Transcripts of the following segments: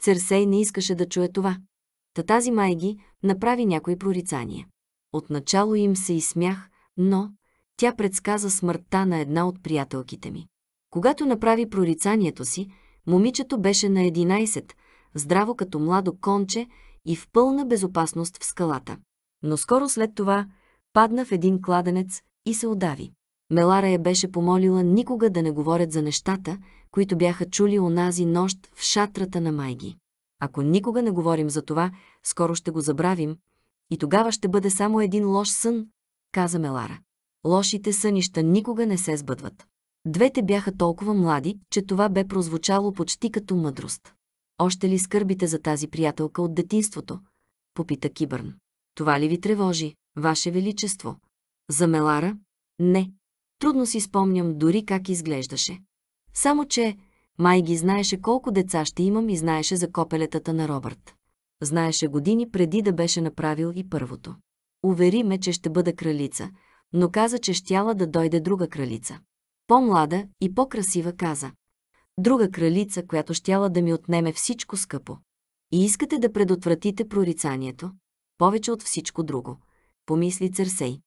Церсей не искаше да чуе това. Та тази Майги направи някои прорицания. Отначало им се изсмях, но тя предсказа смъртта на една от приятелките ми. Когато направи прорицанието си, момичето беше на 11, здраво като младо конче и в пълна безопасност в скалата. Но скоро след това падна в един кладенец и се удави. Мелара я беше помолила никога да не говорят за нещата, които бяха чули онази нощ в шатрата на Майги. Ако никога не говорим за това, скоро ще го забравим и тогава ще бъде само един лош сън, каза Мелара. Лошите сънища никога не се сбъдват. Двете бяха толкова млади, че това бе прозвучало почти като мъдрост. Още ли скърбите за тази приятелка от детинството? Попита Кибърн. Това ли ви тревожи, Ваше Величество? За Мелара? Не, Трудно си спомням дори как изглеждаше. Само, че май ги знаеше колко деца ще имам и знаеше за копелетата на Робърт. Знаеше години преди да беше направил и първото. Увери ме, че ще бъда кралица, но каза, че щяла да дойде друга кралица. По-млада и по-красива каза. Друга кралица, която щяла да ми отнеме всичко скъпо. И искате да предотвратите прорицанието? Повече от всичко друго. Помисли Църсей.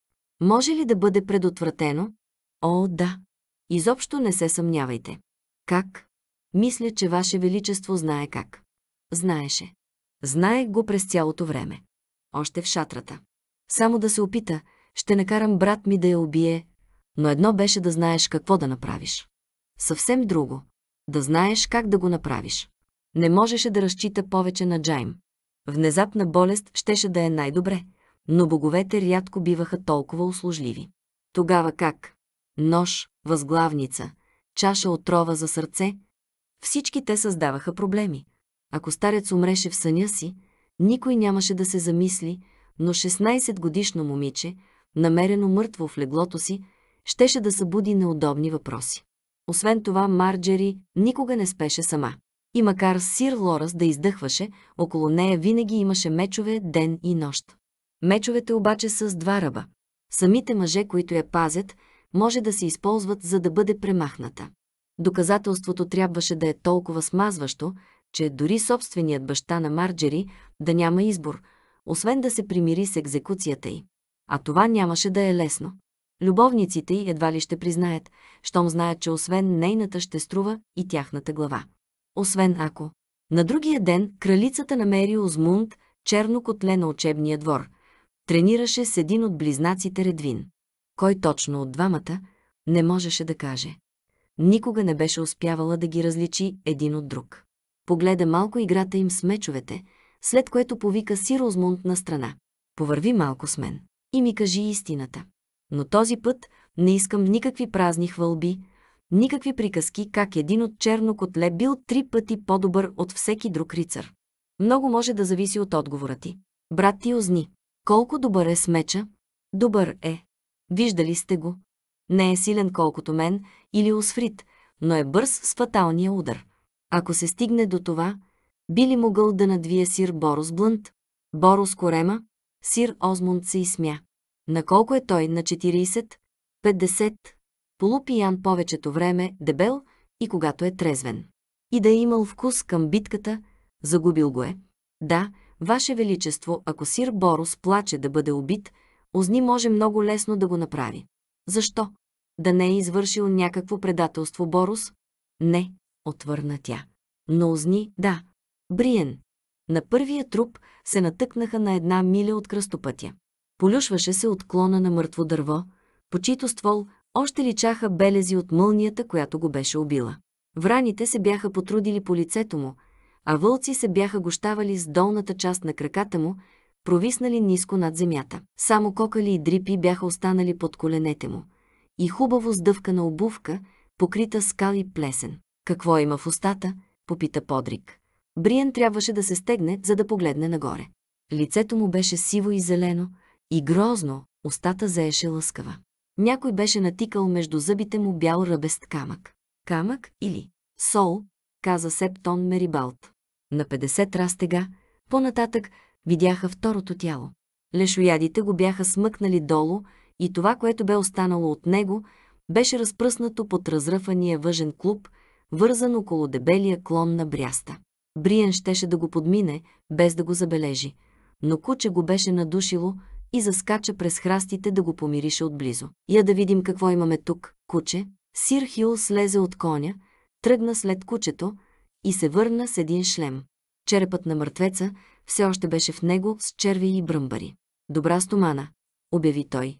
Може ли да бъде предотвратено? О, да. Изобщо не се съмнявайте. Как? Мисля, че Ваше Величество знае как. Знаеше. Знаех го през цялото време. Още в шатрата. Само да се опита, ще накарам брат ми да я убие, но едно беше да знаеш какво да направиш. Съвсем друго. Да знаеш как да го направиш. Не можеше да разчита повече на Джайм. Внезапна болест щеше да е най-добре, но боговете рядко биваха толкова услужливи. Тогава как? нож, възглавница, чаша отрова за сърце. Всички те създаваха проблеми. Ако старец умреше в съня си, никой нямаше да се замисли, но 16-годишно момиче, намерено мъртво в леглото си, щеше да събуди неудобни въпроси. Освен това, Марджери никога не спеше сама. И макар Сир Лорас да издъхваше, около нея винаги имаше мечове ден и нощ. Мечовете обаче са с два ръба. Самите мъже, които я пазят, може да се използват, за да бъде премахната. Доказателството трябваше да е толкова смазващо, че дори собственият баща на Марджери да няма избор, освен да се примири с екзекуцията й. А това нямаше да е лесно. Любовниците й едва ли ще признаят, щом знаят, че освен нейната ще струва и тяхната глава. Освен ако. На другия ден кралицата намери Озмунд, черно котле на учебния двор. Тренираше с един от близнаците Редвин. Кой точно от двамата, не можеше да каже. Никога не беше успявала да ги различи един от друг. Погледа малко играта им с мечовете, след което повика си Розмунд на страна. Повърви малко с мен и ми кажи истината. Но този път не искам никакви празни хвалби, никакви приказки как един от черно котле бил три пъти по-добър от всеки друг рицар. Много може да зависи от отговора ти. Брат ти озни. Колко добър е с меча? Добър е. Виждали сте го. Не е силен колкото мен или Осфрит, но е бърз с фаталния удар. Ако се стигне до това, би ли могъл да надвие сир Борос Блънт? Борос Корема? Сир Озмунд се изсмя. На колко е той? На 40? 50? Полупиян повечето време, дебел и когато е трезвен. И да е имал вкус към битката, загубил го е. Да, Ваше Величество, ако сир Борос плаче да бъде убит, Озни може много лесно да го направи. Защо? Да не е извършил някакво предателство Борус? Не, отвърна тя. Но Озни, да. Бриен. На първия труп се натъкнаха на една миля от кръстопътя. Полюшваше се от клона на мъртво дърво, по чийто ствол още личаха белези от мълнията, която го беше убила. Враните се бяха потрудили по лицето му, а вълци се бяха гощавали с долната част на краката му, провиснали ниско над земята. Само кокали и дрипи бяха останали под коленете му. И хубаво сдъвкана обувка, покрита скал и плесен. Какво има в устата? попита Подрик. Бриен трябваше да се стегне, за да погледне нагоре. Лицето му беше сиво и зелено, и грозно, устата заеше лъскава. Някой беше натикал между зъбите му бял ръбест камък. Камък или сол, каза Септон Мерибалт. На 50 раз тега, по-нататък видяха второто тяло. Лешоядите го бяха смъкнали долу и това, което бе останало от него, беше разпръснато под разръфания въжен клуб, вързан около дебелия клон на бряста. Бриен щеше да го подмине, без да го забележи, но куче го беше надушило и заскача през храстите да го помирише отблизо. Я да видим какво имаме тук, куче. Сир Хюл слезе от коня, тръгна след кучето и се върна с един шлем. Черепът на мъртвеца все още беше в него с черви и бръмбари. Добра стомана, обяви той.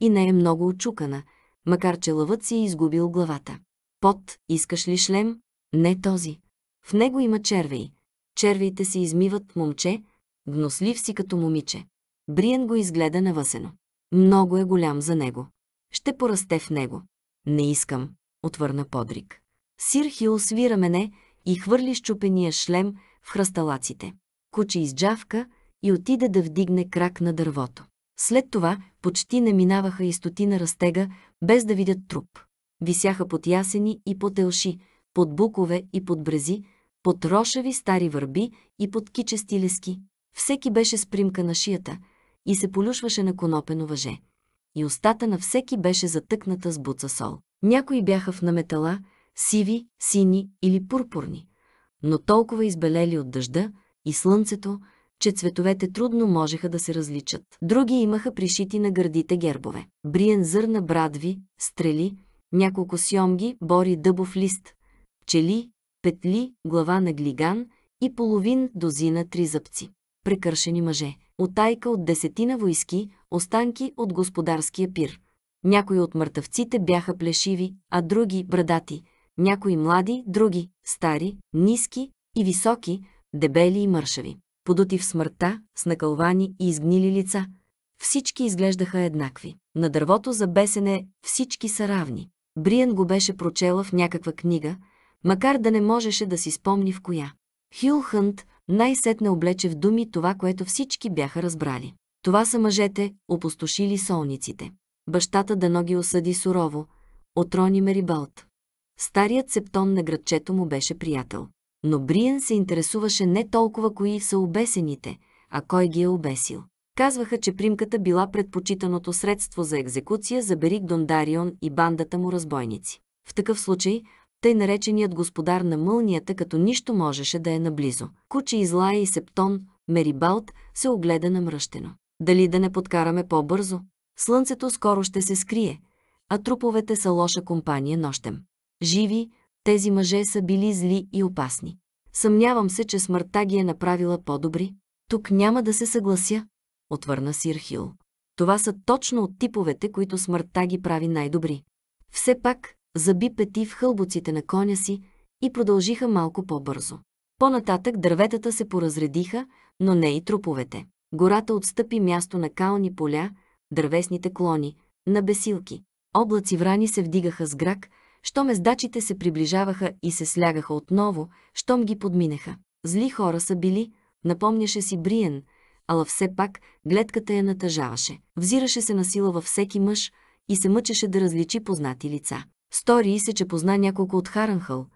И не е много очукана, макар че лъвът си е изгубил главата. Пот, искаш ли шлем? Не този. В него има червей. Червеите се измиват момче, гнослив си като момиче. Бриен го изгледа навъсено. Много е голям за него. Ще порасте в него. Не искам, отвърна Подрик. Сир Хил свира мене и хвърли щупения шлем в хръсталаците куче изджавка и отиде да вдигне крак на дървото. След това почти не минаваха и стотина растега, без да видят труп. Висяха под ясени и под елши, под букове и под брези, под рошеви стари върби и под кичести лески. Всеки беше с примка на шията и се полюшваше на конопено въже. И устата на всеки беше затъкната с буца сол. Някои бяха в наметала, сиви, сини или пурпурни, но толкова избелели от дъжда, и слънцето, че цветовете трудно можеха да се различат. Други имаха пришити на гърдите гербове. Бриен зърна брадви, стрели, няколко сьомги, бори дъбов лист, пчели, петли, глава на глиган и половин дозина три зъбци. Прекършени мъже, отайка от десетина войски, останки от господарския пир. Някои от мъртъвците бяха плешиви, а други – брадати. Някои млади, други – стари, ниски и високи – дебели и мършави, подути в смъртта, с накълвани и изгнили лица. Всички изглеждаха еднакви. На дървото за бесене всички са равни. Бриен го беше прочела в някаква книга, макар да не можеше да си спомни в коя. Хил Хънт най-сетне облече в думи това, което всички бяха разбрали. Това са мъжете, опустошили солниците. Бащата да ги осъди сурово, отрони Мерибалт. Старият септон на градчето му беше приятел но Бриен се интересуваше не толкова кои са обесените, а кой ги е обесил. Казваха, че примката била предпочитаното средство за екзекуция за Берик Дондарион и бандата му разбойници. В такъв случай, тъй нареченият господар на мълнията като нищо можеше да е наблизо. Куче излая и Септон, Мерибалт, се огледа намръщено. Дали да не подкараме по-бързо? Слънцето скоро ще се скрие, а труповете са лоша компания нощем. Живи, тези мъже са били зли и опасни. Съмнявам се, че смъртта ги е направила по-добри. Тук няма да се съглася, отвърна Хил. Това са точно от типовете, които смъртта ги прави най-добри. Все пак заби пети в хълбоците на коня си и продължиха малко по-бързо. По-нататък дърветата се поразредиха, но не и труповете. Гората отстъпи място на кални поля, дървесните клони, на бесилки. Облаци врани се вдигаха с грак, щом ездачите се приближаваха и се слягаха отново, щом ги подминеха. Зли хора са били, напомняше си Бриен, ала все пак гледката я натъжаваше. Взираше се на сила във всеки мъж и се мъчеше да различи познати лица. Стори се, че позна няколко от Харанхъл,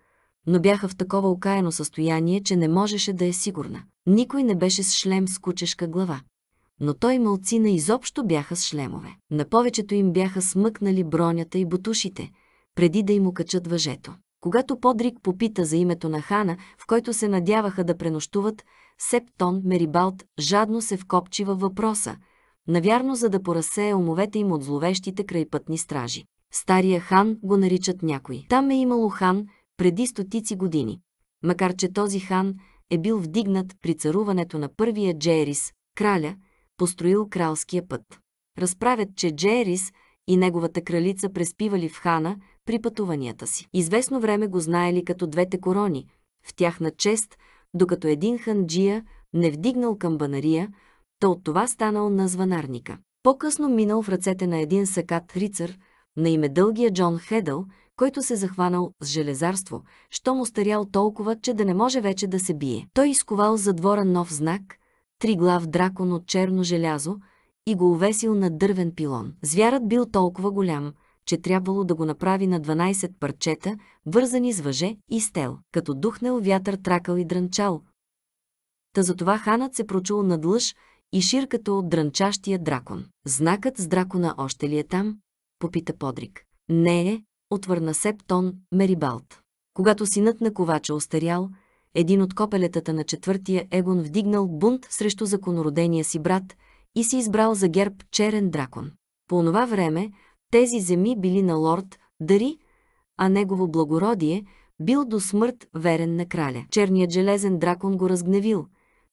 но бяха в такова окаяно състояние, че не можеше да е сигурна. Никой не беше с шлем с кучешка глава. Но той мълцина изобщо бяха с шлемове. На повечето им бяха смъкнали бронята и бутушите – преди да им окачат въжето. Когато Подрик попита за името на хана, в който се надяваха да пренощуват, Септон Мерибалт жадно се вкопчи във въпроса, навярно за да поразсее умовете им от зловещите крайпътни стражи. Стария хан го наричат някой. Там е имало хан преди стотици години. Макар че този хан е бил вдигнат при царуването на първия Джерис, краля, построил кралския път. Разправят, че Джерис и неговата кралица преспивали в хана – при пътуванията си. Известно време го знаели като двете корони, в тяхна чест, докато един ханджия не вдигнал камбанария, то от това станал на звънарника. По-късно минал в ръцете на един сакат рицар, на име дългия Джон Хедъл, който се захванал с железарство, що му старял толкова, че да не може вече да се бие. Той изковал за двора нов знак, триглав дракон от черно желязо, и го увесил на дървен пилон. Звярат бил толкова голям, че трябвало да го направи на 12 парчета, вързани с въже и стел, като духнал вятър тракал и дрънчал. Та затова ханът се прочул над лъж и ширката от дрънчащия дракон. Знакът с дракона още ли е там? Попита Подрик. Не е, отвърна Септон Мерибалт. Когато синът на ковача остарял, един от копелетата на четвъртия Егон вдигнал бунт срещу законородения си брат и си избрал за герб черен дракон. По онова време тези земи били на лорд Дари, а негово благородие бил до смърт верен на краля. Черният железен дракон го разгневил,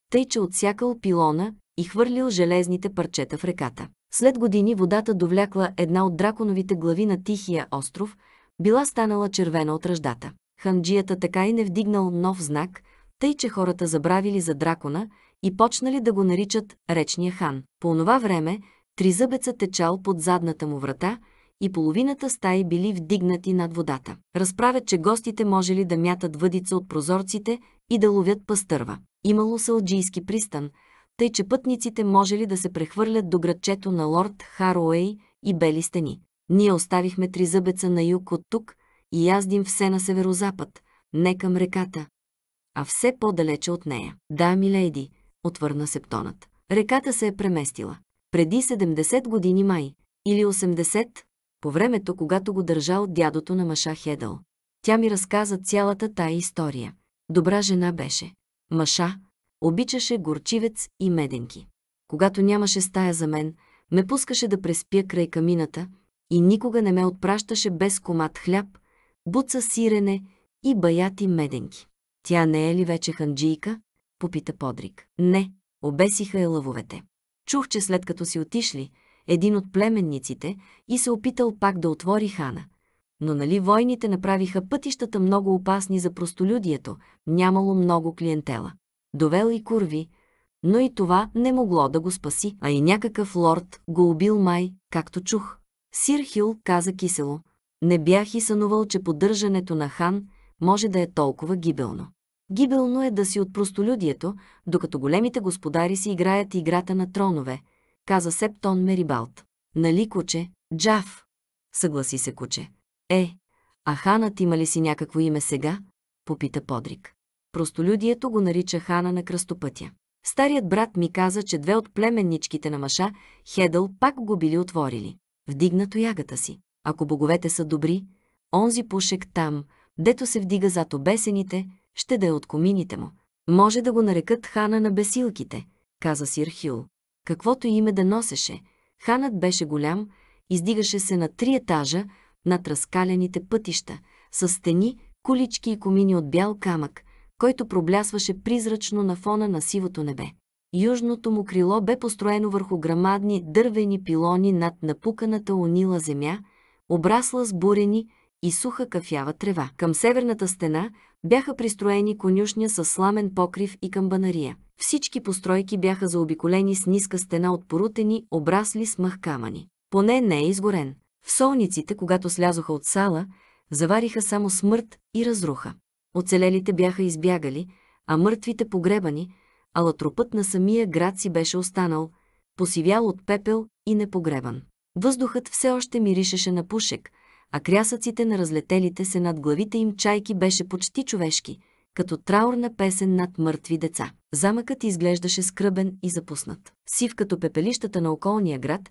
тъй че отсякал пилона и хвърлил железните парчета в реката. След години водата довлякла една от драконовите глави на Тихия остров, била станала червена от ръждата. Ханджията така и не вдигнал нов знак, тъй че хората забравили за дракона и почнали да го наричат речния хан. По онова време Тризъбеца течал под задната му врата и половината стаи били вдигнати над водата. Разправят, че гостите можели да мятат въдица от прозорците и да ловят пастърва. Имало алджийски пристан, тъй че пътниците можели да се прехвърлят до градчето на лорд Харуей и бели стени. Ние оставихме Тризъбеца на юг от тук и яздим все на северозапад, не към реката, а все по-далече от нея. Да, милейди, отвърна септонът. Реката се е преместила преди 70 години май, или 80, по времето, когато го държа от дядото на Маша Хедъл. Тя ми разказа цялата тая история. Добра жена беше. Маша обичаше горчивец и меденки. Когато нямаше стая за мен, ме пускаше да преспя край камината и никога не ме отпращаше без комат хляб, буца сирене и баяти меденки. Тя не е ли вече ханджийка? Попита Подрик. Не, обесиха е лъвовете. Чух, че след като си отишли, един от племенниците и се опитал пак да отвори хана. Но нали войните направиха пътищата много опасни за простолюдието, нямало много клиентела. Довел и курви, но и това не могло да го спаси, а и някакъв лорд го убил май, както чух. Сир Хил каза кисело. Не бях и сънувал, че поддържането на хан може да е толкова гибелно. Гибелно е да си от простолюдието, докато големите господари си играят играта на тронове, каза Септон Мерибалт. Нали, куче? Джав! Съгласи се, куче. Е, а ханът има ли си някакво име сега? Попита Подрик. Простолюдието го нарича хана на кръстопътя. Старият брат ми каза, че две от племенничките на Маша, Хедъл, пак го били отворили. Вдигна тоягата си. Ако боговете са добри, онзи пушек там, дето се вдига зад обесените, ще да е от комините му. Може да го нарекат хана на бесилките, каза сир Хюл. Каквото име да носеше, ханът беше голям, издигаше се на три етажа над разкалените пътища, с стени, колички и комини от бял камък, който проблясваше призрачно на фона на сивото небе. Южното му крило бе построено върху грамадни дървени пилони над напуканата унила земя, обрасла с бурени и суха кафява трева. Към северната стена бяха пристроени конюшня с сламен покрив и камбанария. Всички постройки бяха заобиколени с ниска стена от порутени, обрасли с мъх камъни. Поне не е изгорен. В солниците, когато слязоха от сала, завариха само смърт и разруха. Оцелелите бяха избягали, а мъртвите погребани, а латропът на самия град си беше останал, посивял от пепел и непогребан. Въздухът все още миришеше на пушек, а крясъците на разлетелите се над главите им чайки беше почти човешки, като траурна песен над мъртви деца. Замъкът изглеждаше скръбен и запуснат. Сив като пепелищата на околния град,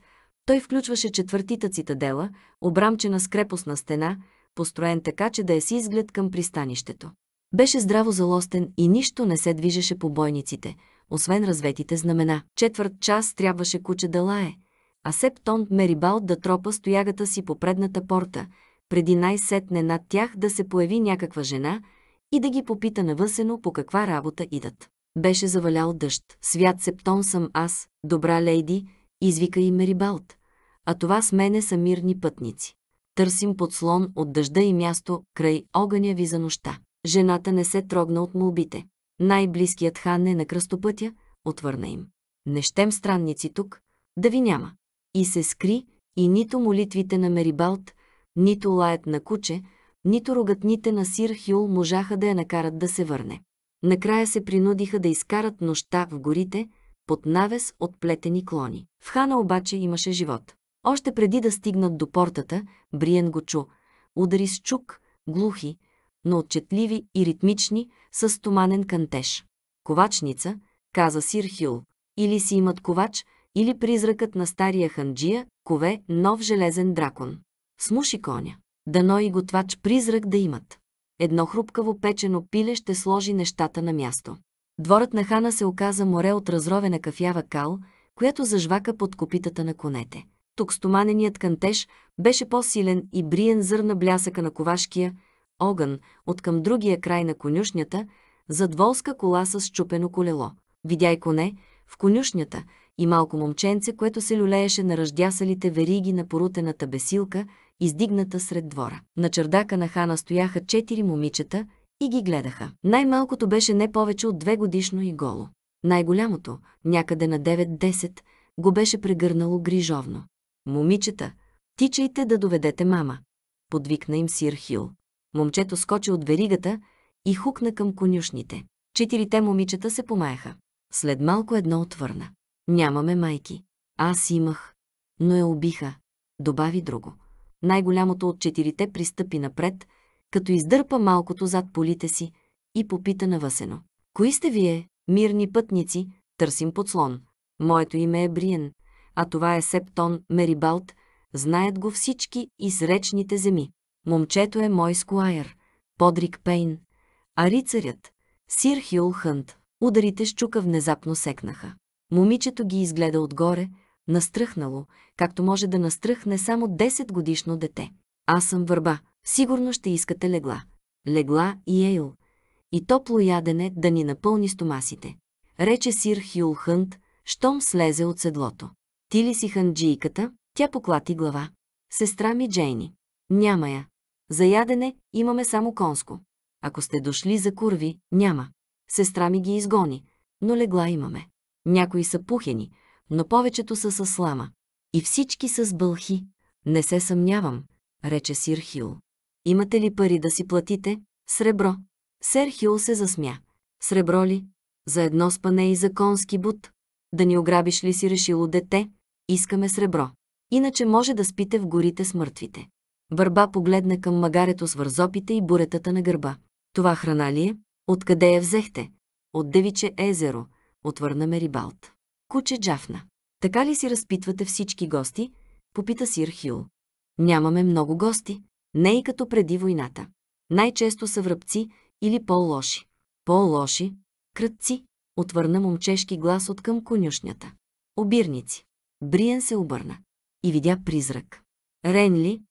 той включваше четвъртита цитадела, обрамчена с крепостна стена, построен така, че да е си изглед към пристанището. Беше здраво залостен и нищо не се движеше по бойниците, освен разветите знамена. Четвърт час трябваше куче да лае – а Септон Мерибалд да тропа стоягата си по предната порта, преди най-сетне над тях да се появи някаква жена и да ги попита навъсено по каква работа идат. Беше завалял дъжд. Свят Септон съм аз, добра лейди, извика и Мерибалд. А това с мене са мирни пътници. Търсим подслон от дъжда и място край огъня ви за нощта. Жената не се трогна от молбите. Най-близкият хан е на кръстопътя, отвърна им. Не щем странници тук, да ви няма и се скри, и нито молитвите на Мерибалт, нито лаят на куче, нито рогатните на Сир Хюл можаха да я накарат да се върне. Накрая се принудиха да изкарат нощта в горите, под навес от плетени клони. В хана обаче имаше живот. Още преди да стигнат до портата, Бриен го чу. Удари с чук, глухи, но отчетливи и ритмични, с туманен кантеж. Ковачница, каза Сир Хюл. Или си имат ковач, или призракът на стария ханджия, кове, нов железен дракон. Смуши коня. Дано и готвач призрак да имат. Едно хрупкаво печено пиле ще сложи нещата на място. Дворът на хана се оказа море от разровена кафява кал, която зажвака под копитата на конете. Тук стоманеният кантеж беше по-силен и бриен зърна блясъка на ковашкия огън от към другия край на конюшнята, зад волска кола с чупено колело. Видяй коне, в конюшнята, и малко момченце, което се люлееше на ръждясалите вериги на порутената бесилка, издигната сред двора. На чердака на хана стояха четири момичета и ги гледаха. Най-малкото беше не повече от две годишно и голо. Най-голямото, някъде на 9-10, го беше прегърнало грижовно. Момичета, тичайте да доведете мама. Подвикна им Сир Хил. Момчето скочи от веригата и хукна към конюшните. Четирите момичета се помаяха. След малко едно отвърна. Нямаме майки. Аз имах. Но я убиха. Добави друго. Най-голямото от четирите пристъпи напред, като издърпа малкото зад полите си и попита навъсено. Кои сте вие, мирни пътници, търсим подслон. Моето име е Бриен, а това е Септон Мерибалт, знаят го всички и с речните земи. Момчето е мой скуайер, Подрик Пейн, а рицарят – Сир Хюл Хънт. Ударите с чука внезапно секнаха. Момичето ги изгледа отгоре, настръхнало, както може да настръхне само 10 годишно дете. Аз съм върба, сигурно ще искате легла. Легла и ейл. И топло ядене да ни напълни стомасите. Рече сир Хюл Хънт, щом слезе от седлото. Ти ли си ханджийката? Тя поклати глава. Сестра ми Джейни. Няма я. За ядене имаме само конско. Ако сте дошли за курви, няма. Сестра ми ги изгони, но легла имаме. Някои са пухени, но повечето са с слама. И всички са с бълхи. Не се съмнявам, рече Сир Хил. Имате ли пари да си платите? Сребро. Сер Хил се засмя. Сребро ли? За едно спане и за конски бут. Да ни ограбиш ли си решило дете? Искаме сребро. Иначе може да спите в горите с мъртвите. Бърба погледна към магарето с вързопите и буретата на гърба. Това храна ли е? Откъде я взехте? От Девиче езеро – отвърна Мерибалт. Куче джафна. Така ли си разпитвате всички гости? Попита Сир Хил. Нямаме много гости. Не и като преди войната. Най-често са връбци или по-лоши. По-лоши? Кръдци, отвърна момчешки глас от към конюшнята. Обирници. Бриен се обърна и видя призрак. Ренли,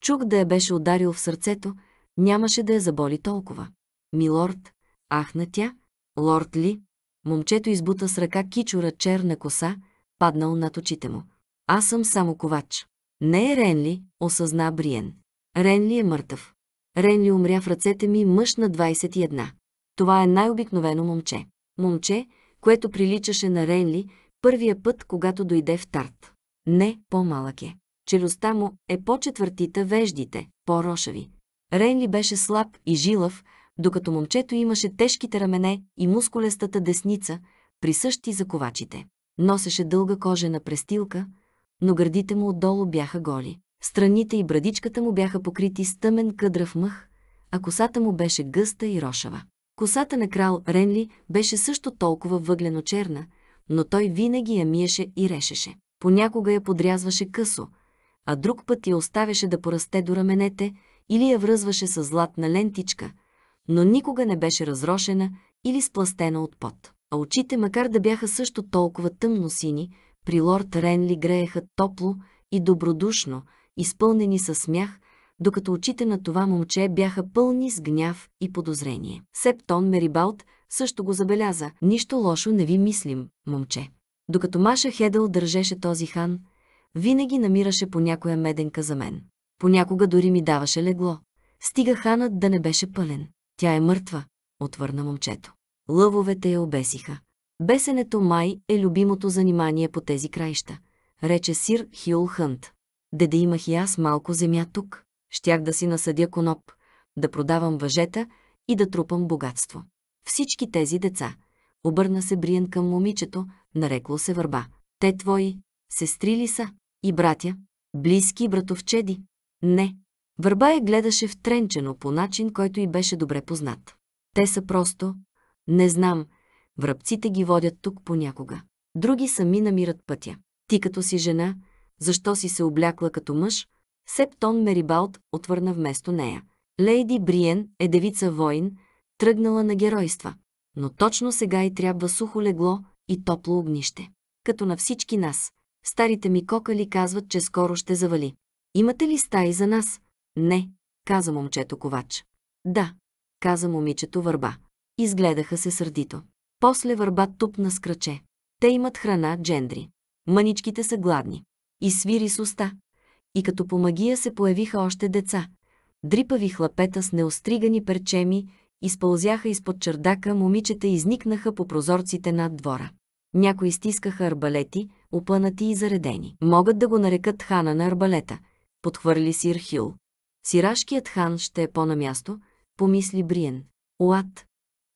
чук да я беше ударил в сърцето, нямаше да я заболи толкова. Милорд, ахна тя, лорд ли, Момчето избута с ръка кичура черна коса, паднал над очите му. Аз съм само ковач. Не е Ренли, осъзна Бриен. Ренли е мъртъв. Ренли умря в ръцете ми мъж на 21. Това е най-обикновено момче. Момче, което приличаше на Ренли първия път, когато дойде в Тарт. Не, по-малък е. Челюстта му е по-четвъртита веждите, по-рошави. Ренли беше слаб и жилав, докато момчето имаше тежките рамене и мускулестата десница, присъщи за ковачите. Носеше дълга кожена престилка, но гърдите му отдолу бяха голи. Страните и брадичката му бяха покрити с тъмен къдрав мъх, а косата му беше гъста и рошава. Косата на крал Ренли беше също толкова въглено черна, но той винаги я миеше и решеше. Понякога я подрязваше късо, а друг път я оставяше да порасте до раменете или я връзваше с златна лентичка – но никога не беше разрошена или спластена от пот. А очите, макар да бяха също толкова тъмно-сини, при лорд Ренли грееха топло и добродушно, изпълнени със смях, докато очите на това момче бяха пълни с гняв и подозрение. Септон Мерибалт също го забеляза. Нищо лошо не ви мислим, момче. Докато Маша Хедъл държеше този хан, винаги намираше по някоя меденка за мен. Понякога дори ми даваше легло. Стига ханът да не беше пълен. Тя е мъртва, отвърна момчето. Лъвовете я обесиха. Бесенето май е любимото занимание по тези краища, рече сир Хюл Хънт. Деде имах и аз малко земя тук. Щях да си насъдя коноп, да продавам въжета и да трупам богатство. Всички тези деца. Обърна се Бриен към момичето, нарекло се върба. Те твои, сестри ли са? И братя? Близки братовчеди? Не, Върба я гледаше втренчено по начин, който й беше добре познат. Те са просто, не знам, връбците ги водят тук понякога. Други сами намират пътя. Ти като си жена, защо си се облякла като мъж? Септон Мерибалт отвърна вместо нея. Лейди Бриен е девица воин, тръгнала на геройства. Но точно сега и трябва сухо легло и топло огнище. Като на всички нас. Старите ми кокали казват, че скоро ще завали. Имате ли стаи за нас? Не, каза момчето ковач. Да, каза момичето върба. Изгледаха се сърдито. После върба тупна с кръче. Те имат храна джендри. Мъничките са гладни. И свири с уста. И като по магия се появиха още деца. Дрипави хлапета с неостригани перчеми изпълзяха изпод чердака, момичета изникнаха по прозорците над двора. Някои стискаха арбалети, опънати и заредени. Могат да го нарекат хана на арбалета, подхвърли Сир Хил. Сирашкият хан ще е по-на място, помисли Бриен. Уат,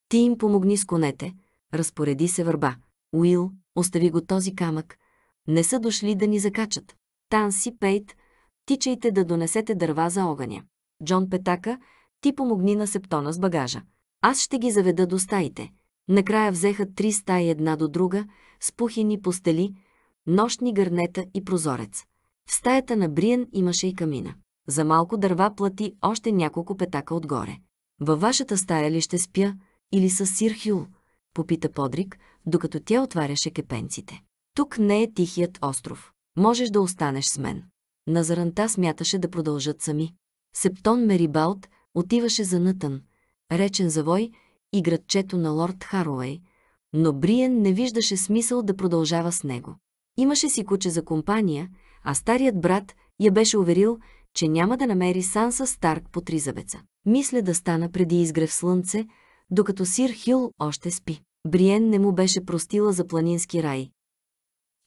ти им помогни с конете, разпореди се върба. Уил, остави го този камък. Не са дошли да ни закачат. Танси, Пейт, тичайте да донесете дърва за огъня. Джон Петака, ти помогни на Септона с багажа. Аз ще ги заведа до стаите. Накрая взеха три стаи една до друга, с пухини постели, нощни гърнета и прозорец. В стаята на Бриен имаше и камина. За малко дърва плати още няколко петака отгоре. Във вашата стая ли ще спя или с сир Хюл? Попита Подрик, докато тя отваряше кепенците. Тук не е тихият остров. Можеш да останеш с мен. На заранта смяташе да продължат сами. Септон Мерибалт отиваше за нътън, речен завой и градчето на лорд Харуей, но Бриен не виждаше смисъл да продължава с него. Имаше си куче за компания, а старият брат я беше уверил, че няма да намери Санса Старк по тризавеца. Мисля да стана преди изгрев слънце, докато Сир Хил още спи. Бриен не му беше простила за планински рай.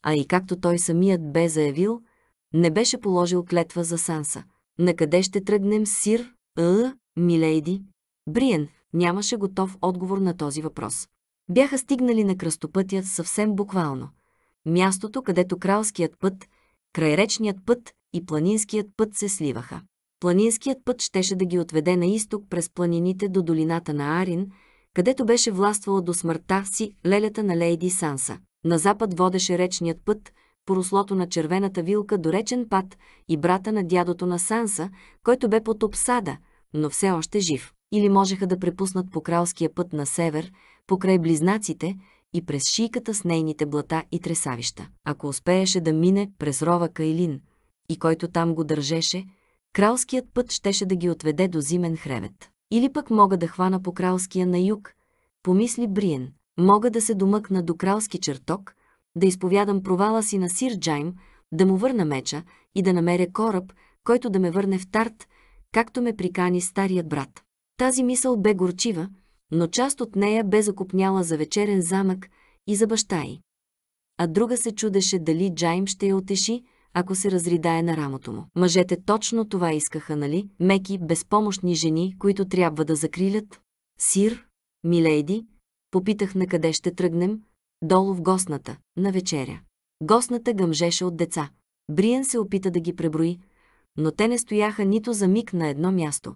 А и както той самият бе заявил, не беше положил клетва за Санса. Накъде ще тръгнем, Сир? Э, милейди? Бриен нямаше готов отговор на този въпрос. Бяха стигнали на кръстопътят съвсем буквално. Мястото, където кралският път, крайречният път и планинският път се сливаха. Планинският път щеше да ги отведе на изток през планините до долината на Арин, където беше властвала до смъртта си лелята на Лейди Санса. На запад водеше речният път, порослото на червената вилка до речен пад и брата на дядото на Санса, който бе под обсада, но все още жив. Или можеха да препуснат по кралския път на север, покрай близнаците и през шийката с нейните блата и тресавища. Ако успееше да мине през рова Кайлин – и който там го държеше, кралският път щеше да ги отведе до зимен хревет. Или пък мога да хвана по кралския на юг, помисли Бриен. Мога да се домъкна до кралски чертог, да изповядам провала си на Сир Джайм, да му върна меча и да намеря кораб, който да ме върне в Тарт, както ме прикани старият брат. Тази мисъл бе горчива, но част от нея бе закупняла за вечерен замък и за баща й. А друга се чудеше дали Джайм ще я отеши, ако се разридае на рамото му. Мъжете точно това искаха, нали? Меки, безпомощни жени, които трябва да закрилят. Сир, милейди, попитах на къде ще тръгнем, долу в гостната, на вечеря. Гостната гъмжеше от деца. Бриен се опита да ги преброи, но те не стояха нито за миг на едно място,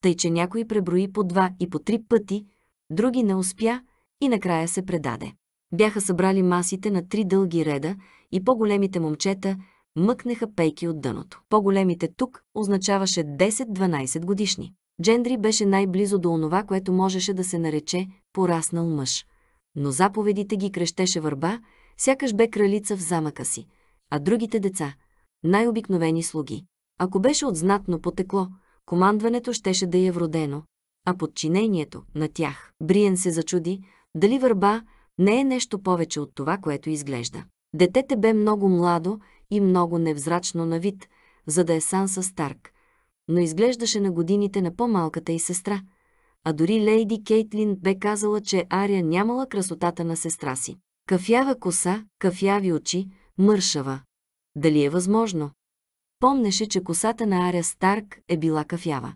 тъй че някой преброи по два и по три пъти, други не успя и накрая се предаде. Бяха събрали масите на три дълги реда и по-големите момчета – мъкнеха пейки от дъното. По-големите тук означаваше 10-12 годишни. Джендри беше най-близо до онова, което можеше да се нарече пораснал мъж. Но заповедите ги крещеше върба, сякаш бе кралица в замъка си, а другите деца – най-обикновени слуги. Ако беше от знатно потекло, командването щеше да е вродено, а подчинението – на тях. Бриен се зачуди дали върба не е нещо повече от това, което изглежда. Детете бе много младо и много невзрачно на вид, за да е Санса Старк, но изглеждаше на годините на по-малката и сестра, а дори лейди Кейтлин бе казала, че Ария нямала красотата на сестра си. Кафява коса, кафяви очи, мършава. Дали е възможно? Помнеше, че косата на Аря Старк е била кафява,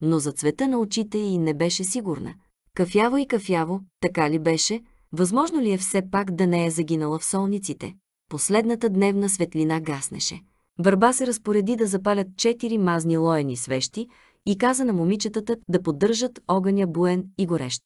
но за цвета на очите й не беше сигурна. Кафяво и кафяво, така ли беше, възможно ли е все пак да не е загинала в солниците? Последната дневна светлина гаснеше. Върба се разпореди да запалят четири мазни лоени свещи и каза на момичетата да поддържат огъня буен и горещ.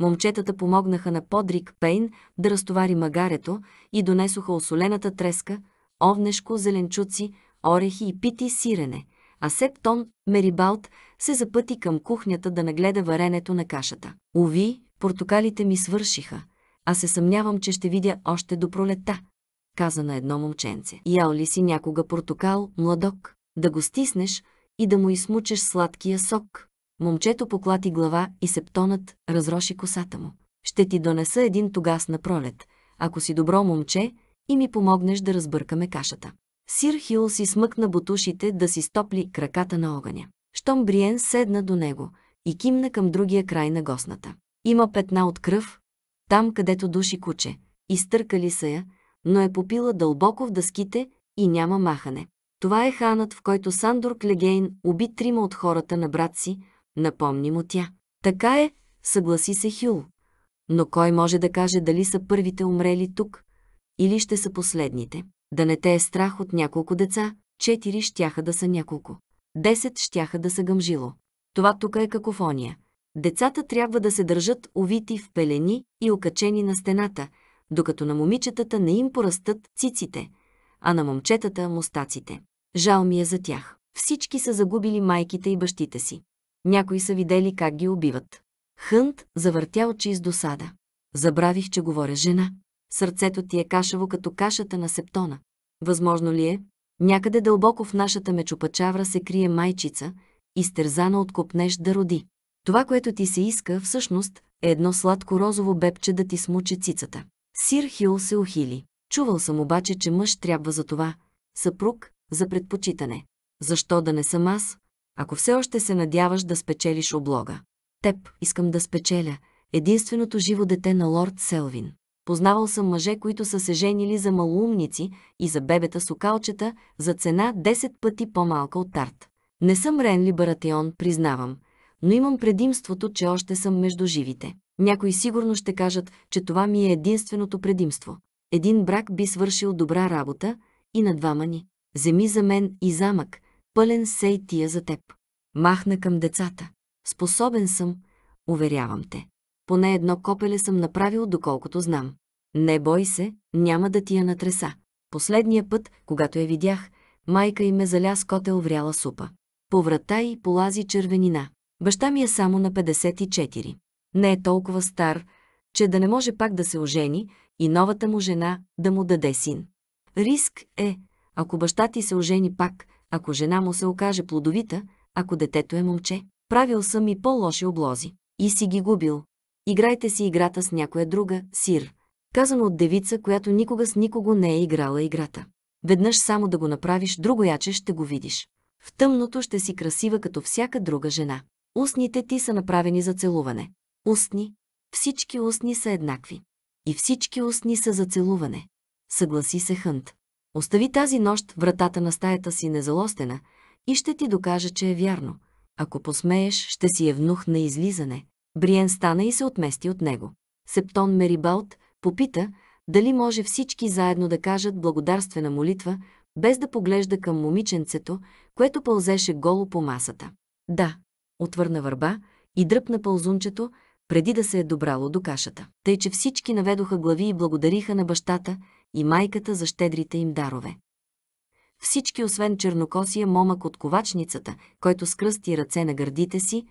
Момчетата помогнаха на Подрик Пейн да разтовари магарето и донесоха осолената треска, овнешко, зеленчуци, орехи и пити сирене, а Септон Мерибалт се запъти към кухнята да нагледа варенето на кашата. Уви, портокалите ми свършиха, а се съмнявам, че ще видя още до пролета, каза на едно момченце. Ял ли си някога портокал, младок? Да го стиснеш и да му измучеш сладкия сок. Момчето поклати глава и септонът разроши косата му. Ще ти донеса един тогас на пролет, ако си добро момче и ми помогнеш да разбъркаме кашата. Сир Хил си смъкна бутушите да си стопли краката на огъня. Щом Бриен седна до него и кимна към другия край на госната. Има петна от кръв, там където души куче. Изтъркали са я, но е попила дълбоко в дъските и няма махане. Това е ханът, в който Сандор Клегейн уби трима от хората на брат си, напомни му тя. Така е, съгласи се Хюл. Но кой може да каже дали са първите умрели тук или ще са последните? Да не те е страх от няколко деца, четири щяха да са няколко. Десет щяха да са гъмжило. Това тук е какофония. Децата трябва да се държат увити в пелени и окачени на стената – докато на момичетата не им порастат циците, а на момчетата – мустаците. Жал ми е за тях. Всички са загубили майките и бащите си. Някои са видели как ги убиват. Хънт завъртя очи из досада. Забравих, че говоря жена. Сърцето ти е кашево като кашата на септона. Възможно ли е? Някъде дълбоко в нашата мечопачавра се крие майчица, изтерзана от копнеж да роди. Това, което ти се иска, всъщност, е едно сладко розово бепче да ти смуче цицата. Сир Хюл се ухили. Чувал съм обаче, че мъж трябва за това. Съпруг – за предпочитане. Защо да не съм аз, ако все още се надяваш да спечелиш облога? Теб искам да спечеля. Единственото живо дете на лорд Селвин. Познавал съм мъже, които са се женили за малоумници и за бебета с окалчета за цена 10 пъти по-малка от тарт. Не съм Ренли Баратеон, признавам, но имам предимството, че още съм между живите. Някои сигурно ще кажат, че това ми е единственото предимство. Един брак би свършил добра работа и на двама ни. Земи за мен и замък, пълен сей тия за теб. Махна към децата. Способен съм, уверявам те. Поне едно копеле съм направил, доколкото знам. Не бой се, няма да ти я натреса. Последния път, когато я видях, майка и ме заля с котел вряла супа. По врата й полази червенина. Баща ми е само на 54 не е толкова стар, че да не може пак да се ожени и новата му жена да му даде син. Риск е, ако баща ти се ожени пак, ако жена му се окаже плодовита, ако детето е момче. Правил съм и по-лоши облози. И си ги губил. Играйте си играта с някоя друга, сир. Казано от девица, която никога с никого не е играла играта. Веднъж само да го направиш, другояче ще го видиш. В тъмното ще си красива като всяка друга жена. Устните ти са направени за целуване. Устни. Всички устни са еднакви. И всички устни са за целуване. Съгласи се Хънт. Остави тази нощ вратата на стаята си незалостена и ще ти докажа, че е вярно. Ако посмееш, ще си е внух на излизане. Бриен стана и се отмести от него. Септон Мерибалт попита дали може всички заедно да кажат благодарствена молитва, без да поглежда към момиченцето, което пълзеше голо по масата. Да, отвърна върба и дръпна пълзунчето, преди да се е добрало до кашата. Тъй, че всички наведоха глави и благодариха на бащата и майката за щедрите им дарове. Всички, освен чернокосия момък от ковачницата, който скръсти ръце на гърдите си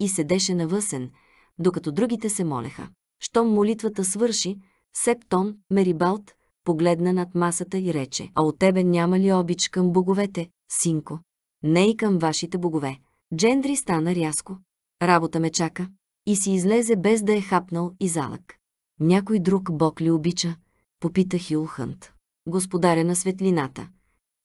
и седеше на въсен, докато другите се молеха. Щом молитвата свърши, Септон, Мерибалт, погледна над масата и рече «А от тебе няма ли обич към боговете, синко? Не и към вашите богове». Джендри стана рязко. Работа ме чака и си излезе без да е хапнал и залък. Някой друг бог ли обича? Попита Хилхънт. Господаря на светлината.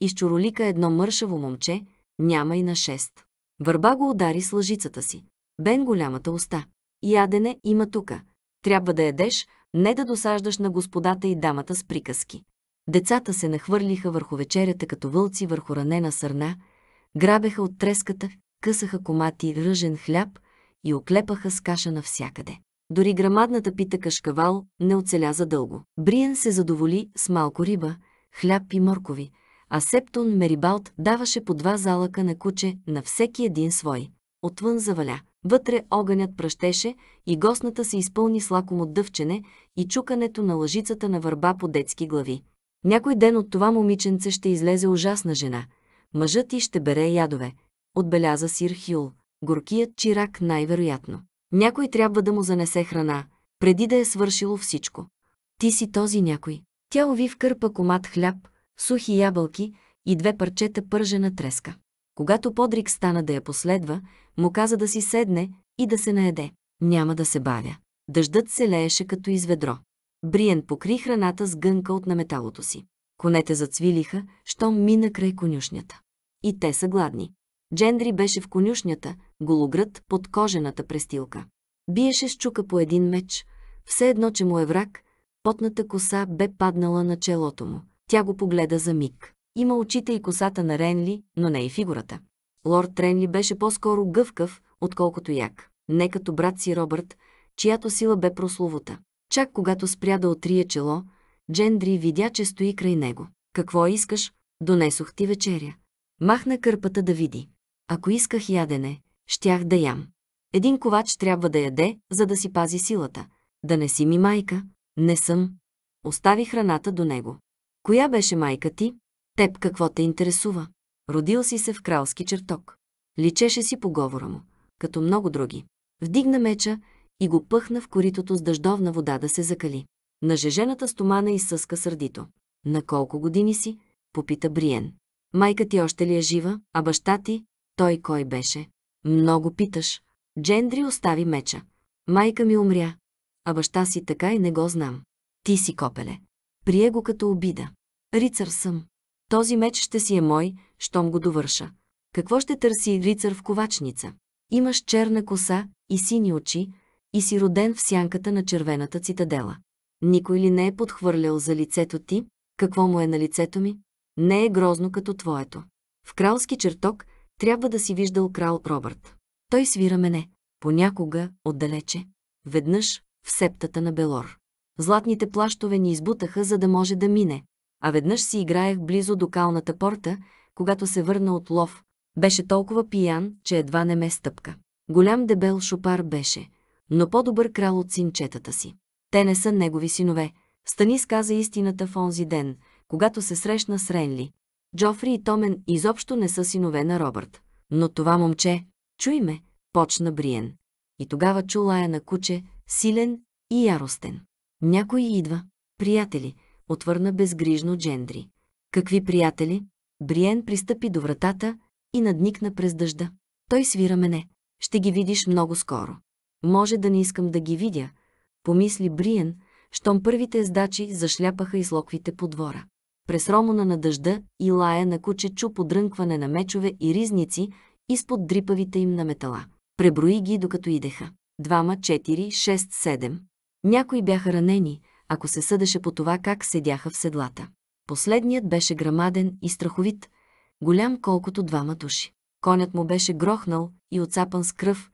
Изчоролика едно мършаво момче, няма и на шест. Върба го удари с лъжицата си. Бен голямата уста. Ядене има тука. Трябва да ядеш, не да досаждаш на господата и дамата с приказки. Децата се нахвърлиха върху вечерята като вълци върху ранена сърна, грабеха от треската, късаха комати ръжен хляб, и оклепаха с каша навсякъде. Дори грамадната пита кашкавал не оцеля задълго. Бриен се задоволи с малко риба, хляб и моркови, а Септон Мерибалт даваше по два залъка на куче на всеки един свой. Отвън заваля. Вътре огънят пръщеше и гостната се изпълни с лакомо дъвчене и чукането на лъжицата на върба по детски глави. Някой ден от това момиченце ще излезе ужасна жена. Мъжът ти ще бере ядове, отбеляза сир Хюл горкият чирак най-вероятно. Някой трябва да му занесе храна, преди да е свършило всичко. Ти си този някой. Тя уви в кърпа комат хляб, сухи ябълки и две парчета пържена треска. Когато Подрик стана да я последва, му каза да си седне и да се наеде. Няма да се бавя. Дъждът се лееше като из ведро. Бриен покри храната с гънка от наметалото си. Конете зацвилиха, щом мина край конюшнята. И те са гладни. Джендри беше в конюшнята, гологръд под кожената престилка. Биеше с чука по един меч, все едно, че му е враг, потната коса бе паднала на челото му. Тя го погледа за миг. Има очите и косата на Ренли, но не и фигурата. Лорд Ренли беше по-скоро гъвкав, отколкото як. Не като брат си Робърт, чиято сила бе прословута. Чак когато спря да отрие чело, Джендри видя, че стои край него. Какво искаш? Донесох ти вечеря. Махна кърпата да види. Ако исках ядене, щях да ям. Един ковач трябва да яде, за да си пази силата. Да не си ми майка. Не съм. Остави храната до него. Коя беше майка ти? Теб какво те интересува? Родил си се в кралски чертог. Личеше си поговора му, като много други. Вдигна меча и го пъхна в коритото с дъждовна вода да се закали. Нажежената стомана изсъска сърдито. На колко години си? Попита Бриен. Майка ти още ли е жива, а баща ти? Той кой беше? Много питаш. Джендри остави меча. Майка ми умря, а баща си така и не го знам. Ти си копеле. Прие го като обида. Рицар съм. Този меч ще си е мой, щом го довърша. Какво ще търси рицар в ковачница? Имаш черна коса и сини очи и си роден в сянката на червената цитадела. Никой ли не е подхвърлял за лицето ти? Какво му е на лицето ми? Не е грозно като твоето. В кралски чертог трябва да си виждал крал Робърт. Той свира мене. Понякога, отдалече. Веднъж, в септата на Белор. Златните плащове ни избутаха, за да може да мине. А веднъж си играех близо до калната порта, когато се върна от лов. Беше толкова пиян, че едва не ме стъпка. Голям дебел шопар беше, но по-добър крал от синчетата си. Те не са негови синове. Стани сказа истината в онзи ден, когато се срещна с Ренли. Джофри и Томен изобщо не са синове на Робърт. Но това момче, чуй ме, почна Бриен. И тогава чу лая на куче, силен и яростен. Някой идва. Приятели, отвърна безгрижно Джендри. Какви приятели? Бриен пристъпи до вратата и надникна през дъжда. Той свира мене. Ще ги видиш много скоро. Може да не искам да ги видя, помисли Бриен, щом първите ездачи зашляпаха излоквите по двора през ромона на дъжда и лая на куче чу подрънкване на мечове и ризници изпод дрипавите им на метала. Преброи ги, докато идеха. Двама, четири, шест, седем. Някои бяха ранени, ако се съдеше по това как седяха в седлата. Последният беше грамаден и страховит, голям колкото двама души. Конят му беше грохнал и оцапан с кръв,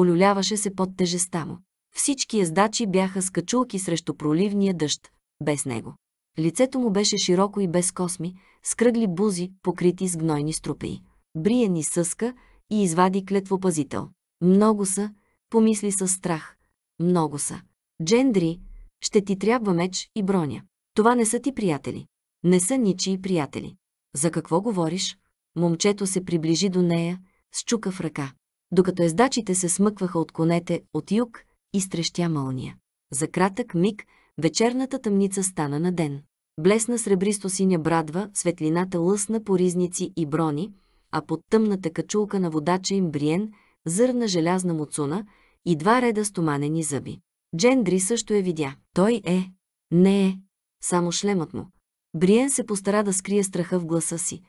олюляваше се под тежеста му. Всички ездачи бяха с качулки срещу проливния дъжд, без него. Лицето му беше широко и без косми, с кръгли бузи, покрити с гнойни струпеи. Бриен и съска и извади клетвопазител. Много са, помисли със страх. Много са. Джендри, ще ти трябва меч и броня. Това не са ти приятели. Не са ничии приятели. За какво говориш? Момчето се приближи до нея, счука в ръка. Докато ездачите се смъкваха от конете от юг, изтрещя мълния. За кратък миг вечерната тъмница стана на ден. Блесна сребристо-синя брадва, светлината лъсна по ризници и брони, а под тъмната качулка на водача им Бриен зърна желязна муцуна и два реда стоманени зъби. Джендри също я видя. Той е. Не е. Само шлемът му. Бриен се постара да скрие страха в гласа си,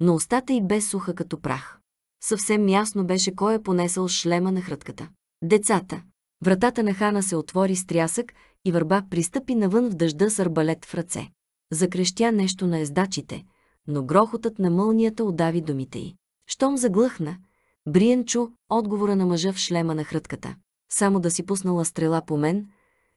но устата й бе суха като прах. Съвсем ясно беше кой е понесъл шлема на хрътката. Децата. Вратата на Хана се отвори с трясък и върба пристъпи навън в дъжда с арбалет в ръце. Закрещя нещо на ездачите, но грохотът на мълнията удави думите й. Щом заглъхна, Бриен чу отговора на мъжа в шлема на хрътката. Само да си пуснала стрела по мен,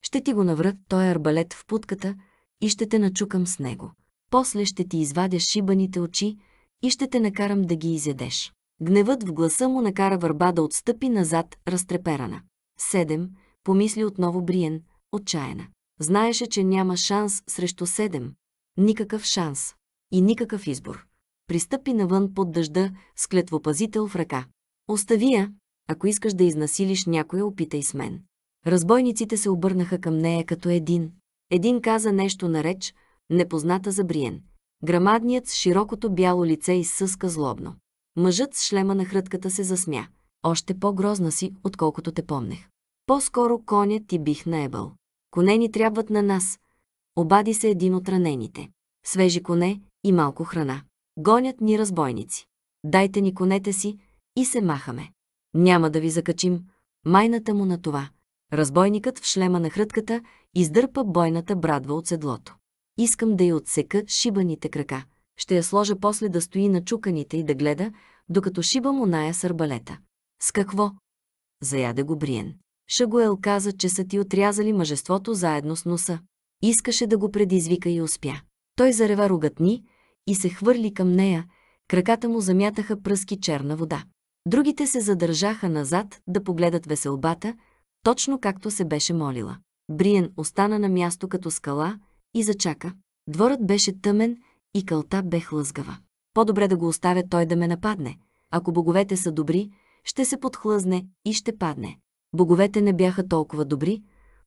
ще ти го наврат той арбалет в путката и ще те начукам с него. После ще ти извадя шибаните очи и ще те накарам да ги изядеш. Гневът в гласа му накара върба да отстъпи назад, разтреперана. Седем, помисли отново Бриен, отчаяна. Знаеше, че няма шанс срещу седем, Никакъв шанс. И никакъв избор. Пристъпи навън под дъжда с клетвопазител в ръка. Остави я, ако искаш да изнасилиш някоя, опитай с мен. Разбойниците се обърнаха към нея като един. Един каза нещо на реч, непозната за Бриен. Грамадният с широкото бяло лице изсъска злобно. Мъжът с шлема на хрътката се засмя. Още по-грозна си, отколкото те помнех. По-скоро коня ти бих наебал. Коне ни трябват на нас, Обади се един от ранените. Свежи коне и малко храна. Гонят ни разбойници. Дайте ни конете си и се махаме. Няма да ви закачим. Майната му на това. Разбойникът в шлема на хрътката издърпа бойната брадва от седлото. Искам да й отсека шибаните крака. Ще я сложа после да стои на чуканите и да гледа, докато шиба му ная с арбалета. С какво? Заяде го Бриен. Шагуел каза, че са ти отрязали мъжеството заедно с носа. Искаше да го предизвика и успя. Той зарева ругатни и се хвърли към нея, краката му замятаха пръски черна вода. Другите се задържаха назад да погледат веселбата, точно както се беше молила. Бриен остана на място като скала и зачака. Дворът беше тъмен и кълта бе хлъзгава. По-добре да го оставя той да ме нападне. Ако боговете са добри, ще се подхлъзне и ще падне. Боговете не бяха толкова добри,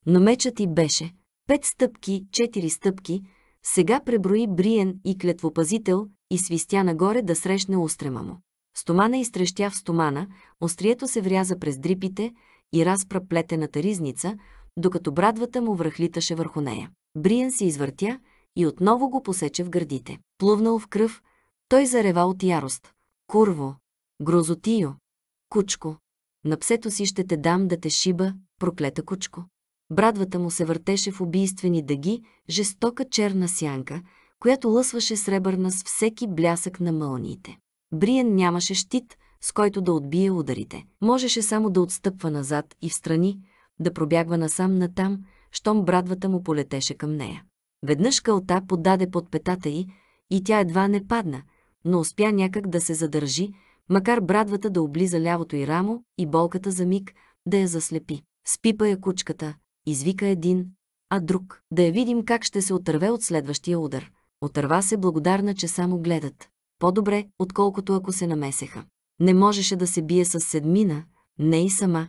но мечът и беше, Пет стъпки, четири стъпки, сега преброи Бриен и клетвопазител и свистя нагоре да срещне устрема му. Стомана изтрещя в стомана, острието се вряза през дрипите и разпра плетената ризница, докато брадвата му връхлиташе върху нея. Бриен се извъртя и отново го посече в гърдите. Плувнал в кръв, той зарева от ярост. Курво! Грозотио! Кучко! На псето си ще те дам да те шиба, проклета кучко! Брадвата му се въртеше в убийствени дъги, жестока черна сянка, която лъсваше сребърна с всеки блясък на мълниите. Бриен нямаше щит, с който да отбие ударите. Можеше само да отстъпва назад и встрани, да пробягва насам-натам, щом брадвата му полетеше към нея. Веднъж кълта подаде под петата й и тя едва не падна, но успя някак да се задържи, макар брадвата да облиза лявото й рамо и болката за миг да я заслепи. Спипа я кучката, извика един, а друг. Да я видим как ще се отърве от следващия удар. Отърва се благодарна, че само гледат. По-добре, отколкото ако се намесеха. Не можеше да се бие с седмина, не и сама,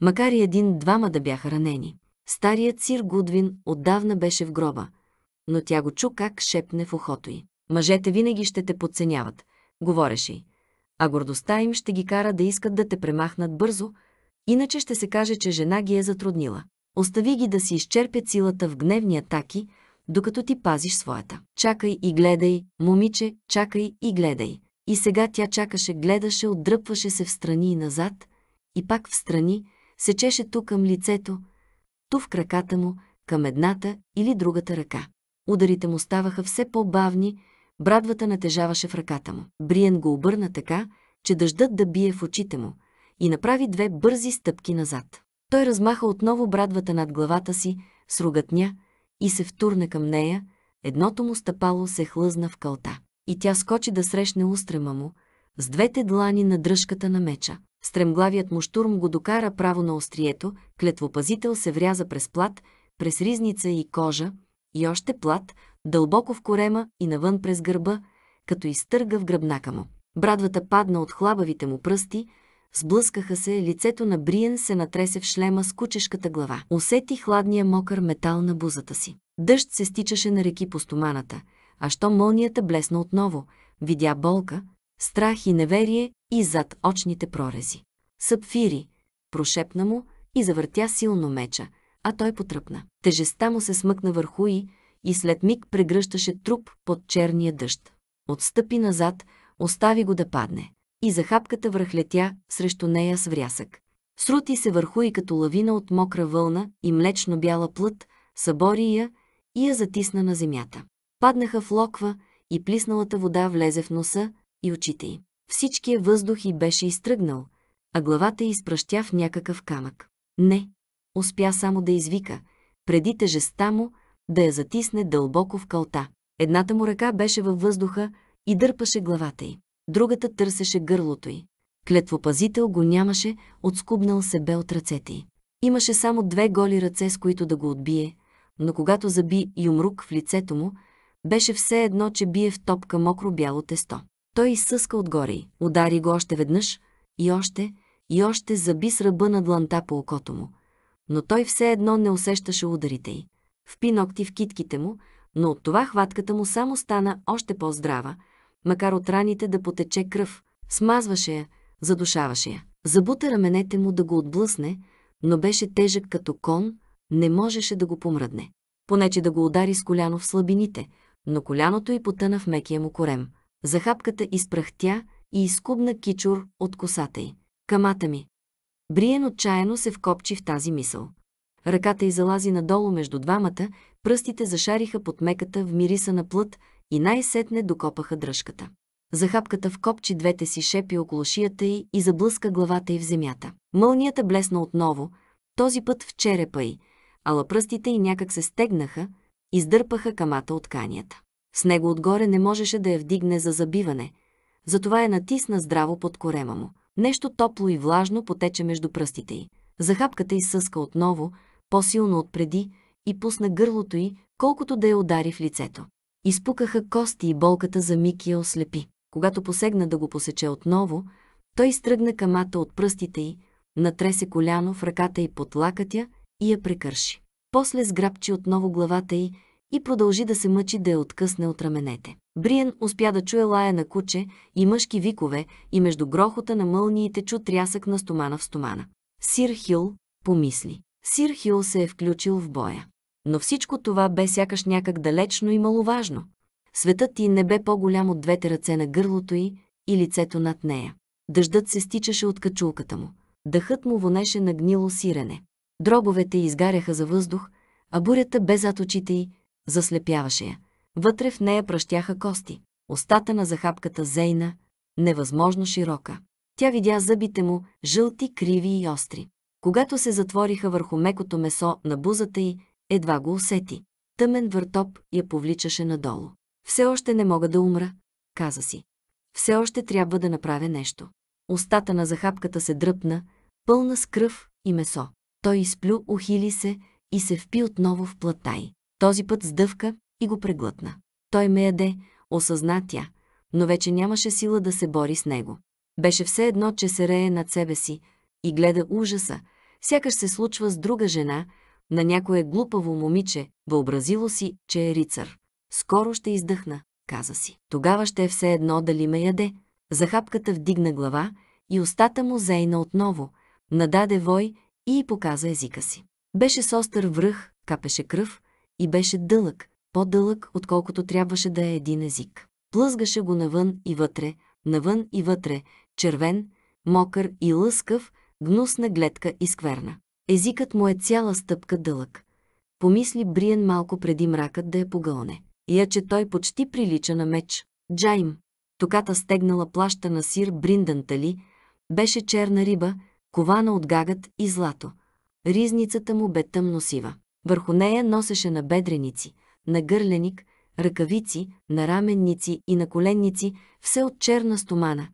макар и един-двама да бяха ранени. Старият сир Гудвин отдавна беше в гроба, но тя го чу как шепне в ухото й. Мъжете винаги ще те подценяват, говореше й. А гордостта им ще ги кара да искат да те премахнат бързо, иначе ще се каже, че жена ги е затруднила. Остави ги да си изчерпят силата в гневни атаки, докато ти пазиш своята. Чакай и гледай, момиче, чакай и гледай. И сега тя чакаше, гледаше, отдръпваше се в страни и назад, и пак в страни, сечеше ту към лицето, ту в краката му, към едната или другата ръка. Ударите му ставаха все по-бавни, брадвата натежаваше в ръката му. Бриен го обърна така, че дъждът да бие в очите му и направи две бързи стъпки назад. Той размаха отново брадвата над главата си с и се втурна към нея, едното му стъпало се хлъзна в кълта. И тя скочи да срещне устрема му, с двете длани на дръжката на меча. Стремглавият му штурм го докара право на острието, клетвопазител се вряза през плат, през ризница и кожа, и още плат, дълбоко в корема и навън през гърба, като изтърга в гръбнака му. Брадвата падна от хлабавите му пръсти, Сблъскаха се, лицето на Бриен се натресе в шлема с кучешката глава. Усети хладния мокър метал на бузата си. Дъжд се стичаше на реки по стоманата, а що молнията блесна отново, видя болка, страх и неверие и зад очните прорези. Сапфири, прошепна му и завъртя силно меча, а той потръпна. Тежестта му се смъкна върху и, и след миг прегръщаше труп под черния дъжд. Отстъпи назад, остави го да падне и захапката връхлетя срещу нея с врясък. Срути се върху и като лавина от мокра вълна и млечно-бяла плът, събори я и я затисна на земята. Паднаха в локва и плисналата вода влезе в носа и очите й. Всичкия въздух й беше изтръгнал, а главата й изпращя в някакъв камък. Не, успя само да извика, преди тежестта му да я затисне дълбоко в калта. Едната му ръка беше във въздуха и дърпаше главата й другата търсеше гърлото й. Клетвопазител го нямаше, отскубнал се бе от ръцете й. Имаше само две голи ръце, с които да го отбие, но когато заби юмрук в лицето му, беше все едно, че бие в топка мокро бяло тесто. Той изсъска отгоре й, удари го още веднъж и още, и още заби с ръба на дланта по окото му. Но той все едно не усещаше ударите й. Впи ногти в китките му, но от това хватката му само стана още по-здрава – макар от раните да потече кръв, смазваше я, задушаваше я. Забута раменете му да го отблъсне, но беше тежък като кон, не можеше да го помръдне. Понече да го удари с коляно в слабините, но коляното й потъна в мекия му корем. Захапката изпрахтя и изкубна кичур от косата й. Камата ми. Бриен отчаяно се вкопчи в тази мисъл. Ръката й залази надолу между двамата, пръстите зашариха под меката в мириса на плът и най-сетне докопаха дръжката. Захапката вкопчи двете си шепи около шията й и заблъска главата й в земята. Мълнията блесна отново, този път в черепа й, ала пръстите й някак се стегнаха, издърпаха камата от канията. С него отгоре не можеше да я вдигне за забиване, затова я натисна здраво под корема му. Нещо топло и влажно потече между пръстите й. Захапката й съска отново, по-силно отпреди, и пусна гърлото й, колкото да я удари в лицето. Изпукаха кости и болката за миг я ослепи. Когато посегна да го посече отново, той изтръгна камата от пръстите й, натресе коляно в ръката й под лакътя и я прекърши. После сграбчи отново главата й и продължи да се мъчи да я откъсне от раменете. Бриен успя да чуе лая на куче и мъжки викове и между грохота на мълниите чу трясък на стомана в стомана. Сир Хил помисли. Сир Хил се е включил в боя. Но всичко това бе сякаш някак далечно и маловажно. Светът ти не бе по-голям от двете ръце на гърлото й и лицето над нея. Дъждът се стичаше от качулката му. Дъхът му вонеше на гнило сирене. Дробовете изгаряха за въздух, а бурята бе зад очите й, заслепяваше я. Вътре в нея пръщяха кости. Остата на захапката зейна, невъзможно широка. Тя видя зъбите му, жълти, криви и остри. Когато се затвориха върху мекото месо на бузата й, едва го усети. Тъмен въртоп я повличаше надолу. Все още не мога да умра, каза си. Все още трябва да направя нещо. Остата на захапката се дръпна, пълна с кръв и месо. Той изплю, ухили се и се впи отново в плата й. Този път сдъвка и го преглътна. Той ме яде, осъзна тя, но вече нямаше сила да се бори с него. Беше все едно, че се рее над себе си и гледа ужаса, сякаш се случва с друга жена – на някое глупаво момиче, въобразило си, че е рицар. Скоро ще издъхна, каза си. Тогава ще е все едно дали ме яде. Захапката вдигна глава и устата му зейна отново, нададе вой и й показа езика си. Беше с остър връх, капеше кръв и беше дълъг, по-дълъг, отколкото трябваше да е един език. Плъзгаше го навън и вътре, навън и вътре, червен, мокър и лъскав, гнусна гледка и скверна. Езикът му е цяла стъпка дълъг. Помисли Бриен малко преди мракът да я погълне. Я, че той почти прилича на меч. Джайм, токата стегнала плаща на сир Бриндантали, беше черна риба, кована от гагът и злато. Ризницата му бе тъмно сива. Върху нея носеше на бедреници, на гърленик, ръкавици, на раменници и на коленници, все от черна стомана,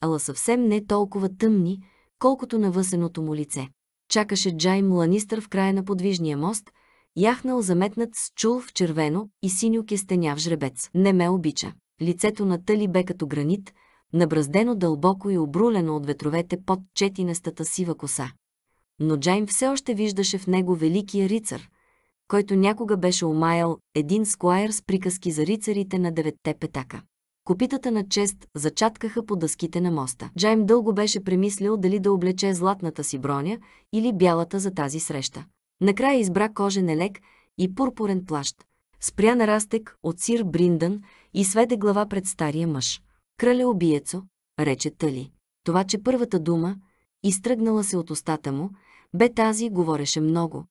ала съвсем не толкова тъмни, колкото на въсеното му лице чакаше Джайм Ланистър в края на подвижния мост, яхнал заметнат с чул в червено и синьо в жребец. Не ме обича. Лицето на Тъли бе като гранит, набраздено дълбоко и обрулено от ветровете под четинестата сива коса. Но Джайм все още виждаше в него великия рицар, който някога беше омаял един скуайер с приказки за рицарите на деветте петака. Копитата на чест зачаткаха по дъските на моста. Джайм дълго беше премислил дали да облече златната си броня или бялата за тази среща. Накрая избра кожен елек и пурпурен плащ. Спря на растек от сир Бриндън и сведе глава пред стария мъж. Крале обиецо, рече Тали. Това, че първата дума, изтръгнала се от устата му, бе тази говореше много,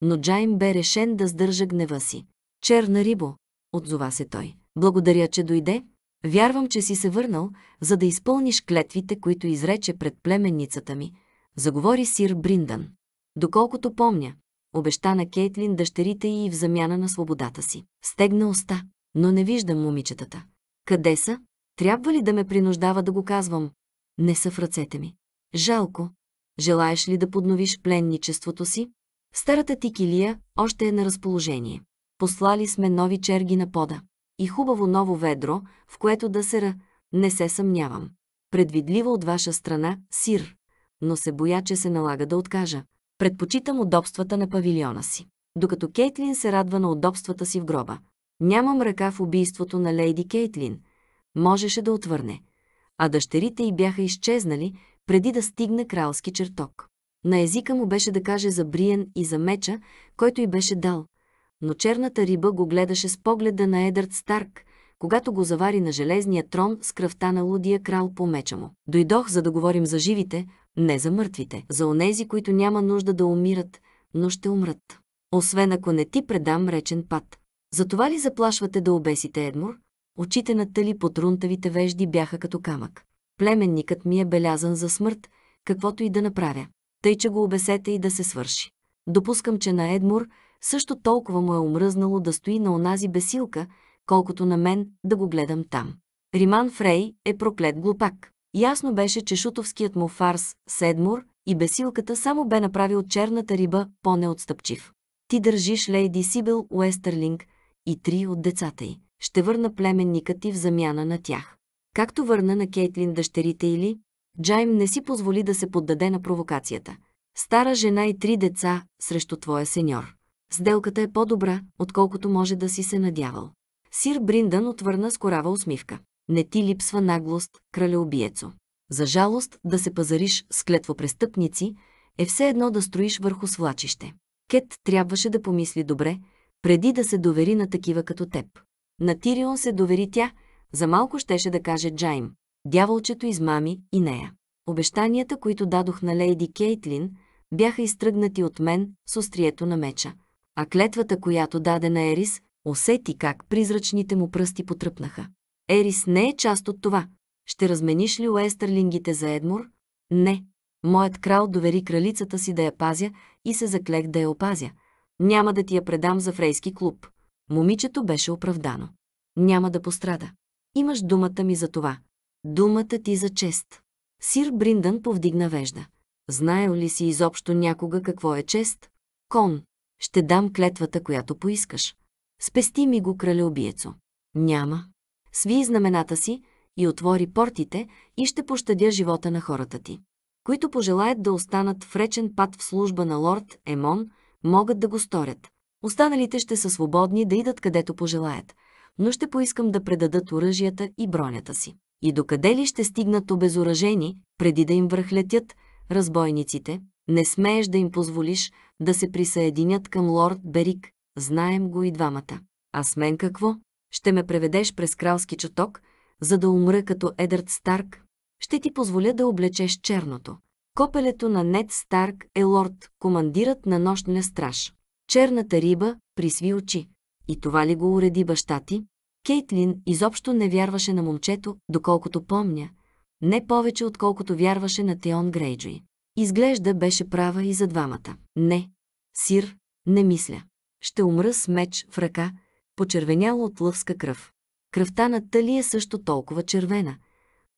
но Джайм бе решен да сдържа гнева си. Черна рибо, отзова се той. Благодаря, че дойде, Вярвам, че си се върнал, за да изпълниш клетвите, които изрече пред племенницата ми, заговори сир Бриндан. Доколкото помня, обеща на Кейтлин дъщерите й в замяна на свободата си. Стегна уста, но не виждам момичетата. Къде са? Трябва ли да ме принуждава да го казвам? Не са в ръцете ми. Жалко. Желаеш ли да подновиш пленничеството си? Старата ти килия още е на разположение. Послали сме нови черги на пода и хубаво ново ведро, в което да се ръ, не се съмнявам. Предвидливо от ваша страна, сир, но се боя, че се налага да откажа. Предпочитам удобствата на павилиона си. Докато Кейтлин се радва на удобствата си в гроба. Нямам ръка в убийството на лейди Кейтлин. Можеше да отвърне. А дъщерите й бяха изчезнали, преди да стигне кралски чертог. На езика му беше да каже за Бриен и за меча, който й беше дал – но черната риба го гледаше с погледа на Едърт Старк, когато го завари на железния трон с кръвта на лудия крал по меча му. Дойдох за да говорим за живите, не за мъртвите, за онези, които няма нужда да умират, но ще умрат. Освен ако не ти предам речен пат. Затова ли заплашвате да обесите Едмур? Очите на Тъли под рунтавите вежди бяха като камък. Племенникът ми е белязан за смърт, каквото и да направя. Тъй, че го обесете и да се свърши. Допускам, че на Едмур – също толкова му е омръзнало да стои на онази бесилка, колкото на мен да го гледам там. Риман Фрей е проклет глупак. Ясно беше, че шутовският му фарс, седмур и бесилката само бе направил черната риба по-неотстъпчив. Ти държиш лейди Сибил Уестерлинг и три от децата й. Ще върна племенника ти в замяна на тях. Както върна на Кейтлин дъщерите или, Джайм не си позволи да се поддаде на провокацията. Стара жена и три деца срещу твоя сеньор. Сделката е по-добра, отколкото може да си се надявал. Сир Бриндън отвърна с корава усмивка. Не ти липсва наглост, кралеобиецо. За жалост да се пазариш с клетвопрестъпници е все едно да строиш върху свлачище. Кет трябваше да помисли добре, преди да се довери на такива като теб. На Тирион се довери тя, за малко щеше да каже Джайм. Дяволчето измами и нея. Обещанията, които дадох на лейди Кейтлин, бяха изтръгнати от мен с острието на меча – а клетвата, която даде на Ерис, усети как призрачните му пръсти потръпнаха. Ерис не е част от това. Ще размениш ли уестерлингите за Едмор? Не. Моят крал довери кралицата си да я пазя и се заклех да я опазя. Няма да ти я предам за фрейски клуб. Момичето беше оправдано. Няма да пострада. Имаш думата ми за това. Думата ти за чест. Сир Бриндън повдигна вежда. Знаел ли си изобщо някога какво е чест? Кон. Ще дам клетвата, която поискаш. Спести ми го, кралеобиецо. Няма. Сви знамената си и отвори портите и ще пощадя живота на хората ти. Които пожелаят да останат в речен пат в служба на лорд Емон, могат да го сторят. Останалите ще са свободни да идат където пожелаят, но ще поискам да предадат оръжията и бронята си. И докъде ли ще стигнат обезоръжени, преди да им връхлетят разбойниците, не смееш да им позволиш да се присъединят към лорд Берик, знаем го и двамата. А с мен какво? Ще ме преведеш през кралски чаток, за да умра като Едърт Старк? Ще ти позволя да облечеш черното. Копелето на Нет Старк е лорд, командират на нощния страж. Черната риба присви очи. И това ли го уреди баща ти? Кейтлин изобщо не вярваше на момчето, доколкото помня, не повече отколкото вярваше на Теон Грейджуи. Изглежда беше права и за двамата. Не, сир, не мисля. Ще умра с меч в ръка, почервенял от лъвска кръв. Кръвта на Тали е също толкова червена.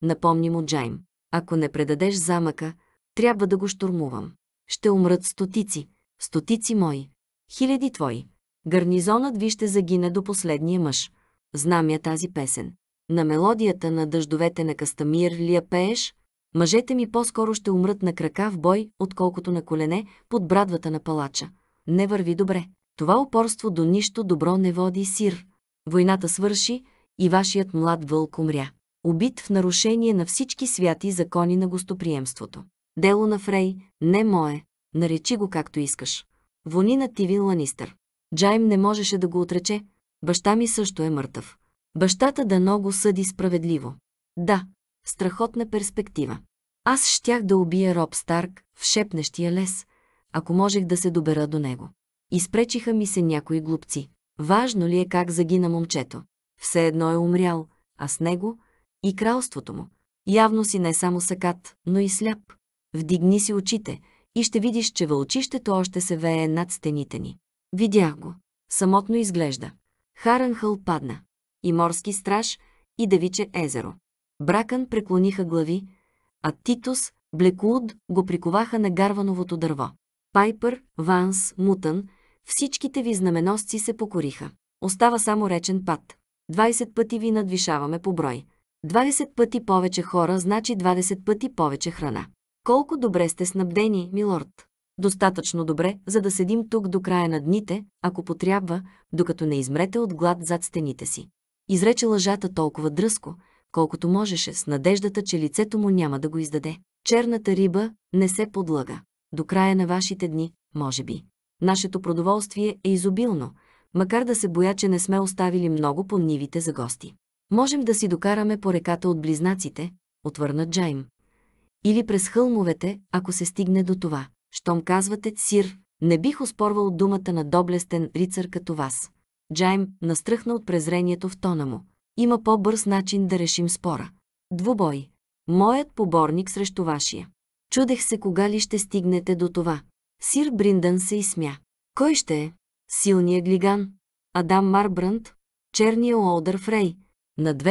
Напомни му Джайм. Ако не предадеш замъка, трябва да го штурмувам. Ще умрат стотици, стотици мои, хиляди твои. Гарнизонът ви ще загине до последния мъж. Знам я тази песен. На мелодията на дъждовете на Кастамир ли я пееш? Мъжете ми по-скоро ще умрат на крака в бой, отколкото на колене под брадвата на палача. Не върви добре. Това упорство до нищо добро не води сир. Войната свърши и вашият млад вълк умря. Убит в нарушение на всички святи закони на гостоприемството. Дело на Фрей, не мое, наречи го както искаш. Вони на Тивин Ланистър. Джайм не можеше да го отрече. Баща ми също е мъртъв. Бащата дано го съди справедливо. Да, Страхотна перспектива. Аз щях да убия Роб Старк в шепнещия лес, ако можех да се добера до него. Изпречиха ми се някои глупци. Важно ли е как загина момчето? Все едно е умрял, а с него и кралството му. Явно си не само сакат, но и сляп. Вдигни си очите и ще видиш, че вълчището още се вее над стените ни. Видях го. Самотно изглежда. Харанхъл падна. И морски страж, и Девиче езеро. Бракън преклониха глави, а Титус, Блекуд го приковаха на гарвановото дърво. Пайпър, Ванс, Мутън, всичките ви знаменосци се покориха. Остава само речен пат. 20 пъти ви надвишаваме по брой. 20 пъти повече хора значи 20 пъти повече храна. Колко добре сте снабдени, милорд! Достатъчно добре, за да седим тук до края на дните, ако потрябва, докато не измрете от глад зад стените си. Изрече лъжата толкова дръско, колкото можеше, с надеждата, че лицето му няма да го издаде. Черната риба не се подлага. До края на вашите дни, може би. Нашето продоволствие е изобилно, макар да се боя, че не сме оставили много по нивите за гости. Можем да си докараме по реката от близнаците, отвърна Джайм. Или през хълмовете, ако се стигне до това. Щом казвате сир, не бих оспорвал думата на доблестен рицар като вас. Джайм настръхна от презрението в тона му. Има по-бърз начин да решим спора. Двубой. Моят поборник срещу вашия. Чудех се кога ли ще стигнете до това. Сир Бриндън се изсмя. Кой ще е? Силният глиган. Адам Марбранд. Черния Олдър Фрей.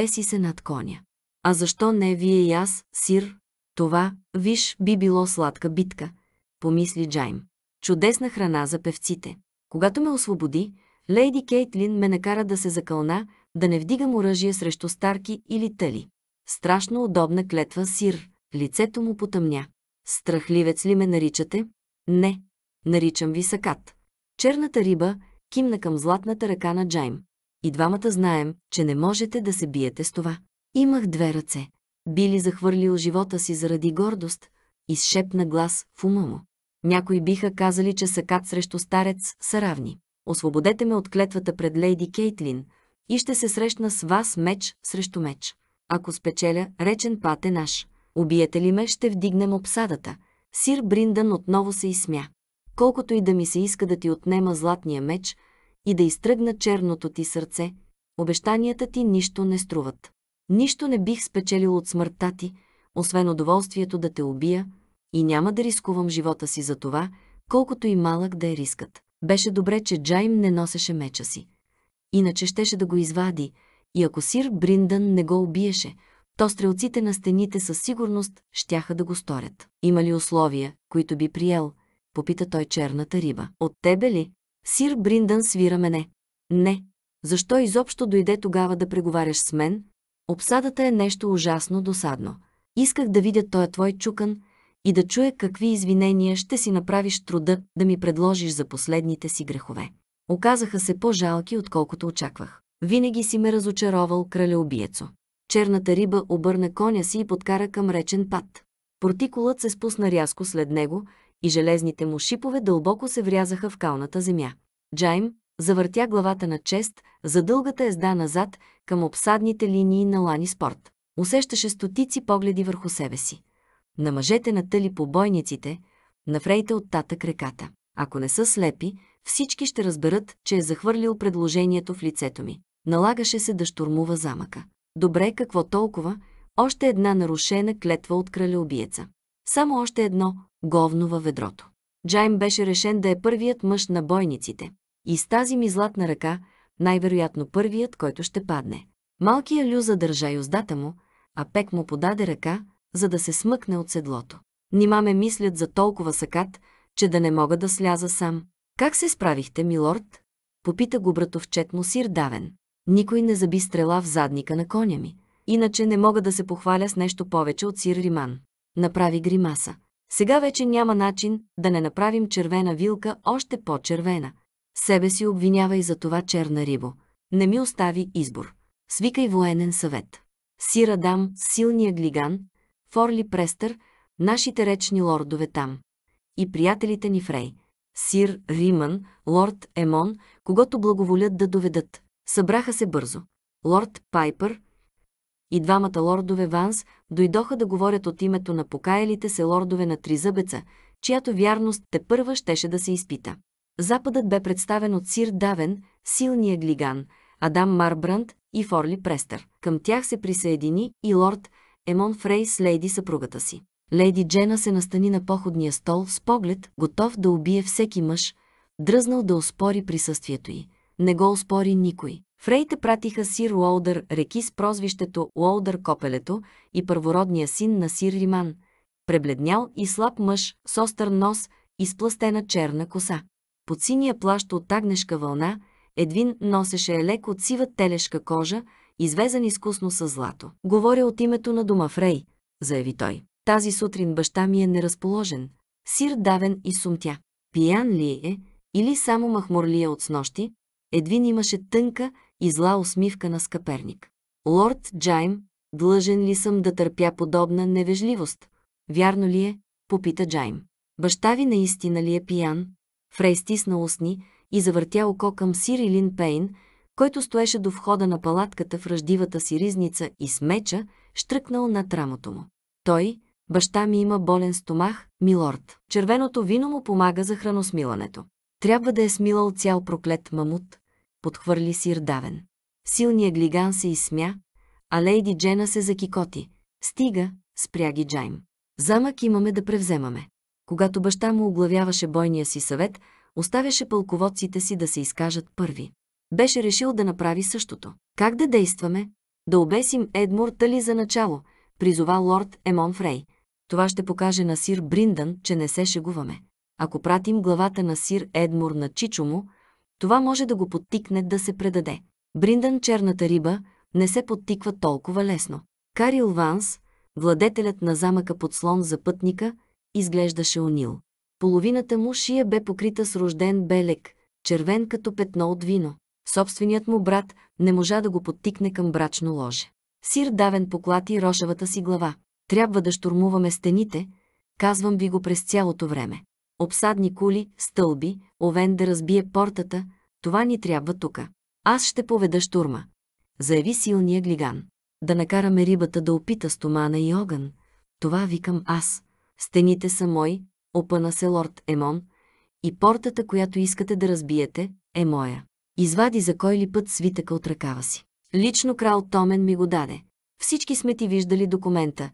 си се над коня. А защо не вие и аз, сир? Това, виж, би било сладка битка, помисли Джайм. Чудесна храна за певците. Когато ме освободи, Лейди Кейтлин ме накара да се закълна да не вдигам оръжие срещу старки или тали. Страшно удобна клетва сир, лицето му потъмня. Страхливец ли ме наричате? Не, наричам ви сакат. Черната риба кимна към златната ръка на Джайм. И двамата знаем, че не можете да се биете с това. Имах две ръце. Били захвърлил живота си заради гордост, изшепна глас в ума му. Някои биха казали, че сакат срещу старец са равни. Освободете ме от клетвата пред лейди Кейтлин – и ще се срещна с вас меч срещу меч. Ако спечеля, речен пат е наш. Убиете ли ме, ще вдигнем обсадата. Сир бриндън отново се изсмя. Колкото и да ми се иска да ти отнема златния меч и да изтръгна черното ти сърце, обещанията ти нищо не струват. Нищо не бих спечелил от смъртта ти, освен удоволствието да те убия, и няма да рискувам живота си за това, колкото и малък да е рискът. Беше добре, че Джайм не носеше меча си иначе щеше да го извади, и ако сир Бриндън не го убиеше, то стрелците на стените със сигурност щяха да го сторят. Има ли условия, които би приел? Попита той черната риба. От тебе ли? Сир Бриндън свира мене. Не. Защо изобщо дойде тогава да преговаряш с мен? Обсадата е нещо ужасно досадно. Исках да видя той твой чукан и да чуя какви извинения ще си направиш труда да ми предложиш за последните си грехове. Оказаха се по-жалки, отколкото очаквах. Винаги си ме разочаровал кралеобиецо. Черната риба обърна коня си и подкара към речен пат. Протикулът се спусна рязко след него и железните му шипове дълбоко се врязаха в калната земя. Джайм завъртя главата на чест за дългата езда назад към обсадните линии на Лани Спорт. Усещаше стотици погледи върху себе си. На мъжете на тъли побойниците, на фрейта от тата креката. Ако не са слепи, всички ще разберат, че е захвърлил предложението в лицето ми. Налагаше се да штурмува замъка. Добре, какво толкова? Още една нарушена клетва от кралеобиеца. Само още едно – говно във ведрото. Джайм беше решен да е първият мъж на бойниците. И с тази ми златна ръка, най-вероятно първият, който ще падне. Малкия Лю задържа юздата му, а Пек му подаде ръка, за да се смъкне от седлото. Нима ме мислят за толкова сакат, че да не мога да сляза сам. Как се справихте, милорд? Попита го братовчет му сир давен. Никой не заби стрела в задника на коня ми. Иначе не мога да се похваля с нещо повече от сир Риман. Направи гримаса. Сега вече няма начин да не направим червена вилка още по-червена. Себе си обвинява и за това черна рибо. Не ми остави избор. Свикай военен съвет. Сир Адам, силния глиган, Форли Престър, нашите речни лордове там. И приятелите ни Фрей сир Риман, лорд Емон, когато благоволят да доведат. Събраха се бързо. Лорд Пайпер и двамата лордове Ванс дойдоха да говорят от името на покаялите се лордове на Тризъбеца, чиято вярност те първа щеше да се изпита. Западът бе представен от Сир Давен, силния глиган, Адам Марбранд и Форли Престър. Към тях се присъедини и лорд Емон Фрей с лейди съпругата си. Леди Джена се настани на походния стол с поглед, готов да убие всеки мъж, дръзнал да успори присъствието й. Не го оспори никой. Фрейте пратиха сир Уолдър реки с прозвището Уолдър Копелето и първородния син на сир Риман, пребледнял и слаб мъж с остър нос и сплъстена черна коса. Под синия плащ от агнешка вълна, Едвин носеше елек от сива телешка кожа, извезан изкусно с злато. Говоря от името на дома Фрей, заяви той. Тази сутрин баща ми е неразположен. Сир давен и сумтя. Пиян ли е или само махмурлия е от снощи? Едвин имаше тънка и зла усмивка на скъперник. Лорд Джайм, длъжен ли съм да търпя подобна невежливост? Вярно ли е? Попита Джайм. Баща ви наистина ли е пиян? Фрей стисна устни и завъртя око към Сири Лин Пейн, който стоеше до входа на палатката в ръждивата си ризница и с меча, штръкнал над рамото му. Той, Баща ми има болен стомах, милорд. Червеното вино му помага за храносмилането. Трябва да е смилал цял проклет мамут, подхвърли сир давен. Силният глиган се изсмя, а лейди Джена се закикоти. Стига, спря ги Джайм. Замък имаме да превземаме. Когато баща му оглавяваше бойния си съвет, оставяше пълководците си да се изкажат първи. Беше решил да направи същото. Как да действаме? Да обесим Едмур Тали за начало, призова лорд Емон Фрей. Това ще покаже на сир Бриндън, че не се шегуваме. Ако пратим главата на сир Едмур на Чичо му, това може да го подтикне да се предаде. Бриндън черната риба не се подтиква толкова лесно. Карил Ванс, владетелят на замъка под слон за пътника, изглеждаше унил. Половината му шия бе покрита с рожден белек, червен като петно от вино. Собственият му брат не можа да го подтикне към брачно ложе. Сир Давен поклати рошавата си глава. Трябва да штурмуваме стените, казвам ви го през цялото време. Обсадни кули, стълби, овен да разбие портата, това ни трябва тука. Аз ще поведа штурма. Заяви силния глиган. Да накараме рибата да опита стомана и огън. Това викам аз. Стените са мои, опъна се лорд Емон, и портата, която искате да разбиете, е моя. Извади за кой ли път свитъка от ръкава си. Лично крал Томен ми го даде. Всички сме ти виждали документа,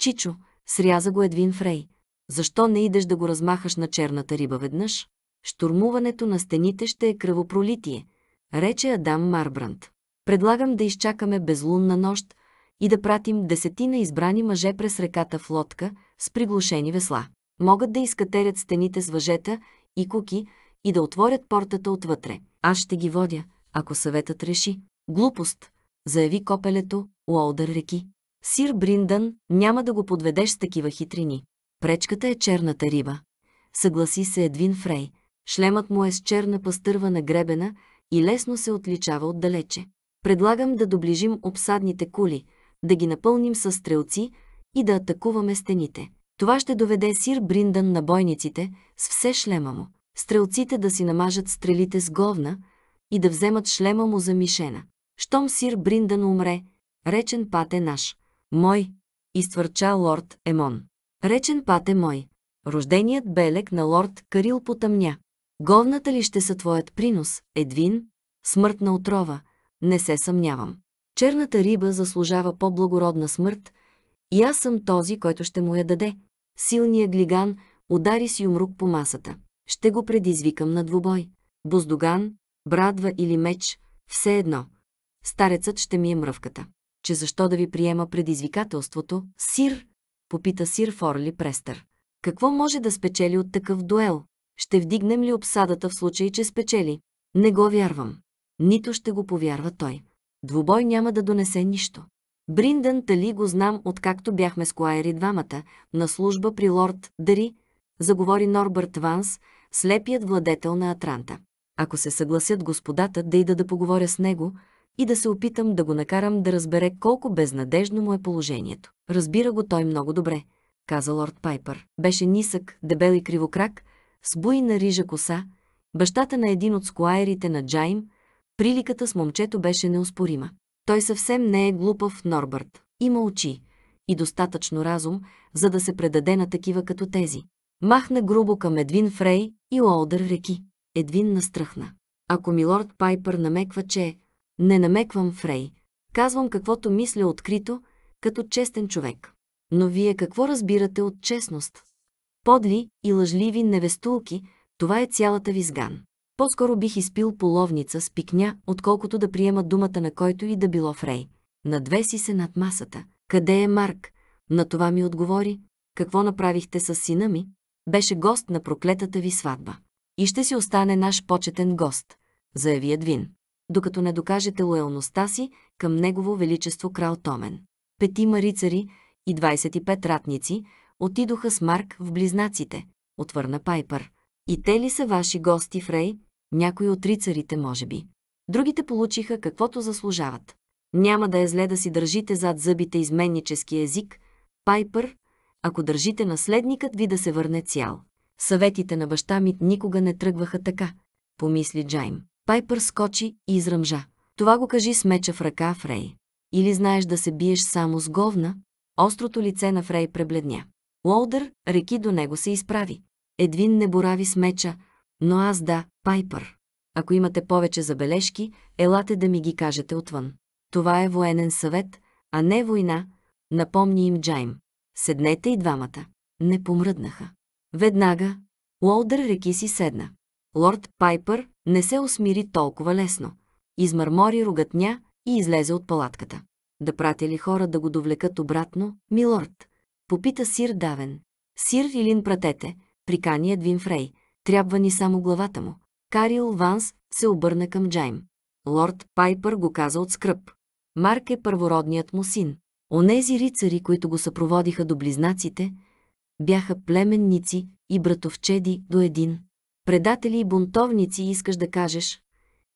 Чичо, сряза го Едвин Фрей. Защо не идеш да го размахаш на черната риба веднъж? Штурмуването на стените ще е кръвопролитие, рече Адам Марбранд. Предлагам да изчакаме безлунна нощ и да пратим десетина избрани мъже през реката в лодка с приглушени весла. Могат да изкатерят стените с въжета и куки и да отворят портата отвътре. Аз ще ги водя, ако съветът реши. Глупост, заяви копелето Уолдър реки. Сир Бриндън, няма да го подведеш с такива хитрини. Пречката е черната риба. Съгласи се Едвин Фрей. Шлемът му е с черна пастърва на гребена и лесно се отличава отдалече. Предлагам да доближим обсадните кули, да ги напълним с стрелци и да атакуваме стените. Това ще доведе сир Бриндън на бойниците с все шлема му. Стрелците да си намажат стрелите с говна и да вземат шлема му за мишена. Щом сир Бриндън умре, речен пат е наш. Мой, изтвърча лорд Емон. Речен пат е мой. Рожденият белег на лорд Карил потъмня. Говната ли ще са твоят принос, Едвин? Смъртна отрова, не се съмнявам. Черната риба заслужава по-благородна смърт и аз съм този, който ще му я даде. Силният глиган удари с юмрук по масата. Ще го предизвикам на двубой. Боздоган, брадва или меч, все едно. Старецът ще ми е мръвката че защо да ви приема предизвикателството, Сир? Попита Сир Форли Престър. Какво може да спечели от такъв дуел? Ще вдигнем ли обсадата в случай, че спечели? Не го вярвам. Нито ще го повярва той. Двубой няма да донесе нищо. Бриндън Тали го знам, откакто бяхме с Куайри двамата, на служба при лорд Дари, заговори Норбърт Ванс, слепият владетел на Атранта. Ако се съгласят господата да ида да поговоря с него, и да се опитам да го накарам да разбере колко безнадежно му е положението. Разбира го той много добре, каза лорд Пайпър. Беше нисък, дебел и кривокрак, с буйна рижа коса, бащата на един от скуайрите на Джайм, приликата с момчето беше неоспорима. Той съвсем не е глупав Норбърт. Има очи и достатъчно разум, за да се предаде на такива като тези. Махна грубо към Едвин Фрей и Олдър реки. Едвин настръхна. Ако милорд Пайпър намеква, че не намеквам, Фрей. Казвам каквото мисля открито, като честен човек. Но вие какво разбирате от честност? Подли и лъжливи невестулки, това е цялата ви сган. По-скоро бих изпил половница с пикня, отколкото да приема думата на който и да било Фрей. Надвеси се над масата. Къде е Марк? На това ми отговори. Какво направихте с сина ми? Беше гост на проклетата ви сватба. И ще си остане наш почетен гост, заяви Едвин докато не докажете лоялността си към Негово Величество крал Томен. Петима рицари и 25 ратници отидоха с Марк в близнаците, отвърна Пайпър. И те ли са ваши гости, Фрей? Някои от рицарите, може би. Другите получиха каквото заслужават. Няма да е зле да си държите зад зъбите изменнически език, Пайпър, ако държите наследникът ви да се върне цял. Съветите на баща ми никога не тръгваха така, помисли Джайм. Пайпър скочи и изръмжа. Това го кажи с меча в ръка Фрей. Или знаеш да се биеш само с говна, острото лице на Фрей пребледня. Уолдър, реки до него се изправи. Едвин не борави с меча, но аз да, Пайпър. Ако имате повече забележки, елате да ми ги кажете отвън. Това е военен съвет, а не война, напомни им Джайм. Седнете и двамата. Не помръднаха. Веднага Уолдър реки си седна. Лорд Пайпър не се усмири толкова лесно. Измърмори рогатня и излезе от палатката. Да прати ли хора да го довлекат обратно, милорд? Попита сир Давен. Сир Илин пратете, прикани Едвин Фрей. Трябва ни само главата му. Карил Ванс се обърна към Джайм. Лорд Пайпър го каза от скръп. Марк е първородният му син. Онези рицари, които го съпроводиха до близнаците, бяха племенници и братовчеди до един. Предатели и бунтовници искаш да кажеш.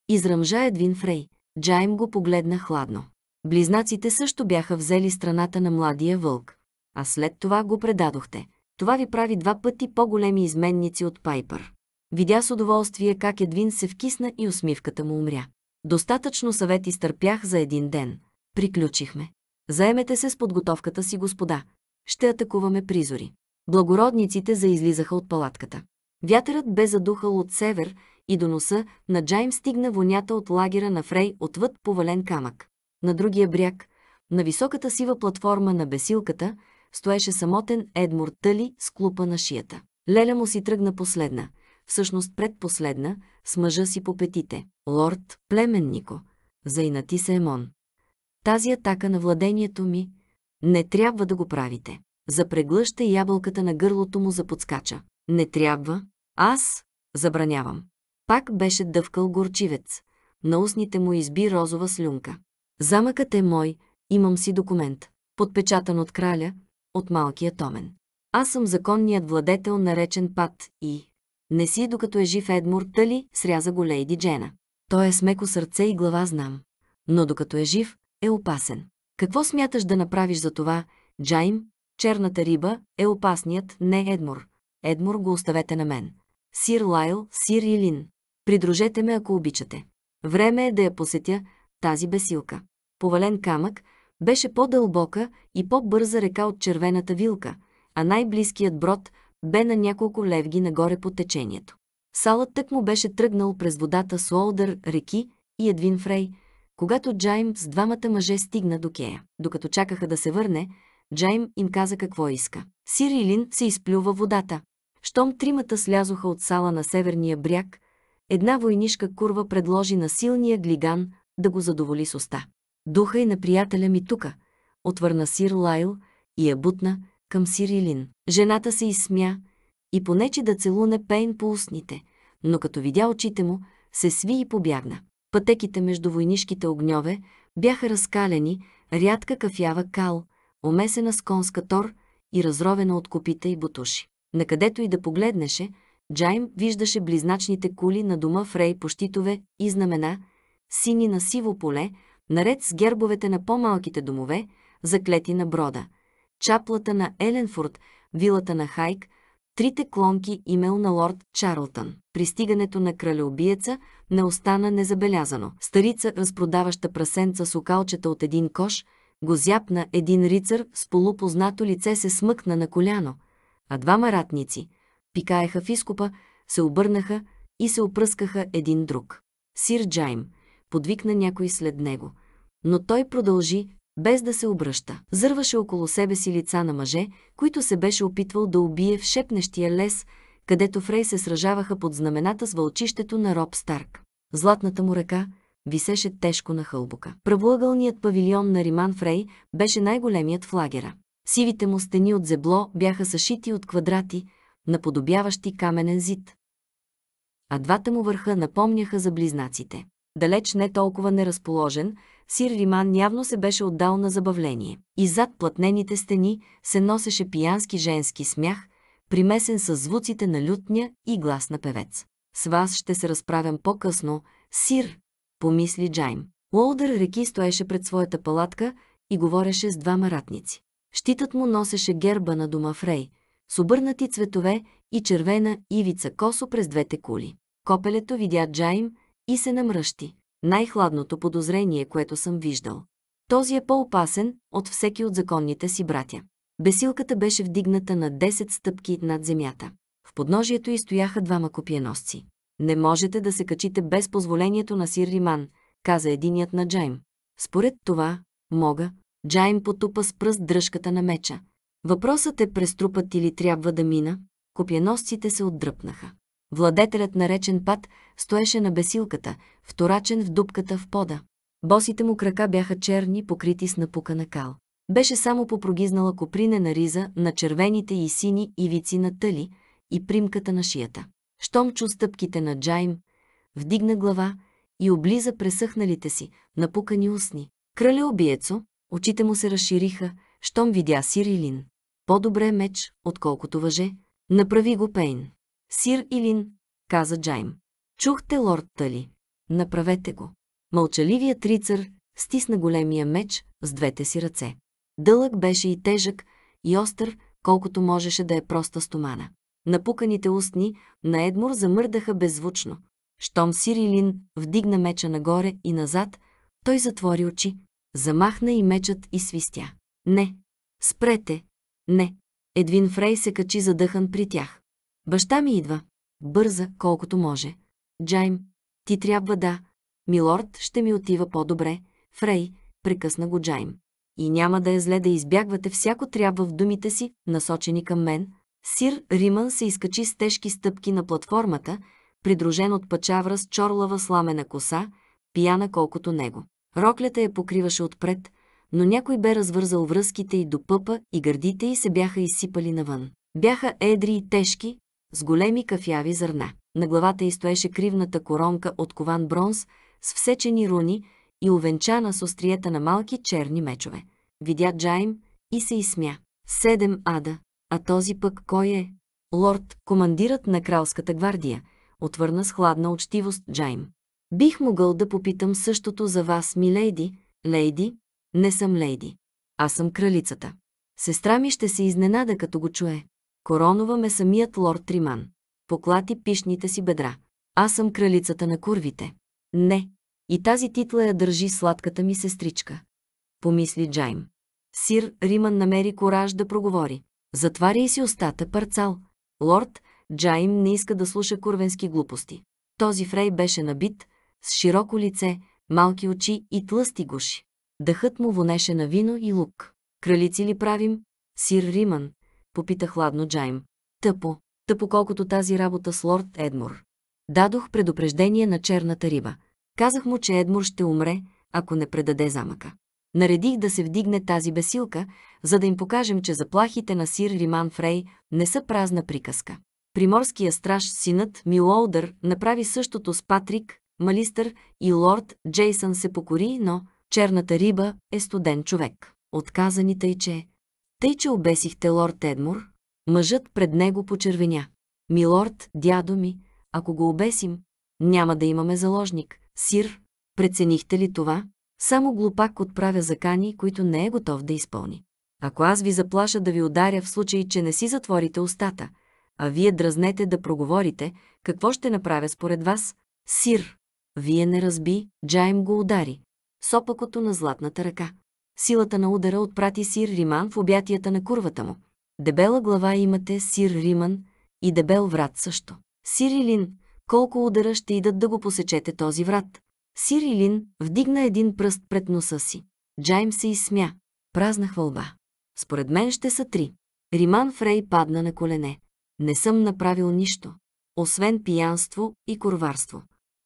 Изръмжа Едвин Фрей. Джайм го погледна хладно. Близнаците също бяха взели страната на младия вълк. А след това го предадохте. Това ви прави два пъти по-големи изменници от Пайпър. Видя с удоволствие как Едвин се вкисна и усмивката му умря. Достатъчно съвет изтърпях за един ден. Приключихме. Заемете се с подготовката си, господа. Ще атакуваме призори. Благородниците заизлизаха от палатката. Вятърът бе задухал от север и до носа на Джайм стигна вонята от лагера на Фрей отвъд повален камък. На другия бряг, на високата сива платформа на бесилката, стоеше самотен Едмур Тъли с клупа на шията. Леля му си тръгна последна, всъщност предпоследна, с мъжа си по петите. Лорд, племеннико, заинати се Емон. Тази атака на владението ми не трябва да го правите. Запреглъща ябълката на гърлото му за подскача. Не трябва, аз забранявам. Пак беше дъвкал горчивец. На устните му изби розова слюнка. Замъкът е мой, имам си документ. Подпечатан от краля, от малкия Томен. Аз съм законният владетел, наречен Пат и... Не си, докато е жив Едмур тали, сряза го Лейди Джена. Той е смеко сърце и глава знам. Но докато е жив, е опасен. Какво смяташ да направиш за това, Джайм? Черната риба е опасният, не Едмур. Едмур го оставете на мен. Сир Лайл, Сир Илин. Придружете ме, ако обичате. Време е да я посетя, тази бесилка. Повален камък беше по-дълбока и по-бърза река от червената вилка, а най-близкият брод бе на няколко левги нагоре по течението. Салът тък му беше тръгнал през водата с Олдър, реки и Едвин Фрей, когато Джайм с двамата мъже стигна до Кея. Докато чакаха да се върне, Джайм им каза какво иска. Сирилин се изплюва водата. Щом тримата слязоха от сала на северния бряг, една войнишка курва предложи на силния глиган да го задоволи с уста. Духа и на приятеля ми тука, отвърна сир Лайл и я бутна към Сирилин. Жената се изсмя и понече да целуне Пейн по устните, но като видя очите му, се сви и побягна. Пътеките между войнишките огньове бяха разкалени, рядка кафява кал, омесена с конска тор и разровена от копита и бутуши. Накъдето и да погледнеше, Джайм виждаше близначните кули на дома Фрей по щитове и знамена, сини на сиво поле, наред с гербовете на по-малките домове, заклети на брода, чаплата на Еленфорд, вилата на Хайк, трите клонки имел на лорд Чарлтън. Пристигането на кралеобиеца не остана незабелязано. Старица, разпродаваща прасенца с окалчета от един кош, го зяпна един рицар с полупознато лице се смъкна на коляно, а двама ратници пикаеха в изкупа, се обърнаха и се опръскаха един друг. Сир Джайм подвикна някой след него, но той продължи, без да се обръща. Зърваше около себе си лица на мъже, които се беше опитвал да убие в шепнещия лес, където Фрей се сражаваха под знамената с вълчището на Роб Старк. Златната му ръка висеше тежко на хълбука. Правоъгълният павилион на Риман Фрей беше най-големият в лагера. Сивите му стени от зебло бяха съшити от квадрати, наподобяващи каменен зид. А двата му върха напомняха за близнаците. Далеч не толкова неразположен, сир Риман явно се беше отдал на забавление. И зад платнените стени се носеше пиянски женски смях, примесен с звуците на лютня и глас на певец. С вас ще се разправям по-късно, сир, помисли Джайм. Уолдър реки стоеше пред своята палатка и говореше с двама ратници. Щитът му носеше герба на дома Фрей, с обърнати цветове и червена ивица косо през двете кули. Копелето видя Джайм и се намръщи. Най-хладното подозрение, което съм виждал. Този е по-опасен от всеки от законните си братя. Бесилката беше вдигната на 10 стъпки над земята. В подножието й стояха двама копиеносци. Не можете да се качите без позволението на Сир Риман, каза единият на Джайм. Според това, мога, Джайм потупа с пръст дръжката на меча. Въпросът е през трупът или трябва да мина? Копяносците се отдръпнаха. Владетелят наречен пат стоеше на бесилката, вторачен в дупката в пода. Босите му крака бяха черни, покрити с напукана кал. Беше само попрогизнала коприне на риза на червените и сини ивици на тъли и примката на шията. Щом чу стъпките на Джайм, вдигна глава и облиза пресъхналите си, напукани устни. Крале обиецо, Очите му се разшириха, щом видя Сир Илин. По-добре е меч, отколкото въже. Направи го Пейн. Сир Илин, каза Джайм. Чухте, лорд Тали. Направете го. Мълчаливият рицар стисна големия меч с двете си ръце. Дълъг беше и тежък, и остър, колкото можеше да е проста стомана. Напуканите устни на Едмур замърдаха беззвучно. Щом Сирилин вдигна меча нагоре и назад, той затвори очи, замахна и мечът и свистя. Не! Спрете! Не! Едвин Фрей се качи задъхан при тях. Баща ми идва. Бърза, колкото може. Джайм, ти трябва да. Милорд ще ми отива по-добре. Фрей, прекъсна го Джайм. И няма да е зле да избягвате всяко трябва в думите си, насочени към мен. Сир Риман се изкачи с тежки стъпки на платформата, придружен от пачавра с чорлава сламена коса, пияна колкото него. Роклята я покриваше отпред, но някой бе развързал връзките й до пъпа и гърдите й се бяха изсипали навън. Бяха едри и тежки, с големи кафяви зърна. На главата й стоеше кривната коронка от кован бронз с всечени руни и овенчана с остриета на малки черни мечове. Видя Джайм и се изсмя. Седем ада, а този пък кой е? Лорд, командират на кралската гвардия, отвърна с хладна учтивост Джайм. Бих могъл да попитам същото за вас, милейди, лейди, не съм лейди. Аз съм кралицата. Сестра ми ще се изненада, като го чуе. Коронова ме самият лорд Триман. Поклати пишните си бедра. Аз съм кралицата на курвите. Не. И тази титла я държи сладката ми сестричка. Помисли Джайм. Сир Риман намери кораж да проговори. Затваряй си устата, парцал. Лорд, Джайм не иска да слуша курвенски глупости. Този фрей беше набит, с широко лице, малки очи и тлъсти гуши. Дъхът му вонеше на вино и лук. Кралици ли правим? Сир Риман, попита хладно Джайм. Тъпо, тъпо колкото тази работа с лорд Едмур. Дадох предупреждение на черната риба. Казах му, че Едмур ще умре, ако не предаде замъка. Наредих да се вдигне тази бесилка, за да им покажем, че заплахите на сир Риман Фрей не са празна приказка. Приморския страж, синът Милоудър, направи същото с Патрик, Малистър и лорд Джейсън се покори, но черната риба е студен човек. Отказани тъй, че... Тъй, че обесихте лорд Едмур, мъжът пред него почервеня. Милорд, дядо ми, ако го обесим, няма да имаме заложник. Сир, преценихте ли това? Само глупак отправя закани, които не е готов да изпълни. Ако аз ви заплаша да ви ударя в случай, че не си затворите устата, а вие дразнете да проговорите, какво ще направя според вас? Сир, вие не разби, Джайм го удари. Сопакото на златната ръка. Силата на удара отпрати Сир Риман в обятията на курвата му. Дебела глава имате, Сир Риман, и дебел врат също. Илин, колко удара ще идат да го посечете този врат? Илин вдигна един пръст пред носа си. Джайм се изсмя. Празна хвалба. Според мен ще са три. Риман Фрей падна на колене. Не съм направил нищо. Освен пиянство и корварство.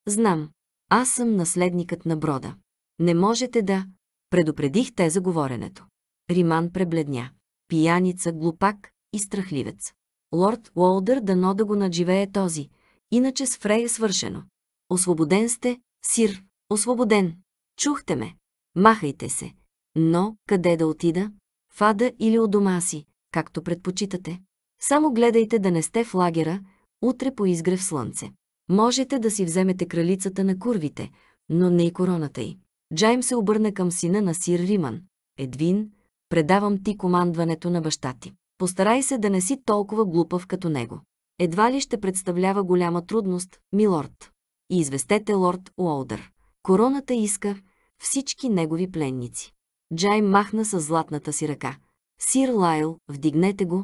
Знам, аз съм наследникът на брода. Не можете да... Предупредих те за говоренето. Риман пребледня. Пияница, глупак и страхливец. Лорд Уолдър дано да го надживее този, иначе с Фрей е свършено. Освободен сте, сир, освободен. Чухте ме. Махайте се. Но къде да отида? Фада или у дома си, както предпочитате. Само гледайте да не сте в лагера, утре по изгрев слънце. Можете да си вземете кралицата на курвите, но не и короната й. Джайм се обърна към сина на Сир Риман. Едвин, предавам ти командването на баща ти. Постарай се да не си толкова глупав като него. Едва ли ще представлява голяма трудност, милорд. И известете лорд Уолдър. Короната иска всички негови пленници. Джайм махна с златната си ръка. Сир Лайл, вдигнете го,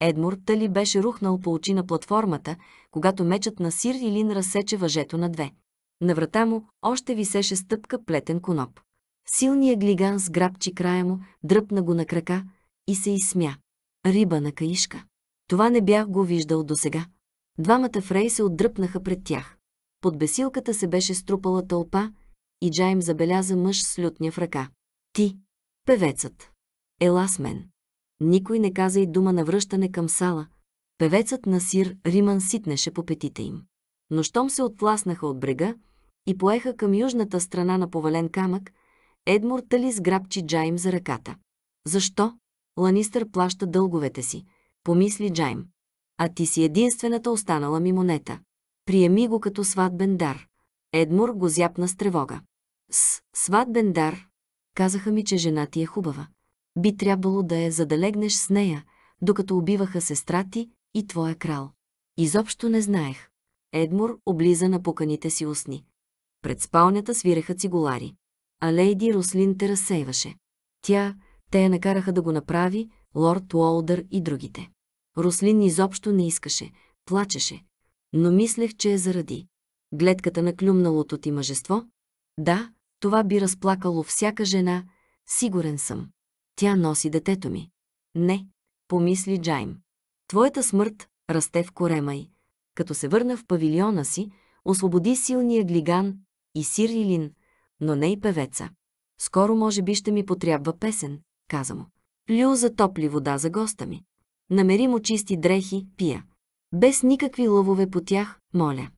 Едмурт Тали беше рухнал по очи на платформата, когато мечът на Сир Илин разсече въжето на две. На врата му още висеше стъпка плетен коноп. Силният глиган сграбчи края му, дръпна го на крака и се изсмя. Риба на каишка. Това не бях го виждал досега. Двамата фрей се отдръпнаха пред тях. Под бесилката се беше струпала тълпа и Джайм забеляза мъж с лютня в ръка. Ти, певецът. Ела с мен. Никой не каза и дума на връщане към сала. Певецът на сир Риман ситнеше по петите им. Но щом се отпласнаха от брега и поеха към южната страна на повален камък, Едмур Тали сграбчи Джайм за ръката. Защо? Ланистър плаща дълговете си, помисли Джайм. А ти си единствената останала ми монета. Приеми го като сватбен дар. Едмур го зяпна с тревога. С, сватбен дар. Казаха ми, че жена ти е хубава би трябвало да я задалегнеш с нея, докато убиваха сестра ти и твоя крал. Изобщо не знаех. Едмур облиза на поканите си устни. Пред спалнята свиреха цигулари. А лейди Рослин те разсейваше. Тя, те я накараха да го направи, лорд Уолдър и другите. Рослин изобщо не искаше, плачеше, но мислех, че е заради. Гледката на клюмналото ти мъжество? Да, това би разплакало всяка жена, сигурен съм. Тя носи детето ми. Не, помисли Джайм. Твоята смърт расте в корема й. Като се върна в павилиона си, освободи силния глиган и Сирилин, но не и певеца. Скоро може би ще ми потрябва песен, каза му. Лю за топли вода за госта ми. Намери му чисти дрехи, пия. Без никакви лъвове по тях, моля.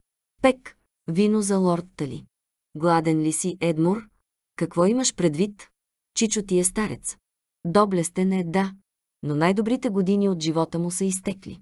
Пек, вино за лорд Тали. Гладен ли си, Едмур? Какво имаш предвид? Чичо ти е старец. Доблестен е, да, но най-добрите години от живота му са изтекли.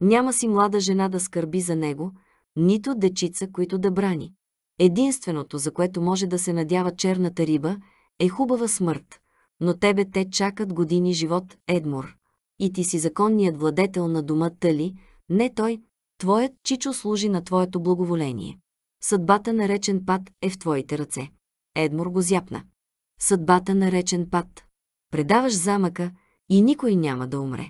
Няма си млада жена да скърби за него, нито дечица, които да брани. Единственото, за което може да се надява черната риба, е хубава смърт, но тебе те чакат години живот, Едмор. И ти си законният владетел на дома Тали, не той, твоят чичо служи на твоето благоволение. Съдбата наречен пат е в твоите ръце. Едмор го зяпна. Съдбата наречен пат – предаваш замъка и никой няма да умре.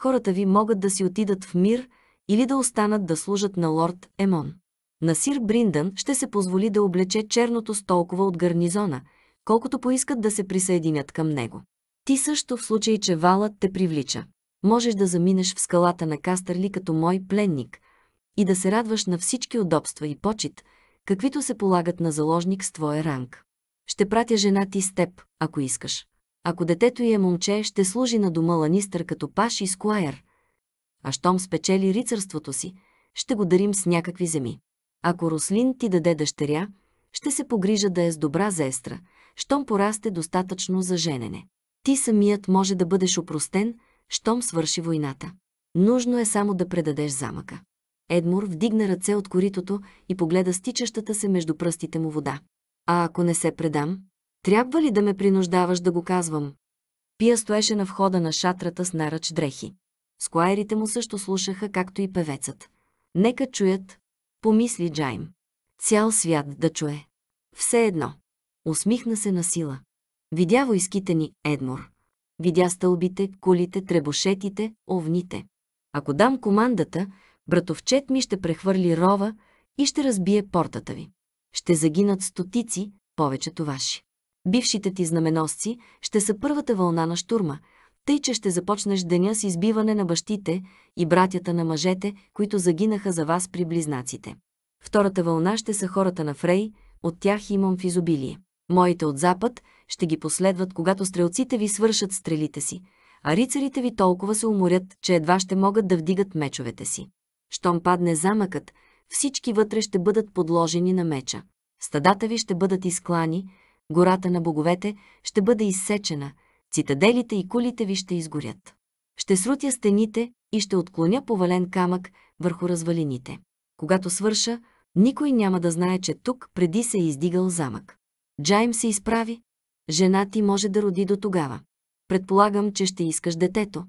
Хората ви могат да си отидат в мир или да останат да служат на лорд Емон. Насир Бриндън ще се позволи да облече черното с толкова от гарнизона, колкото поискат да се присъединят към него. Ти също в случай, че валът те привлича. Можеш да заминеш в скалата на Кастърли като мой пленник и да се радваш на всички удобства и почет, каквито се полагат на заложник с твоя ранг. Ще пратя жена ти с теб, ако искаш. Ако детето й е момче, ще служи на дома Ланистър като паш и скуайер. А щом спечели рицарството си, ще го дарим с някакви земи. Ако Рослин ти даде дъщеря, ще се погрижа да е с добра зестра, щом порасте достатъчно за женене. Ти самият може да бъдеш опростен, щом свърши войната. Нужно е само да предадеш замъка. Едмур вдигна ръце от коритото и погледа стичащата се между пръстите му вода. А ако не се предам, трябва ли да ме принуждаваш да го казвам? Пия стоеше на входа на шатрата с наръч дрехи. Скуайрите му също слушаха, както и певецът. Нека чуят, помисли Джайм. Цял свят да чуе. Все едно. Усмихна се на сила. Видя войските ни, Едмор. Видя стълбите, кулите, требошетите, овните. Ако дам командата, братовчет ми ще прехвърли рова и ще разбие портата ви. Ще загинат стотици, повечето ваши бившите ти знаменосци, ще са първата вълна на штурма, тъй че ще започнеш деня с избиване на бащите и братята на мъжете, които загинаха за вас при близнаците. Втората вълна ще са хората на Фрей, от тях имам в изобилие. Моите от запад ще ги последват, когато стрелците ви свършат стрелите си, а рицарите ви толкова се уморят, че едва ще могат да вдигат мечовете си. Щом падне замъкът, всички вътре ще бъдат подложени на меча. Стадата ви ще бъдат изклани, Гората на боговете ще бъде изсечена, цитаделите и кулите ви ще изгорят. Ще срутя стените и ще отклоня повален камък върху развалините. Когато свърша, никой няма да знае, че тук преди се е издигал замък. Джайм се изправи. Жена ти може да роди до тогава. Предполагам, че ще искаш детето.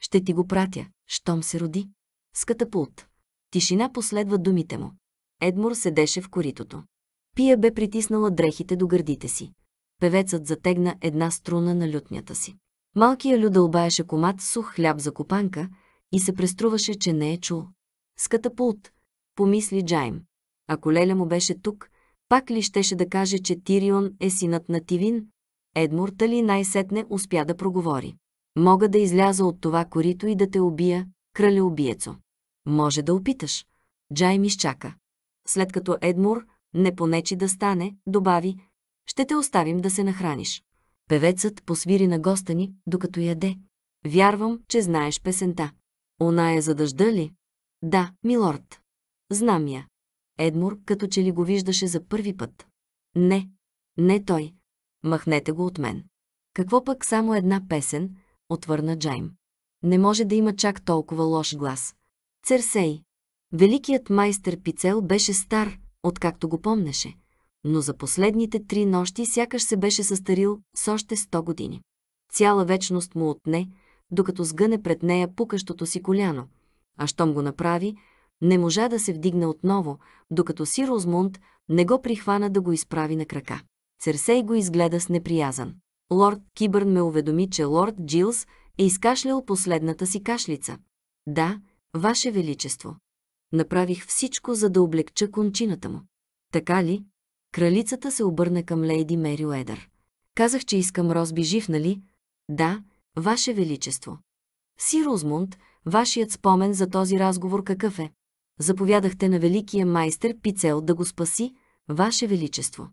Ще ти го пратя, щом се роди. С катапулт. Тишина последва думите му. Едмур седеше в коритото. Пия бе притиснала дрехите до гърдите си. Певецът затегна една струна на лютнята си. Малкия люд дълбаеше комат сух хляб за копанка и се преструваше, че не е чул. Ската катапулт, помисли Джайм. Ако Леля му беше тук, пак ли щеше да каже, че Тирион е синът на Тивин? Едмур тали най-сетне успя да проговори. Мога да изляза от това корито и да те убия, кралеубиецо. Може да опиташ. Джайм изчака. След като Едмур не понечи да стане, добави, ще те оставим да се нахраниш. Певецът посвири на госта ни, докато яде. Вярвам, че знаеш песента. Она е за дъжда ли? Да, милорд. Знам я. Едмур като че ли го виждаше за първи път. Не, не той. Махнете го от мен. Какво пък само една песен, отвърна Джайм. Не може да има чак толкова лош глас. Церсей. Великият майстер Пицел беше стар, откакто го помнеше, но за последните три нощи сякаш се беше състарил с още сто години. Цяла вечност му отне, докато сгъне пред нея пукащото си коляно, а щом го направи, не можа да се вдигне отново, докато си Розмунд не го прихвана да го изправи на крака. Церсей го изгледа с неприязан. Лорд Кибърн ме уведоми, че лорд Джилс е изкашлял последната си кашлица. Да, Ваше Величество. Направих всичко, за да облегча кончината му. Така ли? Кралицата се обърна към лейди Мери Уедър. Казах, че искам Розби жив, нали? Да, Ваше Величество. Си Розмунд, вашият спомен за този разговор какъв е? Заповядахте на великия майстер Пицел да го спаси, Ваше Величество.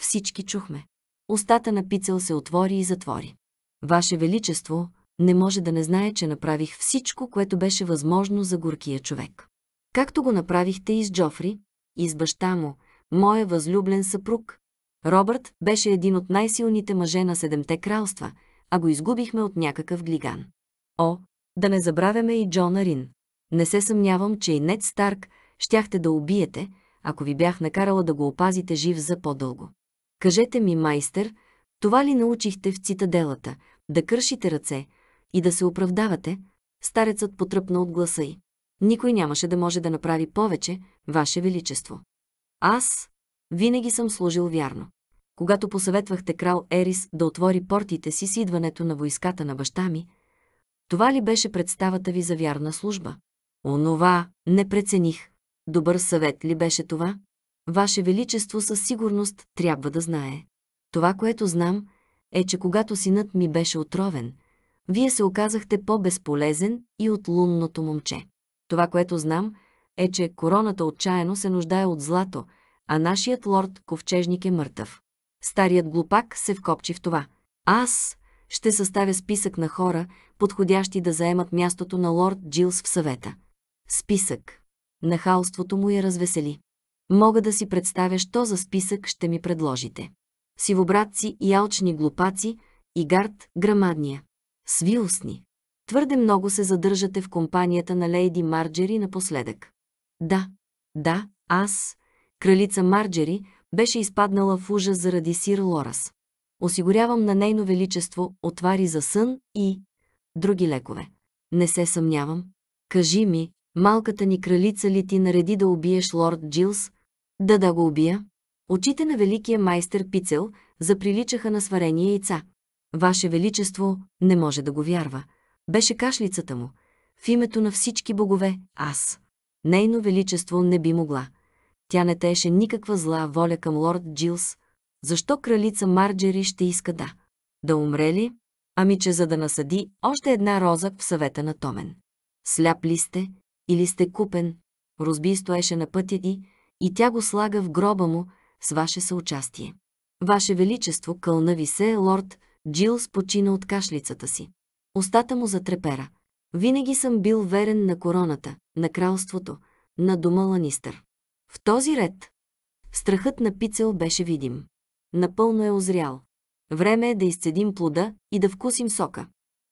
Всички чухме. Остата на Пицел се отвори и затвори. Ваше Величество не може да не знае, че направих всичко, което беше възможно за горкия човек както го направихте и с Джофри, и с баща му, моя възлюблен съпруг. Робърт беше един от най-силните мъже на Седемте кралства, а го изгубихме от някакъв глиган. О, да не забравяме и Джон Арин. Не се съмнявам, че и Нед Старк щяхте да убиете, ако ви бях накарала да го опазите жив за по-дълго. Кажете ми, майстер, това ли научихте в цитаделата, да кършите ръце и да се оправдавате? Старецът потръпна от гласа й. Никой нямаше да може да направи повече, Ваше Величество. Аз винаги съм служил вярно. Когато посъветвахте крал Ерис да отвори портите си с идването на войската на баща ми, това ли беше представата ви за вярна служба? Онова не прецених. Добър съвет ли беше това? Ваше Величество със сигурност трябва да знае. Това, което знам, е, че когато синът ми беше отровен, вие се оказахте по-безполезен и от лунното момче. Това, което знам, е, че короната отчаяно се нуждае от злато, а нашият лорд ковчежник е мъртъв. Старият глупак се вкопчи в това. Аз ще съставя списък на хора, подходящи да заемат мястото на лорд Джилс в съвета. Списък. Нахалството му я развесели. Мога да си представя, що за списък ще ми предложите. Сивобратци и алчни глупаци, и гард грамадния. Свилостни. Твърде много се задържате в компанията на лейди Марджери напоследък. Да, да, аз, кралица Марджери, беше изпаднала в ужас заради сир Лорас. Осигурявам на нейно величество отвари за сън и други лекове. Не се съмнявам. Кажи ми, малката ни кралица ли ти нареди да убиеш лорд Джилс? Да, да го убия. Очите на великия майстер Пицел заприличаха на сварени яйца. Ваше величество не може да го вярва беше кашлицата му. В името на всички богове, аз. Нейно величество не би могла. Тя не тееше никаква зла воля към лорд Джилс. Защо кралица Марджери ще иска да? Да умре ли? Ами че за да насъди още една роза в съвета на Томен. Сляп ли сте? Или сте купен? Розби стоеше на пътя ти и тя го слага в гроба му с ваше съучастие. Ваше Величество, кълна ви се, лорд Джилс почина от кашлицата си. Остата му затрепера. Винаги съм бил верен на короната, на кралството, на дома Ланистър. В този ред страхът на Пицел беше видим. Напълно е озрял. Време е да изцедим плода и да вкусим сока.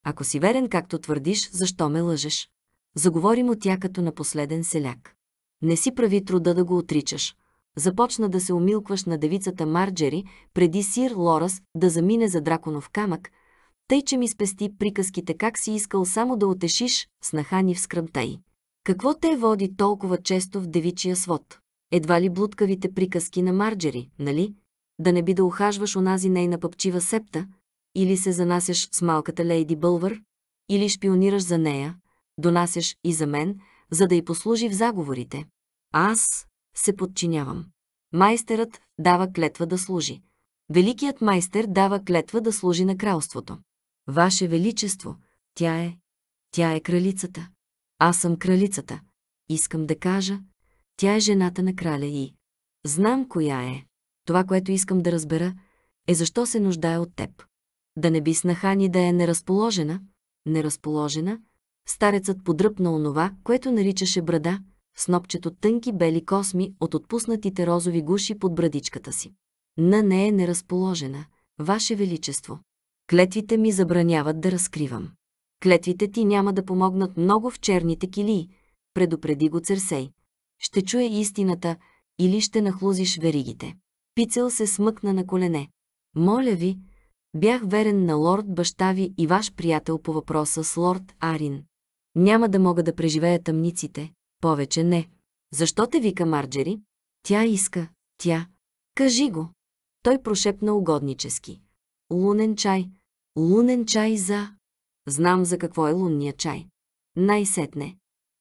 Ако си верен, както твърдиш, защо ме лъжеш? Заговори му тя като на последен селяк. Не си прави труда да го отричаш. Започна да се умилкваш на девицата Марджери, преди сир Лорас да замине за драконов камък, тъй че ми спести приказките как си искал само да отешиш снаха ни в скръмта й. Какво те води толкова често в девичия свод? Едва ли блудкавите приказки на Марджери, нали? Да не би да ухажваш онази нейна пъпчива септа, или се занасяш с малката Лейди Бълвър, или шпионираш за нея, донасяш и за мен, за да й послужи в заговорите. Аз се подчинявам. Майстерът дава клетва да служи. Великият майстер дава клетва да служи на кралството. Ваше Величество, тя е... Тя е кралицата. Аз съм кралицата. Искам да кажа, тя е жената на краля и... Знам коя е. Това, което искам да разбера, е защо се нуждае от теб. Да не би снахани да е неразположена, неразположена, старецът подръпна онова, което наричаше брада, снопчето тънки бели косми от отпуснатите розови гуши под брадичката си. На не е неразположена, Ваше Величество. Клетвите ми забраняват да разкривам. Клетвите ти няма да помогнат много в черните килии, предупреди го Церсей. Ще чуе истината или ще нахлузиш веригите. Пицел се смъкна на колене. Моля ви, бях верен на лорд баща ви и ваш приятел по въпроса с лорд Арин. Няма да мога да преживея тъмниците. Повече не. Защо те вика Марджери? Тя иска. Тя. Кажи го. Той прошепна угоднически. Лунен чай, Лунен чай за... Знам за какво е лунния чай. Най-сетне.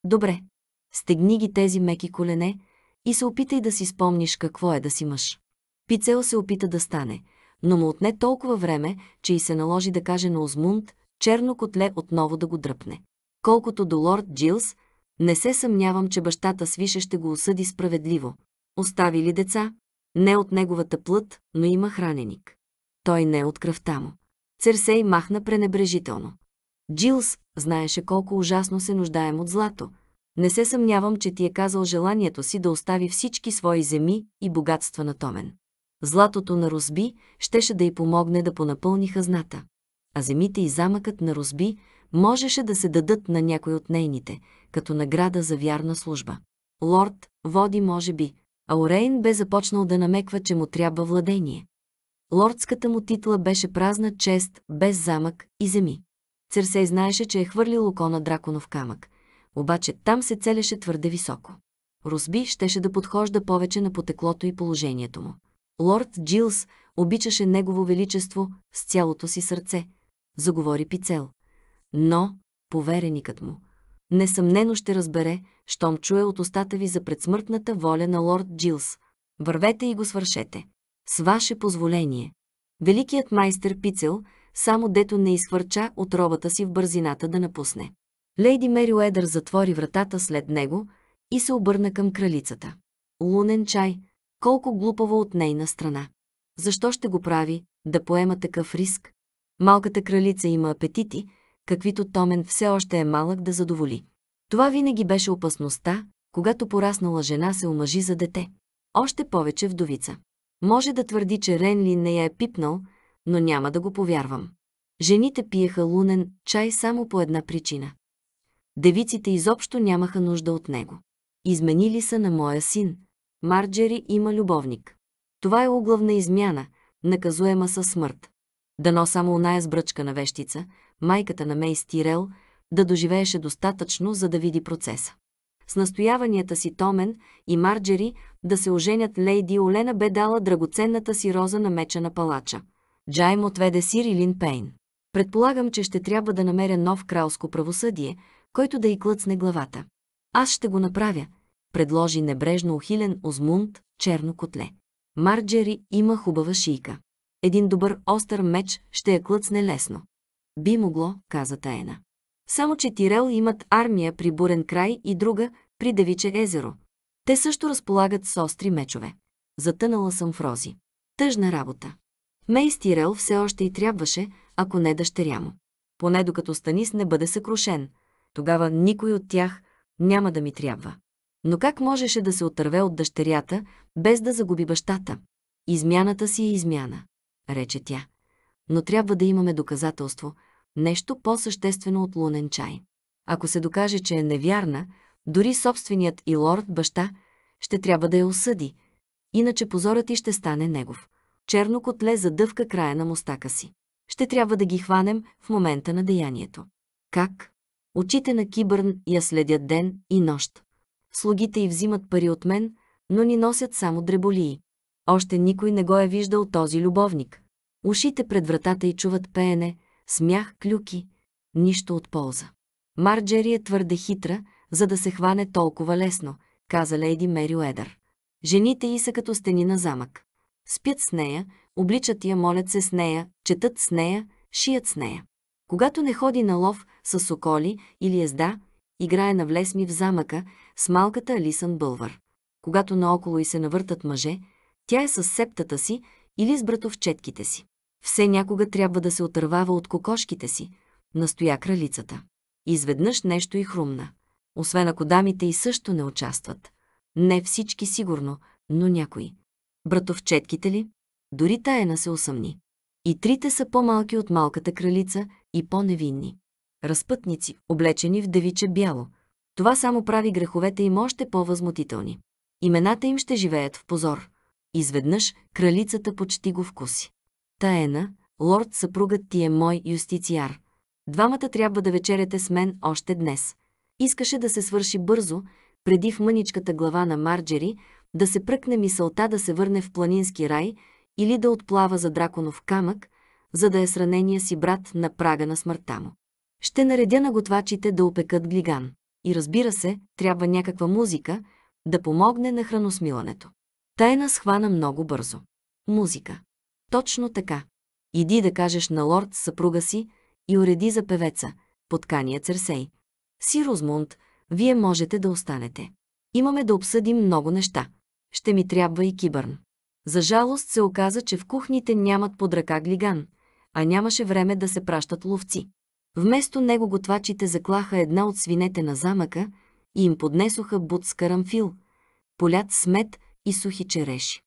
Добре. Стегни ги тези меки колене и се опитай да си спомниш какво е да си мъж. Пицел се опита да стане, но му отне толкова време, че и се наложи да каже на Озмунд, черно котле отново да го дръпне. Колкото до лорд Джилс, не се съмнявам, че бащата свише ще го осъди справедливо. Остави ли деца? Не от неговата плът, но има храненик. Той не е от кръвта му. Церсей махна пренебрежително. Джилс знаеше колко ужасно се нуждаем от злато. Не се съмнявам, че ти е казал желанието си да остави всички свои земи и богатства на Томен. Златото на Розби щеше да й помогне да понапълни хазната. А земите и замъкът на Розби можеше да се дадат на някой от нейните, като награда за вярна служба. Лорд води, може би. Аурейн бе започнал да намеква, че му трябва владение. Лордската му титла беше празна чест, без замък и земи. Церсей знаеше, че е хвърлил око на драконов камък, обаче там се целеше твърде високо. Русби щеше да подхожда повече на потеклото и положението му. Лорд Джилс обичаше Негово Величество с цялото си сърце, заговори Пицел. Но, повереникът му, несъмнено ще разбере, щом чуе от устата ви за предсмъртната воля на лорд Джилс. Вървете и го свършете. С ваше позволение. Великият майстър Пицел, само дето не изхвърча от робата си в бързината да напусне. Лейди Мери Уедър затвори вратата след него и се обърна към кралицата. Лунен чай, колко глупаво от нейна страна. Защо ще го прави, да поема такъв риск? Малката кралица има апетити, каквито Томен все още е малък да задоволи. Това винаги беше опасността, когато пораснала жена се омъжи за дете. Още повече вдовица. Може да твърди, че Ренли не я е пипнал, но няма да го повярвам. Жените пиеха лунен чай само по една причина. Девиците изобщо нямаха нужда от него. Изменили са на моя син. Марджери има любовник. Това е оглавна измяна, наказуема със смърт. Дано само оная на вещица, майката на Мейс Тирел, да доживееше достатъчно, за да види процеса с настояванията си Томен и Марджери да се оженят Лейди Олена бе дала драгоценната си роза на меча на палача. Джайм отведе сирилин Пейн. Предполагам, че ще трябва да намеря нов кралско правосъдие, който да й клъцне главата. Аз ще го направя, предложи небрежно ухилен Озмунд, черно котле. Марджери има хубава шийка. Един добър остър меч ще я клъцне лесно. Би могло, каза Таена. Само че Тирел имат армия при Бурен край и друга при девиче езеро. Те също разполагат с остри мечове. Затънала съм в рози. Тъжна работа. Мейс Тирел все още и трябваше, ако не дъщеря му. Поне докато Станис не бъде съкрушен. Тогава никой от тях няма да ми трябва. Но как можеше да се отърве от дъщерята, без да загуби бащата? Измяната си е измяна, рече тя. Но трябва да имаме доказателство – нещо по-съществено от лунен чай. Ако се докаже, че е невярна, дори собственият и лорд баща ще трябва да я осъди, иначе позорът и ще стане негов. Черно котле задъвка края на мостака си. Ще трябва да ги хванем в момента на деянието. Как? Очите на Кибърн я следят ден и нощ. Слугите й взимат пари от мен, но ни носят само дреболии. Още никой не го е виждал този любовник. Ушите пред вратата й чуват пеене, смях, клюки, нищо от полза. Марджери е твърде хитра, за да се хване толкова лесно, каза лейди Мери Уедър. Жените й са като стени на замък. Спят с нея, обличат я, молят се с нея, четат с нея, шият с нея. Когато не ходи на лов с соколи или езда, играе на влесми в замъка с малката Алисън бълвар. Когато наоколо й се навъртат мъже, тя е с септата си или с братовчетките си. Все някога трябва да се отървава от кокошките си, настоя кралицата. Изведнъж нещо и хрумна. Освен ако дамите и също не участват. Не всички сигурно, но някои. Братовчетките ли? Дори Таена се усъмни. И трите са по-малки от малката кралица и по-невинни. Разпътници, облечени в девиче бяло. Това само прави греховете им още по-възмутителни. Имената им ще живеят в позор. Изведнъж кралицата почти го вкуси. Таена, лорд съпругът ти е мой юстициар. Двамата трябва да вечеряте с мен още днес. Искаше да се свърши бързо, преди в мъничката глава на Марджери да се пръкне мисълта да се върне в планински рай или да отплава за драконов камък, за да е сранения си брат на прага на смъртта му. Ще наредя на готвачите да опекат глиган. И разбира се, трябва някаква музика да помогне на храносмилането. Тайна схвана много бързо. Музика. Точно така. Иди да кажеш на лорд съпруга си и уреди за певеца, поткания Церсей. Си Розмунд, вие можете да останете. Имаме да обсъдим много неща. Ще ми трябва и кибърн. За жалост се оказа, че в кухните нямат под ръка глиган, а нямаше време да се пращат ловци. Вместо него готвачите заклаха една от свинете на замъка и им поднесоха бут с карамфил, полят с мед и сухи череши.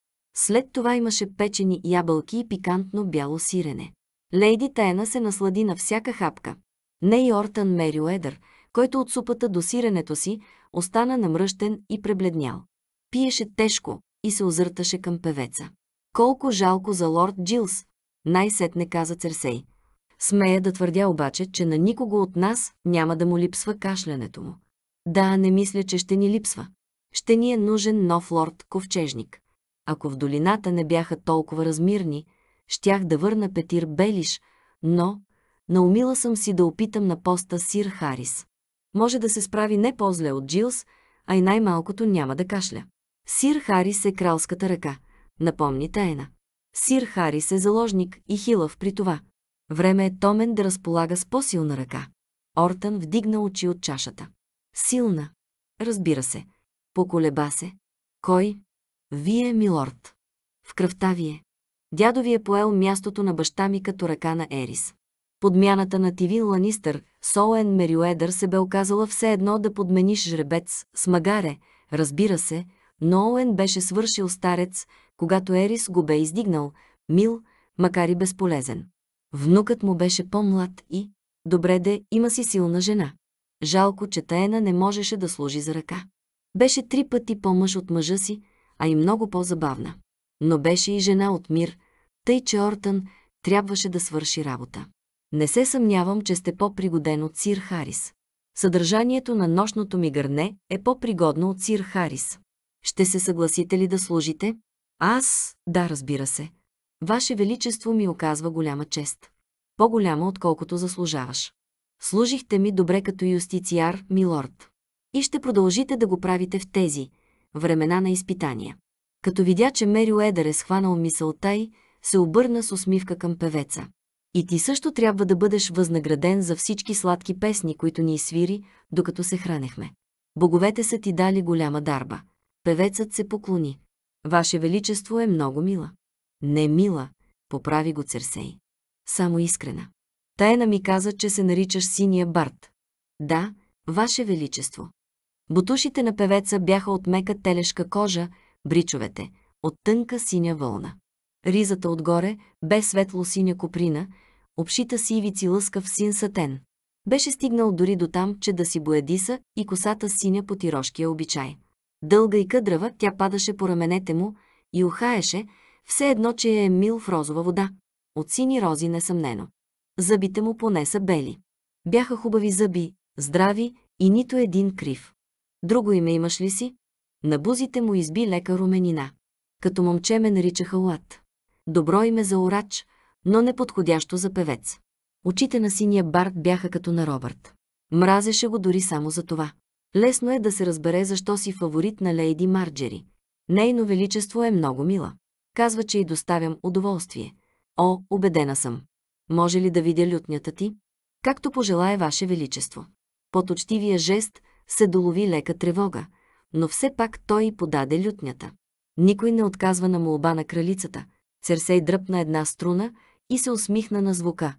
След това имаше печени ябълки и пикантно бяло сирене. Лейди Тайна се наслади на всяка хапка. Не и Ортън Мерио Едър, който от супата до сиренето си, остана намръщен и пребледнял. Пиеше тежко и се озърташе към певеца. Колко жалко за лорд Джилс, най-сетне каза Церсей. Смея да твърдя обаче, че на никого от нас няма да му липсва кашлянето му. Да, не мисля, че ще ни липсва. Ще ни е нужен нов лорд ковчежник. Ако в долината не бяха толкова размирни, щях да върна Петир Белиш, но наумила съм си да опитам на поста Сир Харис. Може да се справи не по-зле от Джилс, а и най-малкото няма да кашля. Сир Харис е кралската ръка, напомни Тайна. Сир Харис е заложник и хилав при това. Време е Томен да разполага с по-силна ръка. Ортън вдигна очи от чашата. Силна. Разбира се. Поколеба се. Кой? Вие, милорд. В кръвта ви е. Дядо ви е поел мястото на баща ми като ръка на Ерис. Подмяната на Тивин Ланистър, Солен Мериуедър се бе оказала все едно да подмениш жребец с магаре, разбира се, но Оен беше свършил старец, когато Ерис го бе издигнал, мил, макар и безполезен. Внукът му беше по-млад и, добре де, има си силна жена. Жалко, че Таена не можеше да служи за ръка. Беше три пъти по-мъж от мъжа си, а и много по-забавна. Но беше и жена от мир, тъй че Ортън трябваше да свърши работа. Не се съмнявам, че сте по-пригоден от Сир Харис. Съдържанието на нощното ми гърне е по-пригодно от Сир Харис. Ще се съгласите ли да служите? Аз, да, разбира се. Ваше Величество ми оказва голяма чест. По-голяма, отколкото заслужаваш. Служихте ми добре като юстициар, милорд. И ще продължите да го правите в тези, времена на изпитания. Като видя, че Мери Уедър е схванал мисълта й, се обърна с усмивка към певеца. И ти също трябва да бъдеш възнаграден за всички сладки песни, които ни свири, докато се хранехме. Боговете са ти дали голяма дарба. Певецът се поклони. Ваше Величество е много мила. Не мила, поправи го Церсей. Само искрена. Тайна ми каза, че се наричаш Синия Барт. Да, Ваше Величество. Бутушите на певеца бяха от мека телешка кожа, бричовете, от тънка синя вълна. Ризата отгоре бе светло-синя коприна, общита си вици лъскав син сатен. Беше стигнал дори до там, че да си боядиса и косата синя по тирошкия обичай. Дълга и къдрава тя падаше по раменете му и ухаеше, все едно, че е мил в розова вода. От сини рози несъмнено. Зъбите му поне са бели. Бяха хубави зъби, здрави и нито един крив. Друго име имаш ли си? На бузите му изби лека руменина. Като момче ме наричаха Лат. Добро име за орач, но неподходящо за певец. Очите на синия Барт бяха като на Робърт. Мразеше го дори само за това. Лесно е да се разбере защо си фаворит на Лейди Марджери. Нейно величество е много мила. Казва, че й доставям удоволствие. О, убедена съм. Може ли да видя лютнята ти? Както пожелае ваше величество. Под учтивия жест – се долови лека тревога, но все пак той и подаде лютнята. Никой не отказва на молба на кралицата. Церсей дръпна една струна и се усмихна на звука.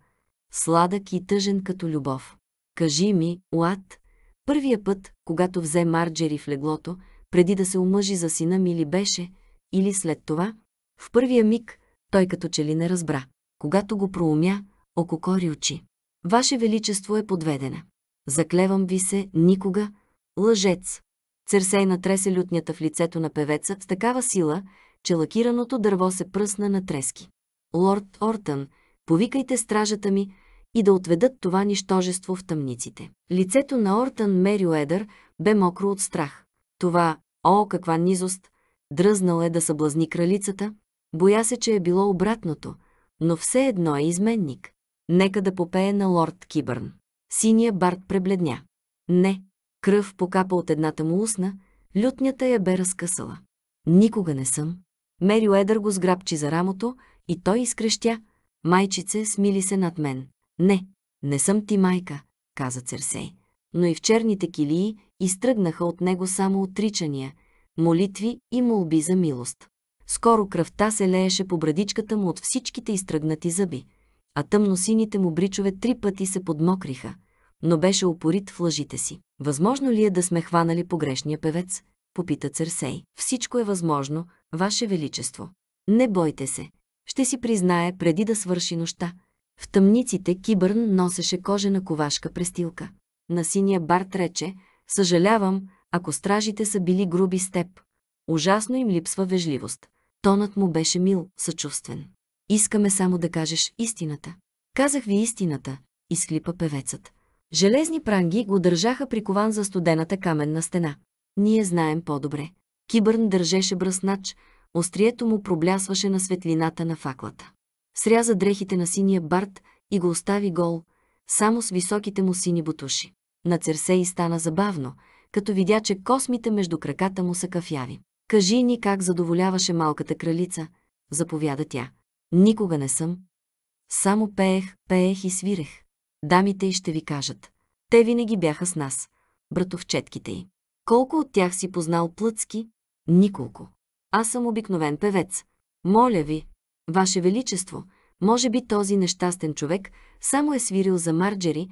Сладък и тъжен като любов. Кажи ми, Уат, първия път, когато взе Марджери в леглото, преди да се омъжи за сина ми ли беше, или след това, в първия миг той като че ли не разбра. Когато го проумя, кори очи. Ваше Величество е подведена. Заклевам ви се, никога, Лъжец. Церсей натресе лютнята в лицето на певеца с такава сила, че лакираното дърво се пръсна на трески. Лорд Ортън, повикайте стражата ми и да отведат това нищожество в тъмниците. Лицето на Ортън Мери Уедър бе мокро от страх. Това, о, каква низост, дръзнал е да съблазни кралицата, боя се, че е било обратното, но все едно е изменник. Нека да попее на лорд Кибърн. Синия Бард пребледня. Не, Кръв покапа от едната му устна, лютнята я бе разкъсала. Никога не съм. Мери Уедър го сграбчи за рамото и той изкрещя. Майчице, смили се над мен. Не, не съм ти майка, каза Церсей. Но и в черните килии изтръгнаха от него само отричания, молитви и молби за милост. Скоро кръвта се лееше по брадичката му от всичките изтръгнати зъби, а тъмносините му бричове три пъти се подмокриха – но беше упорит в лъжите си. Възможно ли е да сме хванали погрешния певец? Попита Церсей. Всичко е възможно, Ваше Величество. Не бойте се. Ще си признае преди да свърши нощта. В тъмниците Кибърн носеше кожена ковашка престилка. На синия барт рече, съжалявам, ако стражите са били груби с теб. Ужасно им липсва вежливост. Тонът му беше мил, съчувствен. Искаме само да кажеш истината. Казах ви истината, изклипа певецът. Железни пранги го държаха прикован за студената каменна стена. Ние знаем по-добре. Кибърн държеше бръснач, острието му проблясваше на светлината на факлата. Сряза дрехите на синия барт и го остави гол, само с високите му сини бутуши. На Церсей стана забавно, като видя, че космите между краката му са кафяви. Кажи ни как задоволяваше малката кралица, заповяда тя. Никога не съм. Само пеех, пеех и свирех. Дамите й ще ви кажат. Те винаги бяха с нас, братовчетките й. Колко от тях си познал Плъцки? Николко. Аз съм обикновен певец. Моля ви, Ваше Величество, може би този нещастен човек само е свирил за Марджери,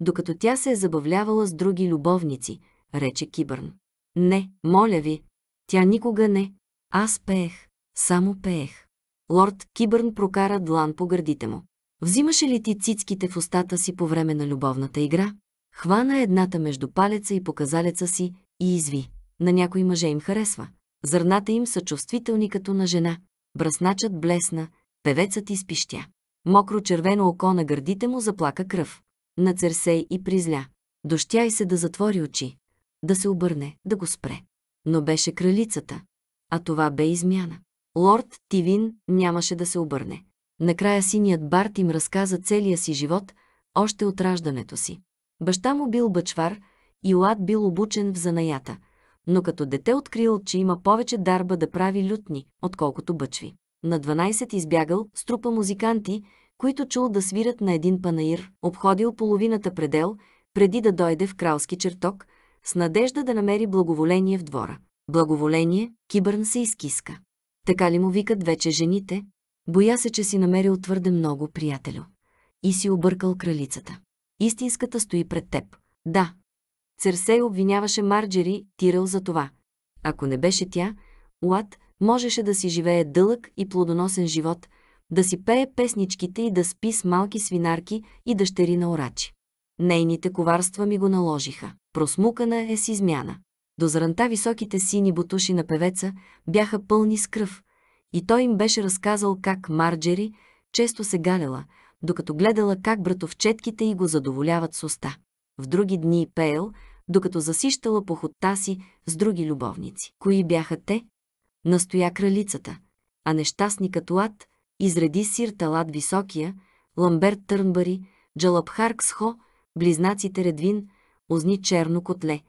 докато тя се е забавлявала с други любовници, рече Кибърн. Не, моля ви, тя никога не. Аз пеех, само пеех. Лорд Кибърн прокара длан по гърдите му. Взимаше ли ти цицките в устата си по време на любовната игра? Хвана едната между палеца и показалеца си и изви. На някои мъже им харесва. Зърната им са чувствителни като на жена. Брасначът блесна, певецът изпищя. Мокро-червено око на гърдите му заплака кръв. На Церсей и призля. Дощя и се да затвори очи, да се обърне, да го спре. Но беше кралицата, а това бе измяна. Лорд Тивин нямаше да се обърне. Накрая синият Барт им разказа целия си живот, още от раждането си. Баща му бил бъчвар, и Лад бил обучен в занаята, но като дете открил, че има повече дарба да прави лютни, отколкото бъчви. На 12 избягал с трупа музиканти, които чул да свират на един панаир, обходил половината предел, преди да дойде в кралски чертог, с надежда да намери благоволение в двора. Благоволение, Кибърн се изкиска. Така ли му викат вече жените, Боя се, че си намерил твърде много, приятелю. И си объркал кралицата. Истинската стои пред теб. Да. Церсей обвиняваше Марджери, Тирал за това. Ако не беше тя, Уат можеше да си живее дълъг и плодоносен живот, да си пее песничките и да спи с малки свинарки и дъщери на орачи. Нейните коварства ми го наложиха. Просмукана е с измяна. До зранта, високите сини бутуши на певеца бяха пълни с кръв, и той им беше разказал как Марджери често се галела, докато гледала как братовчетките й го задоволяват с уста. В други дни пеел, докато засищала походта си с други любовници. Кои бяха те? Настоя кралицата, а нещастникът Лад изреди сир Талат Високия, Ламберт Търнбари, Джалабхарк Схо, близнаците Редвин, Озни Черно Котле,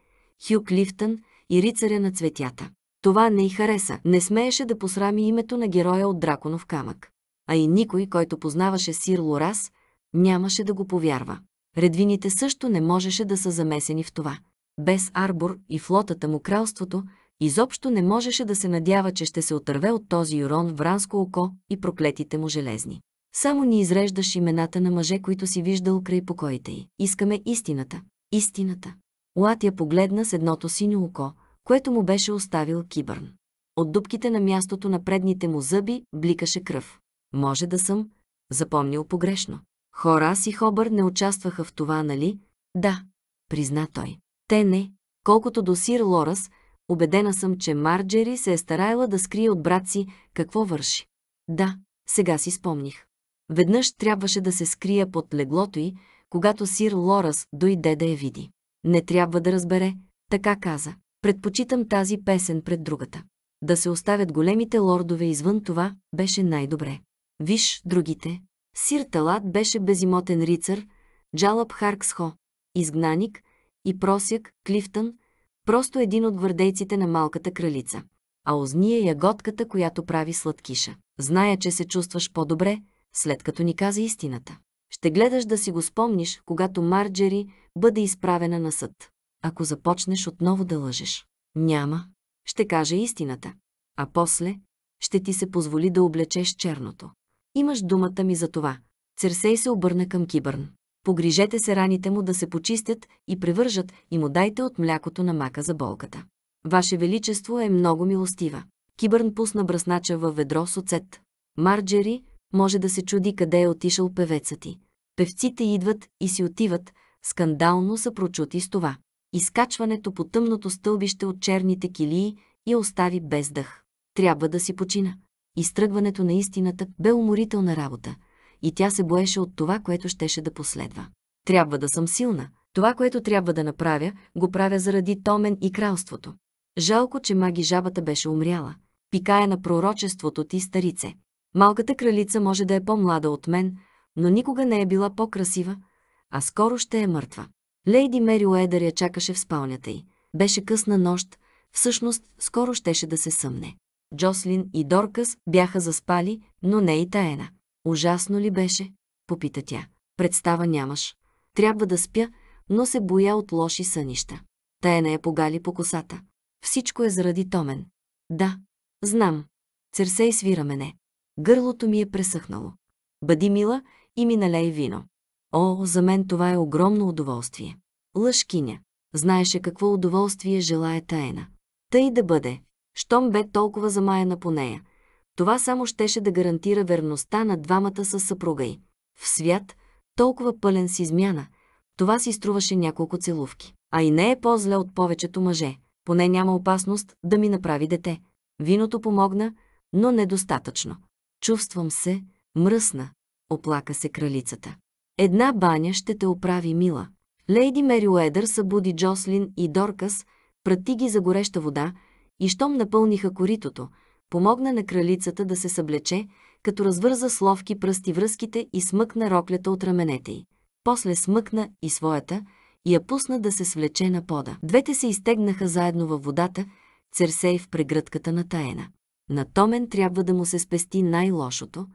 Хюк Лифтън и рицаря на цветята. Това не й хареса. Не смееше да посрами името на героя от Драконов камък. А и никой, който познаваше Сир Лорас, нямаше да го повярва. Редвините също не можеше да са замесени в това. Без Арбор и флотата му кралството изобщо не можеше да се надява, че ще се отърве от този юрон вранско око и проклетите му железни. Само ни изреждаш имената на мъже, които си виждал край покоите й. Искаме истината. Истината. Латя погледна с едното синьо око – което му беше оставил Кибърн. От дубките на мястото на предните му зъби бликаше кръв. Може да съм запомнил погрешно. Хорас и Хобър не участваха в това, нали? Да, призна той. Те не. Колкото до Сир Лорас, убедена съм, че Марджери се е стараела да скрие от брат си какво върши. Да, сега си спомних. Веднъж трябваше да се скрия под леглото й, когато Сир Лорас дойде да я види. Не трябва да разбере, така каза. Предпочитам тази песен пред другата. Да се оставят големите лордове извън това беше най-добре. Виж другите. Сир Талат беше безимотен рицар, Джалаб Харксхо, изгнаник и просяк Клифтън, просто един от гвардейците на малката кралица. А озния е ягодката, която прави сладкиша. Зная, че се чувстваш по-добре, след като ни каза истината. Ще гледаш да си го спомниш, когато Марджери бъде изправена на съд ако започнеш отново да лъжеш. Няма. Ще каже истината. А после ще ти се позволи да облечеш черното. Имаш думата ми за това. Церсей се обърна към Кибърн. Погрижете се раните му да се почистят и превържат и му дайте от млякото на мака за болката. Ваше Величество е много милостива. Кибърн пусна браснача във ведро с оцет. Марджери може да се чуди къде е отишъл певеца ти. Певците идват и си отиват, скандално са прочути с това изкачването по тъмното стълбище от черните килии я остави без дъх. Трябва да си почина. Изтръгването на истината бе уморителна работа и тя се боеше от това, което щеше да последва. Трябва да съм силна. Това, което трябва да направя, го правя заради Томен и кралството. Жалко, че маги жабата беше умряла. Пикая на пророчеството ти, старице. Малката кралица може да е по-млада от мен, но никога не е била по-красива, а скоро ще е мъртва. Лейди Мери Уедър я чакаше в спалнята й. Беше късна нощ, всъщност скоро щеше да се съмне. Джослин и Доркас бяха заспали, но не и Таена. Ужасно ли беше? Попита тя. Представа нямаш. Трябва да спя, но се боя от лоши сънища. Таена я погали по косата. Всичко е заради Томен. Да, знам. Церсей свира мене. Гърлото ми е пресъхнало. Бъди мила и ми налей вино. О, за мен това е огромно удоволствие. Лъжкиня. Знаеше какво удоволствие желая тайна. Тъй да бъде, щом бе толкова замаяна по нея. Това само щеше да гарантира верността на двамата със съпруга й. В свят, толкова пълен с измяна, това си струваше няколко целувки. А и не е по-зле от повечето мъже. Поне няма опасност да ми направи дете. Виното помогна, но недостатъчно. Чувствам се, мръсна, оплака се кралицата. Една баня ще те оправи мила. Лейди Мери Уедър събуди Джослин и Доркас, прати ги за гореща вода и щом напълниха коритото, помогна на кралицата да се съблече, като развърза с ловки пръсти връзките и смъкна роклята от раменете й. После смъкна и своята и я пусна да се свлече на пода. Двете се изтегнаха заедно във водата, Церсей в прегръдката на Таена. На Томен трябва да му се спести най-лошото,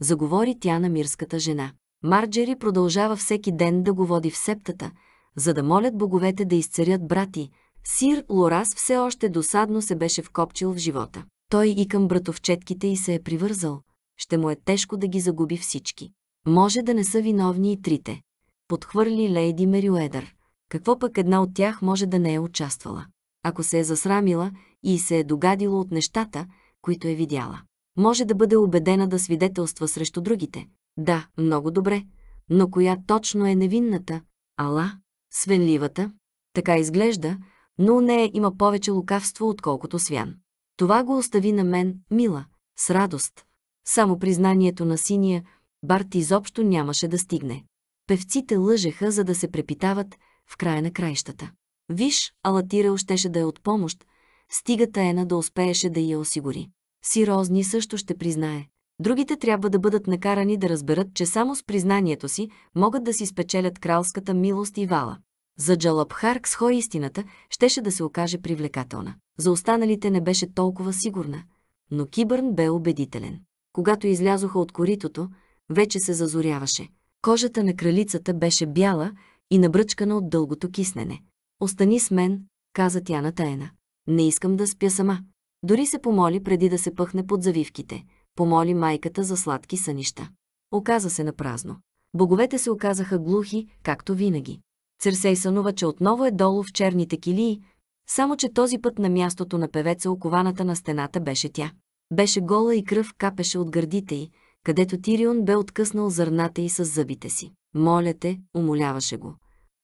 заговори тя на мирската жена. Марджери продължава всеки ден да го води в септата, за да молят боговете да изцерят брати. Сир Лорас все още досадно се беше вкопчил в живота. Той и към братовчетките й се е привързал. Ще му е тежко да ги загуби всички. Може да не са виновни и трите. Подхвърли Лейди Мерюедър. Какво пък една от тях може да не е участвала? Ако се е засрамила и се е догадила от нещата, които е видяла. Може да бъде убедена да свидетелства срещу другите, да, много добре. Но коя точно е невинната? Ала, свенливата? Така изглежда, но у нея има повече лукавство, отколкото свян. Това го остави на мен, мила, с радост. Само признанието на синия Барт изобщо нямаше да стигне. Певците лъжеха, за да се препитават в края на краищата. Виж, Алатирел щеше да е от помощ, стига Таена да успееше да я осигури. Сирозни също ще признае. Другите трябва да бъдат накарани да разберат, че само с признанието си могат да си спечелят кралската милост и вала. За Джалабхарк хой истината щеше да се окаже привлекателна. За останалите не беше толкова сигурна, но Кибърн бе убедителен. Когато излязоха от коритото, вече се зазоряваше. Кожата на кралицата беше бяла и набръчкана от дългото киснене. «Остани с мен», каза тя на Таена. «Не искам да спя сама». Дори се помоли преди да се пъхне под завивките – помоли майката за сладки сънища. Оказа се напразно. Боговете се оказаха глухи, както винаги. Церсей сънува, че отново е долу в черните килии, само че този път на мястото на певеца окованата на стената беше тя. Беше гола и кръв капеше от гърдите й, където Тирион бе откъснал зърната й с зъбите си. «Моля те», умоляваше го.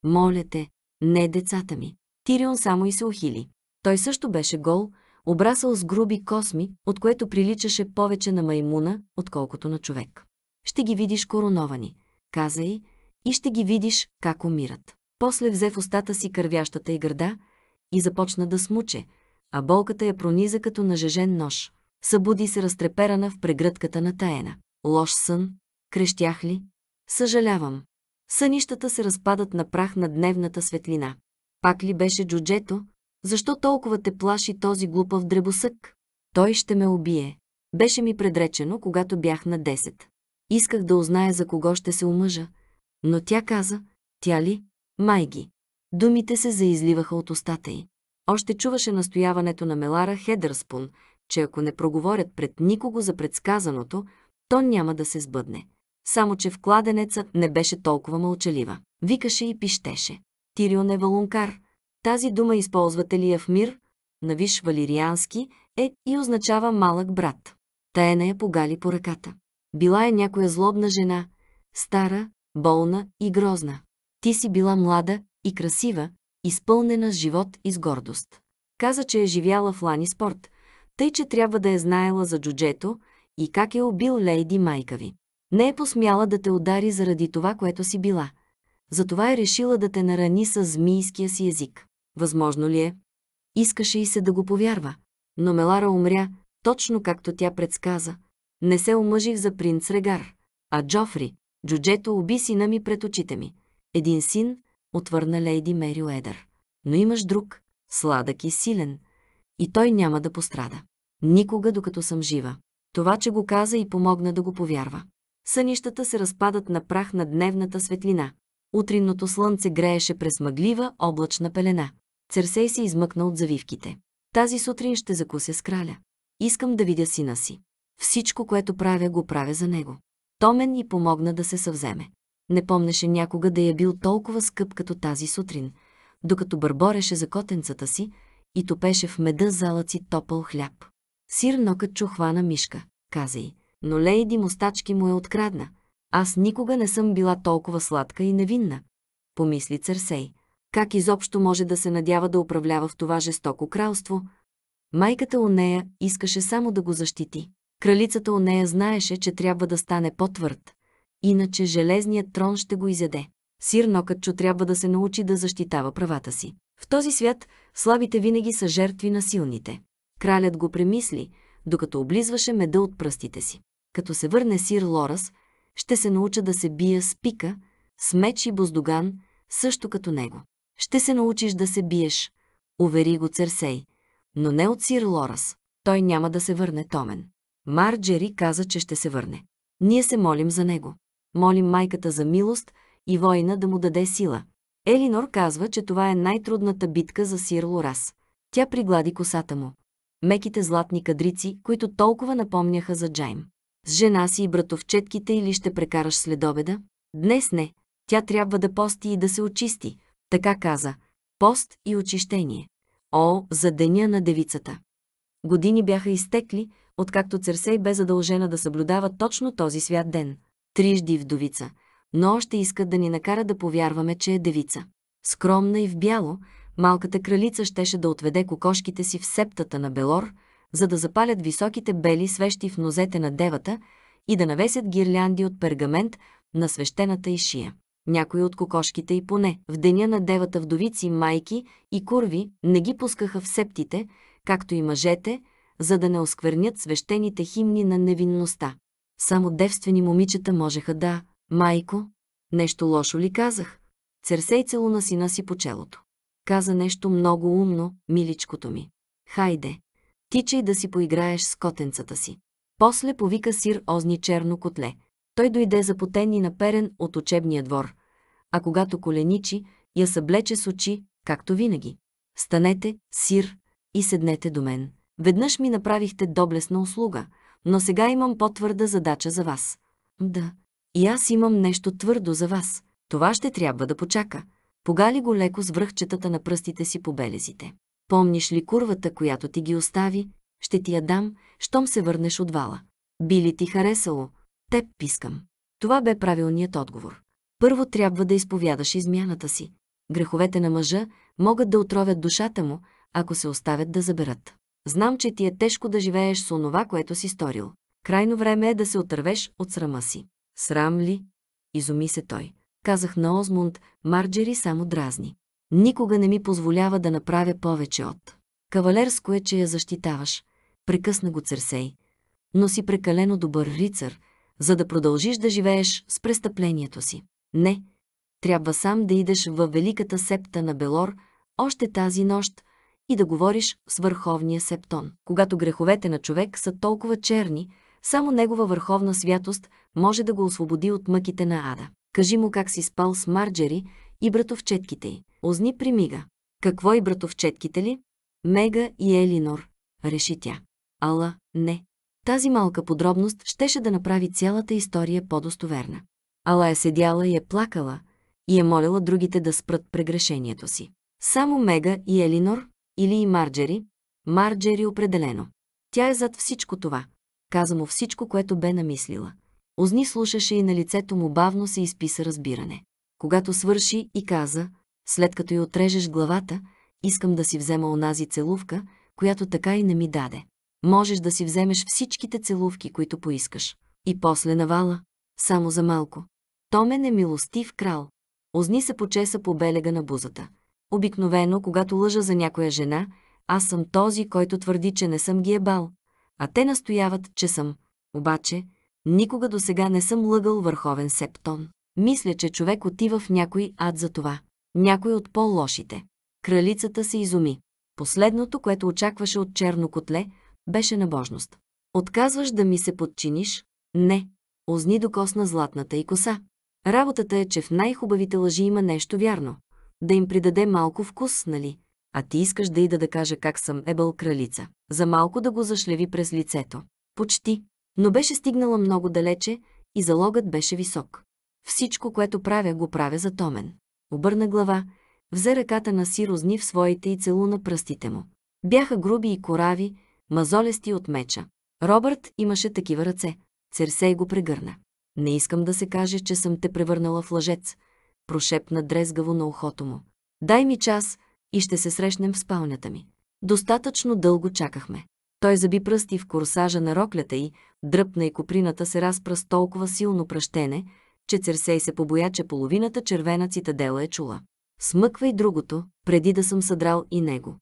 «Моля те, не децата ми». Тирион само и се ухили. Той също беше гол, Обрасал с груби косми, от което приличаше повече на маймуна, отколкото на човек. Ще ги видиш короновани, каза и, и ще ги видиш как умират. После взе в устата си кървящата и гърда и започна да смуче, а болката я прониза като нажежен нож. Събуди се разтреперана в прегръдката на таена. Лош сън, крещях ли? Съжалявам. Сънищата се разпадат на прах на дневната светлина. Пак ли беше джуджето, защо толкова те плаши този глупав дребосък? Той ще ме убие. Беше ми предречено, когато бях на 10. Исках да узная за кого ще се омъжа, но тя каза, тя ли? Майги. Думите се заизливаха от устата й. Още чуваше настояването на Мелара Хедърспун, че ако не проговорят пред никого за предсказаното, то няма да се сбъдне. Само, че в кладенеца не беше толкова мълчалива. Викаше и пищеше. Тирион е валункар, тази дума използвате ли я в мир, на виш валириански, е и означава малък брат. Таена я погали по ръката. Била е някоя злобна жена, стара, болна и грозна. Ти си била млада и красива, изпълнена с живот и с гордост. Каза, че е живяла в Лани Спорт, тъй, че трябва да е знаела за джуджето и как е убил лейди майка ви. Не е посмяла да те удари заради това, което си била. Затова е решила да те нарани с змийския си език. Възможно ли е? Искаше и се да го повярва, но Мелара умря, точно както тя предсказа. Не се омъжих за принц Регар, а Джофри, джуджето уби сина ми пред очите ми. Един син, отвърна лейди Мери Уедър. Но имаш друг, сладък и силен. И той няма да пострада. Никога, докато съм жива. Това, че го каза и помогна да го повярва. Сънищата се разпадат на прах на дневната светлина. Утринното слънце грееше през мъглива облачна пелена. Церсей се измъкна от завивките. Тази сутрин ще закуся с краля. Искам да видя сина си. Всичко, което правя, го правя за него. Томен и помогна да се съвземе. Не помнеше някога да я е бил толкова скъп като тази сутрин, докато бърбореше за котенцата си и топеше в меда залъци топъл хляб. Сир нокът чу хвана мишка, каза й, но Лейди мустачки му е открадна. Аз никога не съм била толкова сладка и невинна, помисли Церсей. Как изобщо може да се надява да управлява в това жестоко кралство? Майката у нея искаше само да го защити. Кралицата у нея знаеше, че трябва да стане по-твърд. Иначе железният трон ще го изяде. Сир Нокътчо трябва да се научи да защитава правата си. В този свят слабите винаги са жертви на силните. Кралят го премисли, докато облизваше меда от пръстите си. Като се върне сир Лорас, ще се науча да се бия с пика, с меч и боздоган, също като него. Ще се научиш да се биеш, увери го Церсей, но не от Сир Лорас. Той няма да се върне томен. Марджери каза, че ще се върне. Ние се молим за него. Молим майката за милост и война да му даде сила. Елинор казва, че това е най-трудната битка за Сир Лорас. Тя приглади косата му. Меките златни кадрици, които толкова напомняха за Джайм. С жена си и братовчетките или ще прекараш следобеда. Днес не. Тя трябва да пости и да се очисти, така каза – пост и очищение. О, за деня на девицата! Години бяха изтекли, откакто Церсей бе задължена да съблюдава точно този свят ден. Трижди вдовица, но още искат да ни накара да повярваме, че е девица. Скромна и в бяло, малката кралица щеше да отведе кокошките си в септата на Белор, за да запалят високите бели свещи в нозете на девата и да навесят гирлянди от пергамент на свещената и шия някои от кокошките и поне. В деня на девата вдовици, майки и курви не ги пускаха в септите, както и мъжете, за да не осквернят свещените химни на невинността. Само девствени момичета можеха да... Майко, нещо лошо ли казах? Церсей целуна сина си по челото. Каза нещо много умно, миличкото ми. Хайде, тичай да си поиграеш с котенцата си. После повика сир Озни черно котле – той дойде запотен и наперен от учебния двор, а когато коленичи, я съблече с очи, както винаги. Станете, сир, и седнете до мен. Веднъж ми направихте доблесна услуга, но сега имам по-твърда задача за вас. Да, и аз имам нещо твърдо за вас. Това ще трябва да почака. Погали го леко с връхчетата на пръстите си по белезите. Помниш ли курвата, която ти ги остави? Ще ти я дам, щом се върнеш от вала. Би ли ти харесало? Теб искам. Това бе правилният отговор. Първо трябва да изповядаш измяната си. Греховете на мъжа могат да отровят душата му, ако се оставят да заберат. Знам, че ти е тежко да живееш с онова, което си сторил. Крайно време е да се отървеш от срама си. Срам ли? Изуми се той. Казах на Озмунд, Марджери само дразни. Никога не ми позволява да направя повече от. Кавалерско е, че я защитаваш. Прекъсна го Церсей. Но си прекалено добър рицар, за да продължиш да живееш с престъплението си. Не, трябва сам да идеш във великата септа на Белор още тази нощ и да говориш с върховния септон. Когато греховете на човек са толкова черни, само негова върховна святост може да го освободи от мъките на ада. Кажи му как си спал с Марджери и братовчетките й. Озни при мига. Какво и братовчетките ли? Мега и Елинор, реши тя. Ала, не. Тази малка подробност щеше да направи цялата история по-достоверна. Ала е седяла и е плакала и е молила другите да спрат прегрешението си. Само Мега и Елинор или и Марджери. Марджери определено. Тя е зад всичко това. Каза му всичко, което бе намислила. Озни слушаше и на лицето му бавно се изписа разбиране. Когато свърши и каза, след като й отрежеш главата, искам да си взема онази целувка, която така и не ми даде можеш да си вземеш всичките целувки, които поискаш. И после навала, само за малко. Томен е милостив крал. Озни се почеса по белега на бузата. Обикновено, когато лъжа за някоя жена, аз съм този, който твърди, че не съм ги ебал, а те настояват, че съм. Обаче, никога до сега не съм лъгал върховен септон. Мисля, че човек отива в някой ад за това. Някой от по-лошите. Кралицата се изуми. Последното, което очакваше от черно котле, беше набожност. Отказваш да ми се подчиниш? Не. Озни докосна златната и коса. Работата е, че в най-хубавите лъжи има нещо вярно. Да им придаде малко вкус, нали? А ти искаш да ида да кажа как съм ебъл кралица. За малко да го зашлеви през лицето. Почти. Но беше стигнала много далече и залогът беше висок. Всичко, което правя, го правя за Томен. Обърна глава, взе ръката на Сирозни в своите и целуна пръстите му. Бяха груби и корави, мазолести от меча. Робърт имаше такива ръце. Церсей го прегърна. Не искам да се каже, че съм те превърнала в лъжец, прошепна дрезгаво на ухото му. Дай ми час и ще се срещнем в спалнята ми. Достатъчно дълго чакахме. Той заби пръсти в корсажа на роклята и дръпна и коприната се разпра с толкова силно пръщене, че Церсей се побоя, че половината червена цитадела е чула. Смъквай другото, преди да съм съдрал и него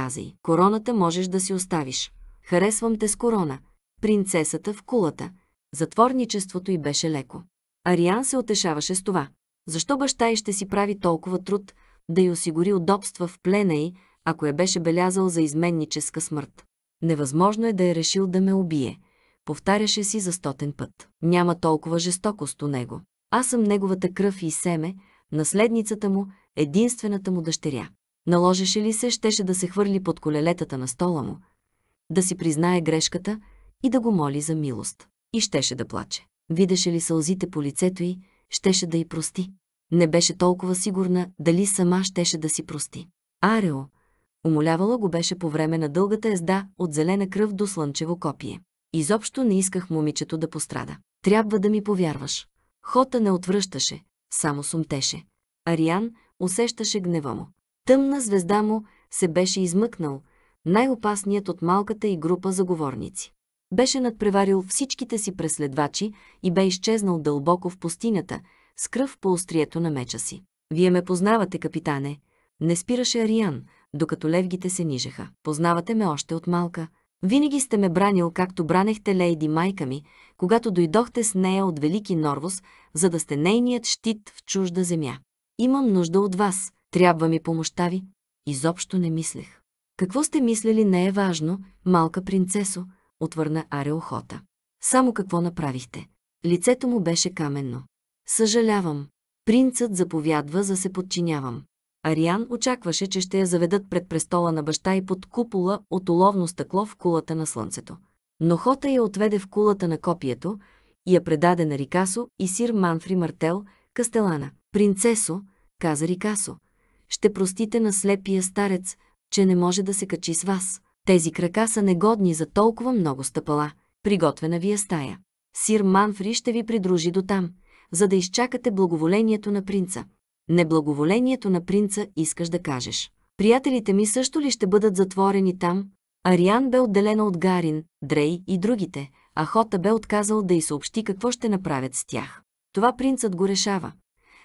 каза й. Короната можеш да си оставиш. Харесвам те с корона. Принцесата в кулата. Затворничеството й беше леко. Ариан се отешаваше с това. Защо баща й ще си прави толкова труд да й осигури удобства в плена й, ако я беше белязал за изменническа смърт? Невъзможно е да е решил да ме убие. Повтаряше си за стотен път. Няма толкова жестокост у него. Аз съм неговата кръв и семе, наследницата му, единствената му дъщеря наложеше ли се, щеше да се хвърли под колелетата на стола му, да си признае грешката и да го моли за милост. И щеше да плаче. Видеше ли сълзите по лицето й, щеше да й прости. Не беше толкова сигурна дали сама щеше да си прости. Арео, умолявала го беше по време на дългата езда от зелена кръв до слънчево копие. Изобщо не исках момичето да пострада. Трябва да ми повярваш. Хота не отвръщаше, само сумтеше. Ариан усещаше гнева му тъмна звезда му се беше измъкнал, най-опасният от малката и група заговорници. Беше надпреварил всичките си преследвачи и бе изчезнал дълбоко в пустинята, с кръв по острието на меча си. Вие ме познавате, капитане. Не спираше Ариан, докато левгите се нижеха. Познавате ме още от малка. Винаги сте ме бранил, както бранехте лейди майка ми, когато дойдохте с нея от Велики Норвус, за да сте нейният щит в чужда земя. Имам нужда от вас, трябва ми помощта ви? Изобщо не мислех. Какво сте мислили не е важно, малка принцесо, отвърна Ареохота. Само какво направихте? Лицето му беше каменно. Съжалявам. Принцът заповядва за се подчинявам. Ариан очакваше, че ще я заведат пред престола на баща и под купола от уловно стъкло в кулата на слънцето. Но Хота я отведе в кулата на копието и я предаде на Рикасо и сир Манфри Мартел, Кастелана. «Принцесо», каза Рикасо, ще простите на слепия старец, че не може да се качи с вас. Тези крака са негодни за толкова много стъпала. Приготвена ви е стая. Сир Манфри ще ви придружи до там, за да изчакате благоволението на принца. Неблаговолението на принца искаш да кажеш. Приятелите ми също ли ще бъдат затворени там? Ариан бе отделена от Гарин, Дрей и другите, а Хота бе отказал да й съобщи какво ще направят с тях. Това принцът го решава.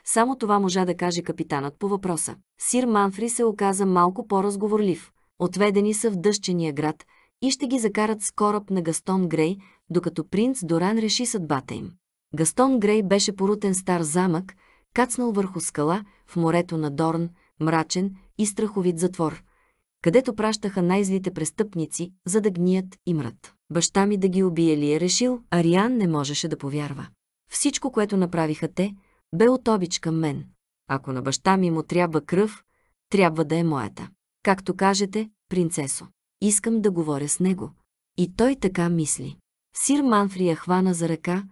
Само това можа да каже капитанът по въпроса. Сир Манфри се оказа малко по-разговорлив. Отведени са в дъщения град и ще ги закарат с кораб на Гастон Грей, докато принц Доран реши съдбата им. Гастон Грей беше порутен стар замък, кацнал върху скала в морето на Дорн, мрачен и страховит затвор, където пращаха най-злите престъпници, за да гният и мрат. Баща ми да ги убие ли е решил, Ариан не можеше да повярва. Всичко, което направиха те, бе от обич към мен. Ако на баща ми му трябва кръв, трябва да е моята. Както кажете, принцесо, искам да говоря с него. И той така мисли. Сир Манфри я хвана за ръка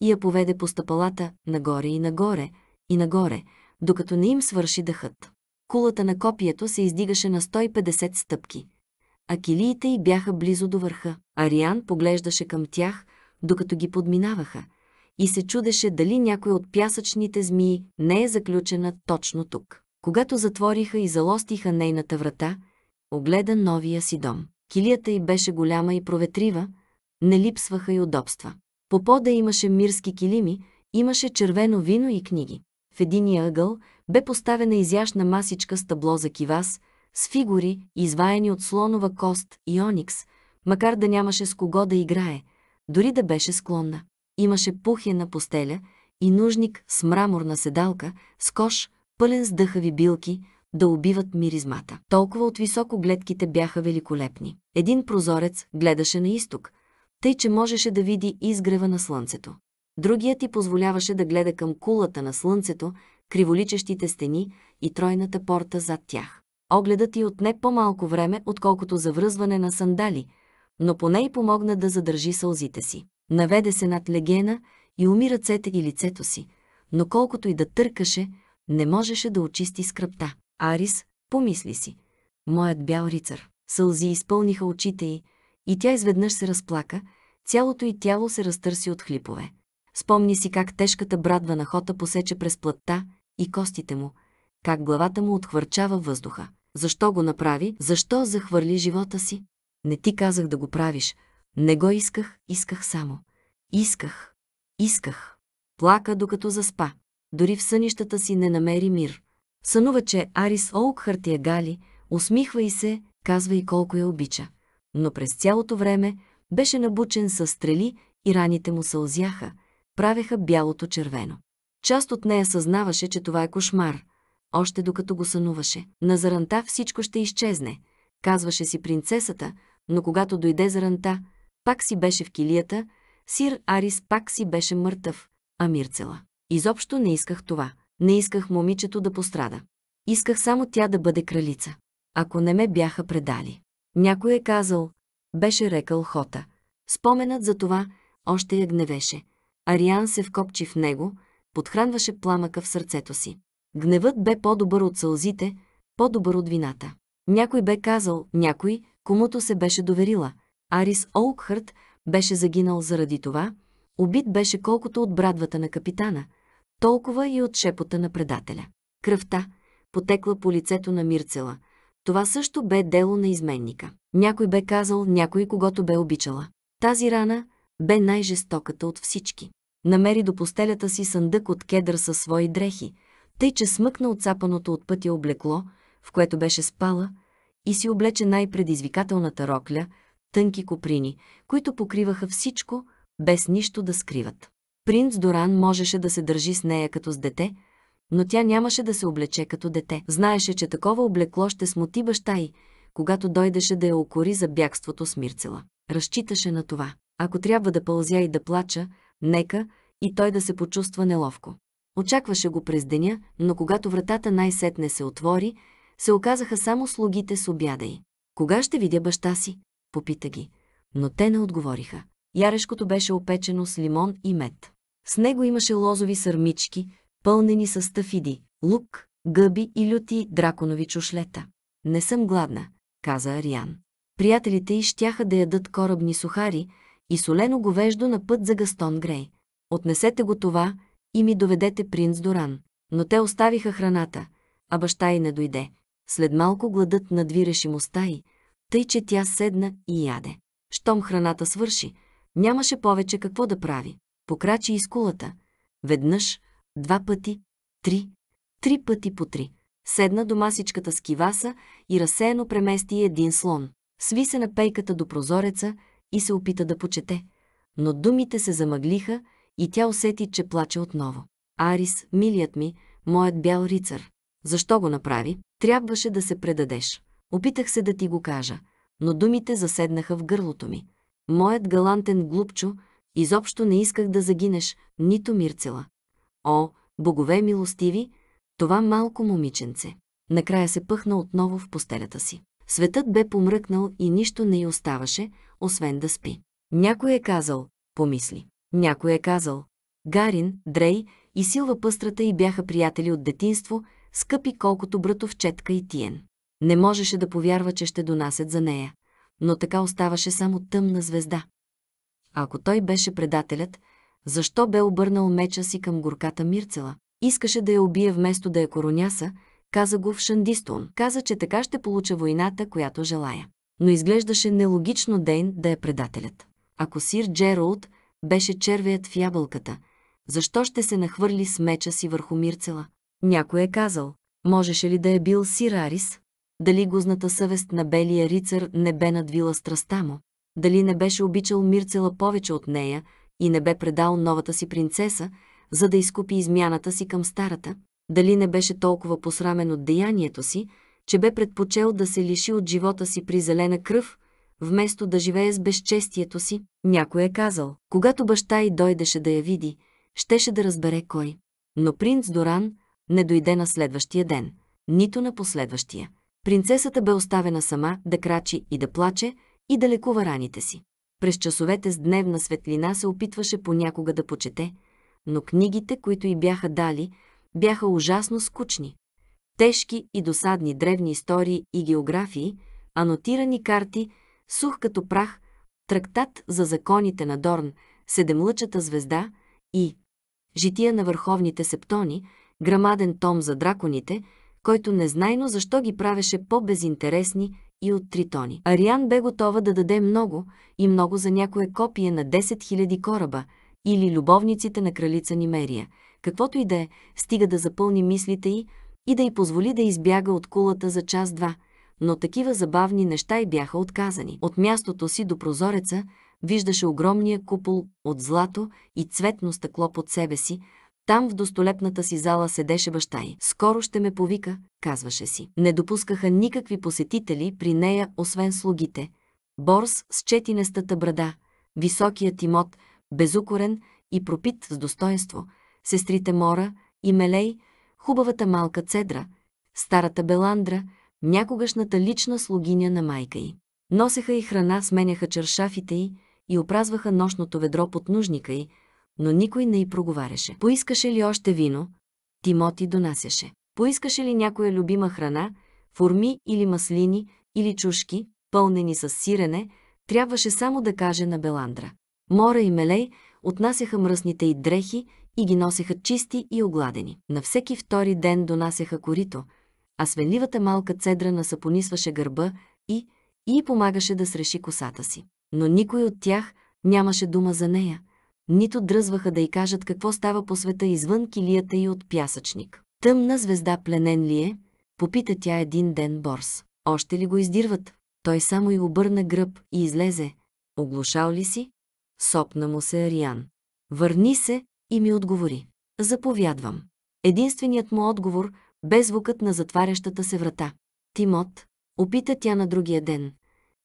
и я поведе по стъпалата нагоре и нагоре и нагоре, докато не им свърши дъхът. Кулата на копието се издигаше на 150 стъпки, а килиите й бяха близо до върха. Ариан поглеждаше към тях, докато ги подминаваха – и се чудеше дали някой от пясъчните змии не е заключена точно тук. Когато затвориха и залостиха нейната врата, огледа новия си дом. Килията й беше голяма и проветрива, не липсваха и удобства. По пода имаше мирски килими, имаше червено вино и книги. В единия ъгъл бе поставена изящна масичка с табло за кивас, с фигури, изваяни от слонова кост и оникс, макар да нямаше с кого да играе, дори да беше склонна. Имаше пухена постеля и нужник с мраморна седалка, с кош, пълен с дъхави билки, да убиват миризмата. Толкова от високо гледките бяха великолепни. Един прозорец гледаше на изток, тъй че можеше да види изгрева на слънцето. Другият ти позволяваше да гледа към кулата на слънцето, криволичещите стени и тройната порта зад тях. Огледът ти отне по-малко време, отколкото завръзване на сандали, но поне и помогна да задържи сълзите си. Наведе се над легена и уми ръцете и лицето си, но колкото и да търкаше, не можеше да очисти скръпта. Арис, помисли си, моят бял рицар. Сълзи изпълниха очите й и тя изведнъж се разплака, цялото й тяло се разтърси от хлипове. Спомни си как тежката брадва на хота посече през плътта и костите му, как главата му отхвърчава въздуха. Защо го направи? Защо захвърли живота си? Не ти казах да го правиш, не го исках, исках само. Исках, исках. Плака, докато заспа. Дори в сънищата си не намери мир. Сънува, че Арис Олкхарт я гали, усмихва и се, казва и колко я обича. Но през цялото време беше набучен със стрели и раните му сълзяха, правеха бялото червено. Част от нея съзнаваше, че това е кошмар. Още докато го сънуваше. На заранта всичко ще изчезне, казваше си принцесата, но когато дойде заранта, пак си беше в килията, сир Арис пак си беше мъртъв, а Мирцела. Изобщо не исках това. Не исках момичето да пострада. Исках само тя да бъде кралица. Ако не ме бяха предали. Някой е казал, беше рекал Хота. Споменът за това още я гневеше. Ариан се вкопчи в него, подхранваше пламъка в сърцето си. Гневът бе по-добър от сълзите, по-добър от вината. Някой бе казал, някой, комуто се беше доверила – Арис Олкхърт беше загинал заради това, убит беше колкото от брадвата на капитана, толкова и от шепота на предателя. Кръвта потекла по лицето на Мирцела. Това също бе дело на изменника. Някой бе казал, някой когато бе обичала. Тази рана бе най-жестоката от всички. Намери до постелята си съндък от кедър със свои дрехи, тъй че смъкна отцапаното от пътя облекло, в което беше спала, и си облече най-предизвикателната рокля, тънки коприни, които покриваха всичко, без нищо да скриват. Принц Доран можеше да се държи с нея като с дете, но тя нямаше да се облече като дете. Знаеше, че такова облекло ще смути баща й, когато дойдеше да я окори за бягството с Мирцела. Разчиташе на това. Ако трябва да пълзя и да плача, нека и той да се почувства неловко. Очакваше го през деня, но когато вратата най-сетне се отвори, се оказаха само слугите с обяда й. Кога ще видя баща си? попита ги. Но те не отговориха. Ярешкото беше опечено с лимон и мед. С него имаше лозови сърмички, пълнени с стафиди, лук, гъби и люти драконови чушлета. Не съм гладна, каза Ариан. Приятелите й щяха да ядат корабни сухари и солено говеждо на път за Гастон Грей. Отнесете го това и ми доведете принц Доран. Но те оставиха храната, а баща й не дойде. След малко гладът надвиреше му стаи, тъй че тя седна и яде. Щом храната свърши, нямаше повече какво да прави. Покрачи из кулата. Веднъж, два пъти, три, три пъти по три. Седна до масичката с киваса и разсеяно премести един слон. Сви се на пейката до прозореца и се опита да почете. Но думите се замъглиха и тя усети, че плаче отново. Арис, милият ми, моят бял рицар. Защо го направи? Трябваше да се предадеш. Опитах се да ти го кажа, но думите заседнаха в гърлото ми. Моят галантен глупчо, изобщо не исках да загинеш, нито Мирцела. О, богове милостиви, това малко момиченце. Накрая се пъхна отново в постелята си. Светът бе помръкнал и нищо не й оставаше, освен да спи. Някой е казал, помисли. Някой е казал. Гарин, Дрей и Силва Пъстрата и бяха приятели от детинство, скъпи колкото братовчетка и Тиен. Не можеше да повярва, че ще донасят за нея, но така оставаше само тъмна звезда. ако той беше предателят, защо бе обърнал меча си към горката Мирцела? Искаше да я убие вместо да я короняса, каза го в Шандистон. Каза, че така ще получа войната, която желая. Но изглеждаше нелогично Дейн да е предателят. Ако сир Джералд беше червеят в ябълката, защо ще се нахвърли с меча си върху Мирцела? Някой е казал, можеше ли да е бил сир Арис, дали гузната съвест на белия рицар не бе надвила страста му, дали не беше обичал Мирцела повече от нея и не бе предал новата си принцеса, за да изкупи измяната си към старата, дали не беше толкова посрамен от деянието си, че бе предпочел да се лиши от живота си при зелена кръв, вместо да живее с безчестието си, някой е казал. Когато баща й дойдеше да я види, щеше да разбере кой. Но принц Доран не дойде на следващия ден, нито на последващия. Принцесата бе оставена сама да крачи и да плаче и да лекува раните си. През часовете с дневна светлина се опитваше понякога да почете, но книгите, които й бяха дали, бяха ужасно скучни. Тежки и досадни древни истории и географии, анотирани карти, сух като прах, трактат за законите на Дорн, седемлъчата звезда и жития на върховните септони, грамаден том за драконите – който незнайно защо ги правеше по-безинтересни и от тритони. Ариан бе готова да даде много и много за някое копие на 10 000 кораба или любовниците на кралица Нимерия, каквото и да е, стига да запълни мислите й и да й позволи да избяга от кулата за час-два, но такива забавни неща й бяха отказани. От мястото си до прозореца виждаше огромния купол от злато и цветно стъкло под себе си, там в достолепната си зала седеше баща й. Скоро ще ме повика, казваше си. Не допускаха никакви посетители при нея, освен слугите. Борс с четинестата брада, високият имот, безукорен и пропит с достоинство, сестрите Мора и Мелей, хубавата малка цедра, старата Беландра, някогашната лична слугиня на майка й. Носеха и храна, сменяха чершафите й и опразваха нощното ведро под нужника й, но никой не й проговаряше. Поискаше ли още вино? Тимоти донасяше. Поискаше ли някоя любима храна, форми или маслини, или чушки, пълнени с сирене, трябваше само да каже на Беландра. Мора и Мелей отнасяха мръсните й дрехи и ги носеха чисти и огладени. На всеки втори ден донасяха корито, а свенливата малка цедра насапонисваше гърба и, и помагаше да среши косата си. Но никой от тях нямаше дума за нея, нито дръзваха да й кажат какво става по света извън килията й от пясъчник. Тъмна звезда пленен ли е? Попита тя един ден Борс. Още ли го издирват? Той само й обърна гръб и излезе. Оглушал ли си? Сопна му се Ариан. Върни се и ми отговори. Заповядвам. Единственият му отговор бе звукът на затварящата се врата. Тимот, опита тя на другия ден.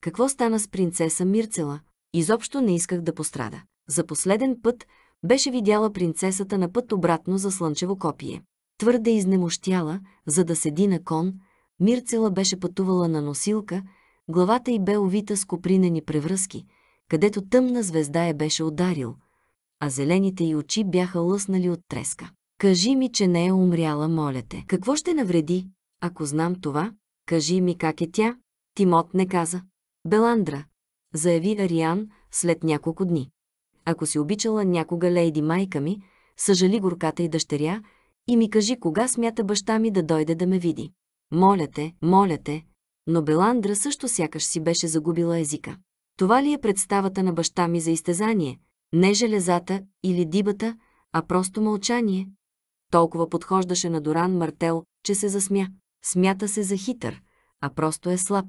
Какво стана с принцеса Мирцела? Изобщо не исках да пострада. За последен път беше видяла принцесата на път обратно за слънчево копие. Твърде изнемощяла, за да седи на кон, Мирцела беше пътувала на носилка, главата й бе овита с копринени превръзки, където тъмна звезда я беше ударил, а зелените й очи бяха лъснали от треска. Кажи ми, че не е умряла, моля те. Какво ще навреди, ако знам това? Кажи ми как е тя? Тимот не каза. Беландра, заяви Ариан след няколко дни ако си обичала някога лейди майка ми, съжали горката и дъщеря, и ми кажи кога смята баща ми да дойде да ме види. Моля те, моля те, но Беландра също сякаш си беше загубила езика. Това ли е представата на баща ми за изтезание? Не железата или дибата, а просто мълчание. Толкова подхождаше на Доран Мартел, че се засмя. Смята се за хитър, а просто е слаб.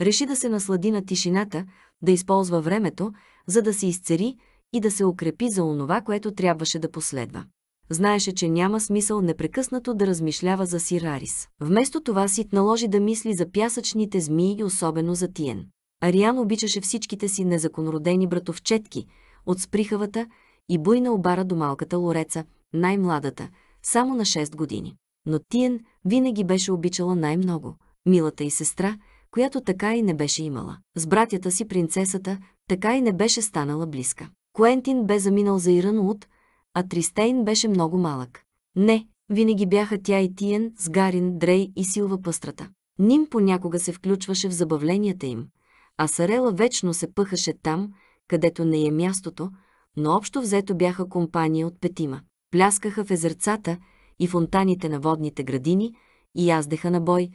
Реши да се наслади на тишината, да използва времето, за да се изцери, и да се укрепи за онова, което трябваше да последва. Знаеше, че няма смисъл непрекъснато да размишлява за Сирарис. Вместо това Сит наложи да мисли за пясъчните змии и особено за Тиен. Ариан обичаше всичките си незаконродени братовчетки, от сприхавата и буйна обара до малката Лореца, най-младата, само на 6 години. Но Тиен винаги беше обичала най-много, милата и сестра, която така и не беше имала. С братята си принцесата така и не беше станала близка. Куентин бе заминал за Иран от, а Тристейн беше много малък. Не, винаги бяха тя и Тиен, Сгарин, Дрей и Силва Пъстрата. Ним понякога се включваше в забавленията им, а Сарела вечно се пъхаше там, където не е мястото, но общо взето бяха компания от петима. Пляскаха в езерцата и фонтаните на водните градини и яздеха на бой,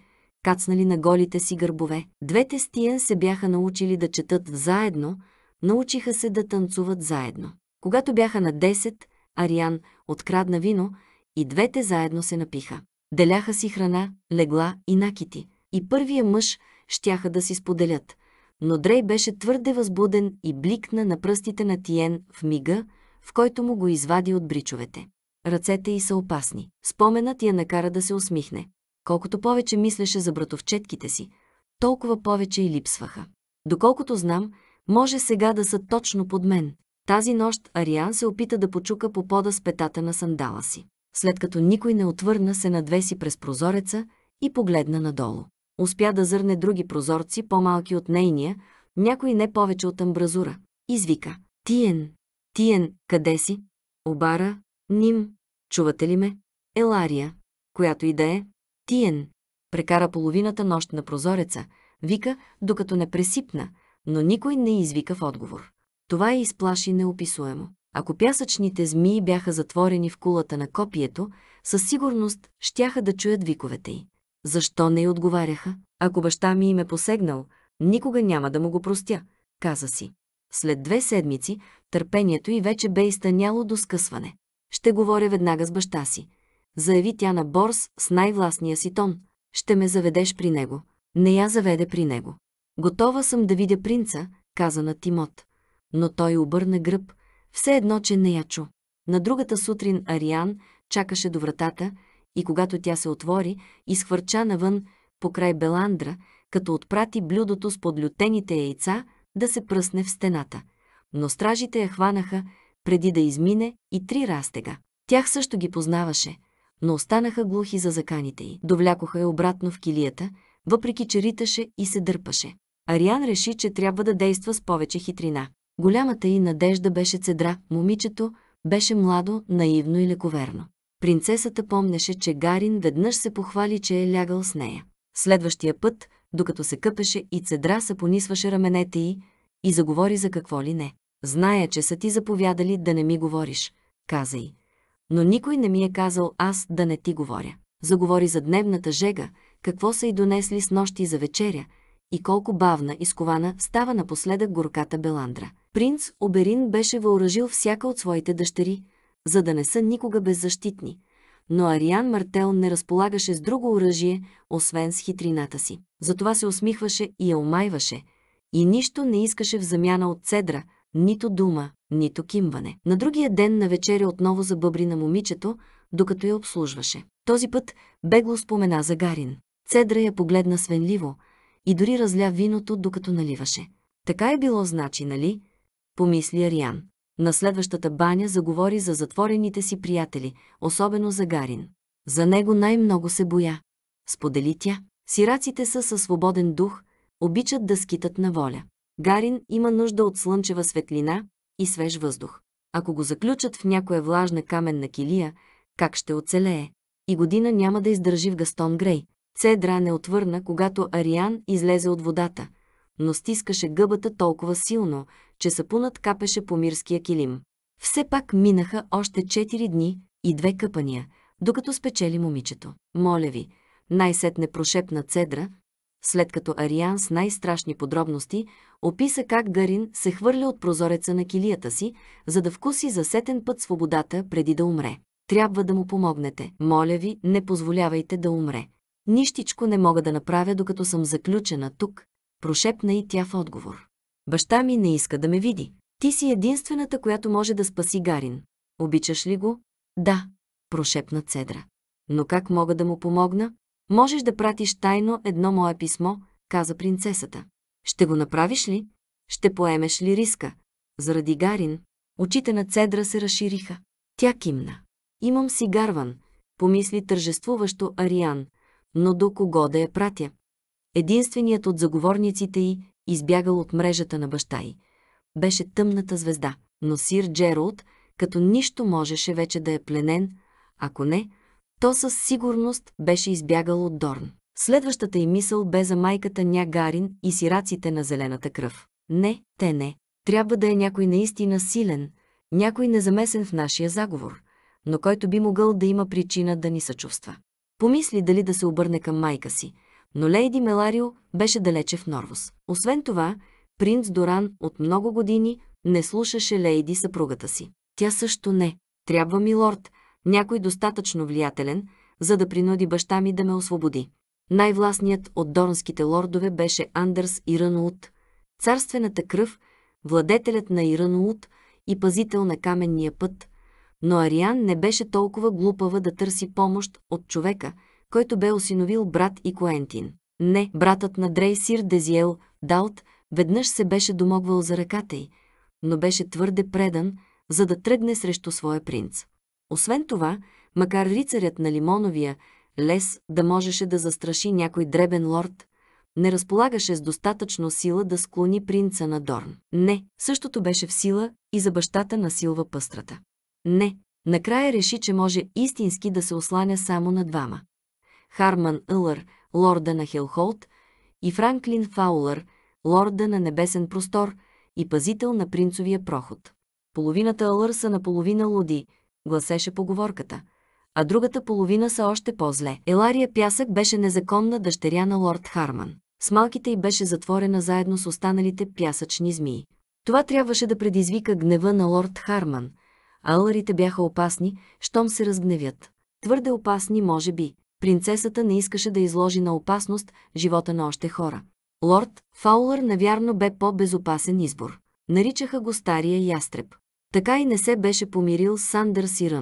кацнали на голите си гърбове. Двете стиен се бяха научили да четат заедно – научиха се да танцуват заедно. Когато бяха на 10, Ариан открадна вино и двете заедно се напиха. Деляха си храна, легла и накити. И първия мъж щяха да си споделят. Но Дрей беше твърде възбуден и бликна на пръстите на Тиен в мига, в който му го извади от бричовете. Ръцете й са опасни. Споменът я накара да се усмихне. Колкото повече мислеше за братовчетките си, толкова повече и липсваха. Доколкото знам, може сега да са точно под мен. Тази нощ Ариан се опита да почука по пода с петата на сандала си. След като никой не отвърна, се надвеси през прозореца и погледна надолу. Успя да зърне други прозорци, по-малки от нейния, някой не повече от амбразура. Извика. Тиен! Тиен, къде си? Обара, Ним, чувате ли ме? Елария, която и да е. Тиен. Прекара половината нощ на прозореца, вика, докато не пресипна – но никой не извика в отговор. Това я е изплаши неописуемо. Ако пясъчните змии бяха затворени в кулата на копието, със сигурност щяха да чуят виковете й. Защо не й отговаряха? Ако баща ми им е посегнал, никога няма да му го простя, каза си. След две седмици търпението й вече бе изтъняло до скъсване. Ще говоря веднага с баща си. Заяви тя на Борс с най-властния си тон. Ще ме заведеш при него. Не я заведе при него. Готова съм да видя принца, каза на Тимот. Но той обърна гръб, все едно, че не я чу. На другата сутрин Ариан чакаше до вратата и когато тя се отвори, изхвърча навън покрай Беландра, като отпрати блюдото с подлютените яйца да се пръсне в стената. Но стражите я хванаха преди да измине и три растега. Тях също ги познаваше, но останаха глухи за заканите й. Довлякоха я обратно в килията, въпреки че риташе и се дърпаше. Ариан реши, че трябва да действа с повече хитрина. Голямата й надежда беше цедра, момичето беше младо, наивно и лековерно. Принцесата помнеше, че Гарин веднъж се похвали, че е лягал с нея. Следващия път, докато се къпеше и цедра се понисваше раменете й и заговори за какво ли не. Зная, че са ти заповядали да не ми говориш, каза й. Но никой не ми е казал аз да не ти говоря. Заговори за дневната жега, какво са й донесли с нощи за вечеря – и колко бавна и скована става напоследък горката Беландра. Принц Оберин беше въоръжил всяка от своите дъщери, за да не са никога беззащитни, но Ариан Мартел не разполагаше с друго оръжие, освен с хитрината си. Затова се усмихваше и я омайваше, и нищо не искаше в замяна от цедра, нито дума, нито кимване. На другия ден на вечеря отново забъбри на момичето, докато я обслужваше. Този път бегло спомена за Гарин. Цедра я погледна свенливо – и дори разля виното, докато наливаше. Така е било, значи, нали? Помисли Ариан. На следващата баня заговори за затворените си приятели, особено за Гарин. За него най-много се боя. Сподели тя. Сираците са със свободен дух, обичат да скитат на воля. Гарин има нужда от слънчева светлина и свеж въздух. Ако го заключат в някоя влажна каменна килия, как ще оцелее? И година няма да издържи в Гастон Грей, Цедра не отвърна, когато Ариан излезе от водата, но стискаше гъбата толкова силно, че сапунът капеше по мирския килим. Все пак минаха още 4 дни и две къпания, докато спечели момичето. Моля ви, най-сетне прошепна Цедра, след като Ариан с най-страшни подробности описа как Гарин се хвърля от прозореца на килията си, за да вкуси за сетен път свободата преди да умре. Трябва да му помогнете. Моля ви, не позволявайте да умре. Нищичко не мога да направя, докато съм заключена тук, прошепна и тя в отговор. Баща ми не иска да ме види. Ти си единствената, която може да спаси Гарин. Обичаш ли го? Да, прошепна Цедра. Но как мога да му помогна? Можеш да пратиш тайно едно мое писмо, каза принцесата. Ще го направиш ли? Ще поемеш ли риска? Заради Гарин, очите на Цедра се разшириха. Тя кимна. Имам си гарван, помисли тържествуващо Ариан – но до кого да я пратя? Единственият от заговорниците й, избягал от мрежата на баща й, беше тъмната звезда, но сир Джералд, като нищо можеше вече да е пленен, ако не, то със сигурност беше избягал от Дорн. Следващата й мисъл бе за майката Нягарин и сираците на зелената кръв. Не, те не. Трябва да е някой наистина силен, някой незамесен в нашия заговор, но който би могъл да има причина да ни съчувства. Помисли дали да се обърне към майка си, но Лейди Меларио беше далече в Норвус. Освен това, принц Доран от много години не слушаше Лейди съпругата си. Тя също не. Трябва ми лорд, някой достатъчно влиятелен, за да принуди баща ми да ме освободи. Най-властният от дорнските лордове беше Андърс Иранлут, царствената кръв, владетелят на Иранлут и пазител на каменния път, но Ариан не беше толкова глупава да търси помощ от човека, който бе осиновил брат и Коентин. Не, братът на Дрейсир Дезиел, Далт веднъж се беше домогвал за ръката й, но беше твърде предан, за да тръгне срещу своя принц. Освен това, макар рицарят на Лимоновия лес да можеше да застраши някой дребен лорд, не разполагаше с достатъчно сила да склони принца на Дорн. Не, същото беше в сила и за бащата на Силва Пъстрата. Не, накрая реши, че може истински да се осланя само на двама. Харман Ълър, лорда на Хелхолт, и Франклин Фаулър, лорда на Небесен простор и пазител на принцовия проход. Половината Ълър са наполовина луди, гласеше поговорката, а другата половина са още по-зле. Елария Пясък беше незаконна дъщеря на лорд Харман. С малките й беше затворена заедно с останалите пясъчни змии. Това трябваше да предизвика гнева на лорд Харман – Аларите бяха опасни, щом се разгневят. Твърде опасни, може би. Принцесата не искаше да изложи на опасност живота на още хора. Лорд Фаулър навярно бе по-безопасен избор. Наричаха го Стария ястреб. Така и не се беше помирил Сандърс и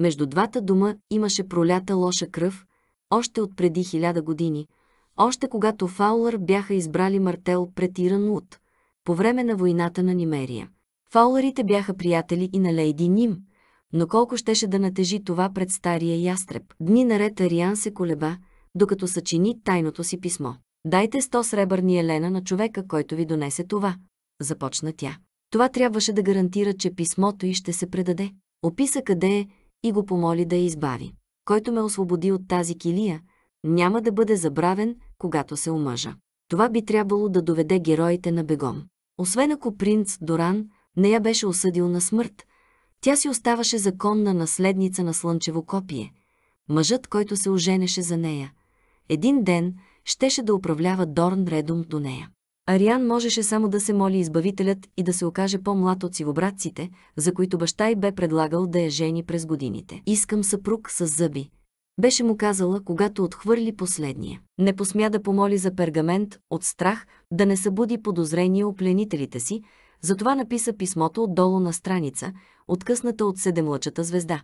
Между двата дума имаше пролята лоша кръв, още от преди хиляда години, още когато Фаулър бяха избрали мартел пред Иранут, по време на войната на Нимерия. Фаулерите бяха приятели и на Лейди Ним, но колко щеше да натежи това пред стария ястреб. Дни наред Ариан се колеба, докато съчини тайното си писмо. «Дайте сто сребърни елена на човека, който ви донесе това», започна тя. Това трябваше да гарантира, че писмото и ще се предаде. Описа къде е и го помоли да я избави. Който ме освободи от тази килия, няма да бъде забравен, когато се омъжа. Това би трябвало да доведе героите на бегом. Освен ако принц Доран не я беше осъдил на смърт. Тя си оставаше законна наследница на слънчево копие. Мъжът, който се оженеше за нея. Един ден щеше да управлява Дорн редом до нея. Ариан можеше само да се моли избавителят и да се окаже по-млад от сивобратците, за които баща й бе предлагал да я жени през годините. Искам съпруг с зъби. Беше му казала, когато отхвърли последния. Не посмя да помоли за пергамент от страх да не събуди подозрение у пленителите си, затова написа писмото отдолу на страница, откъсната от седемлъчата звезда.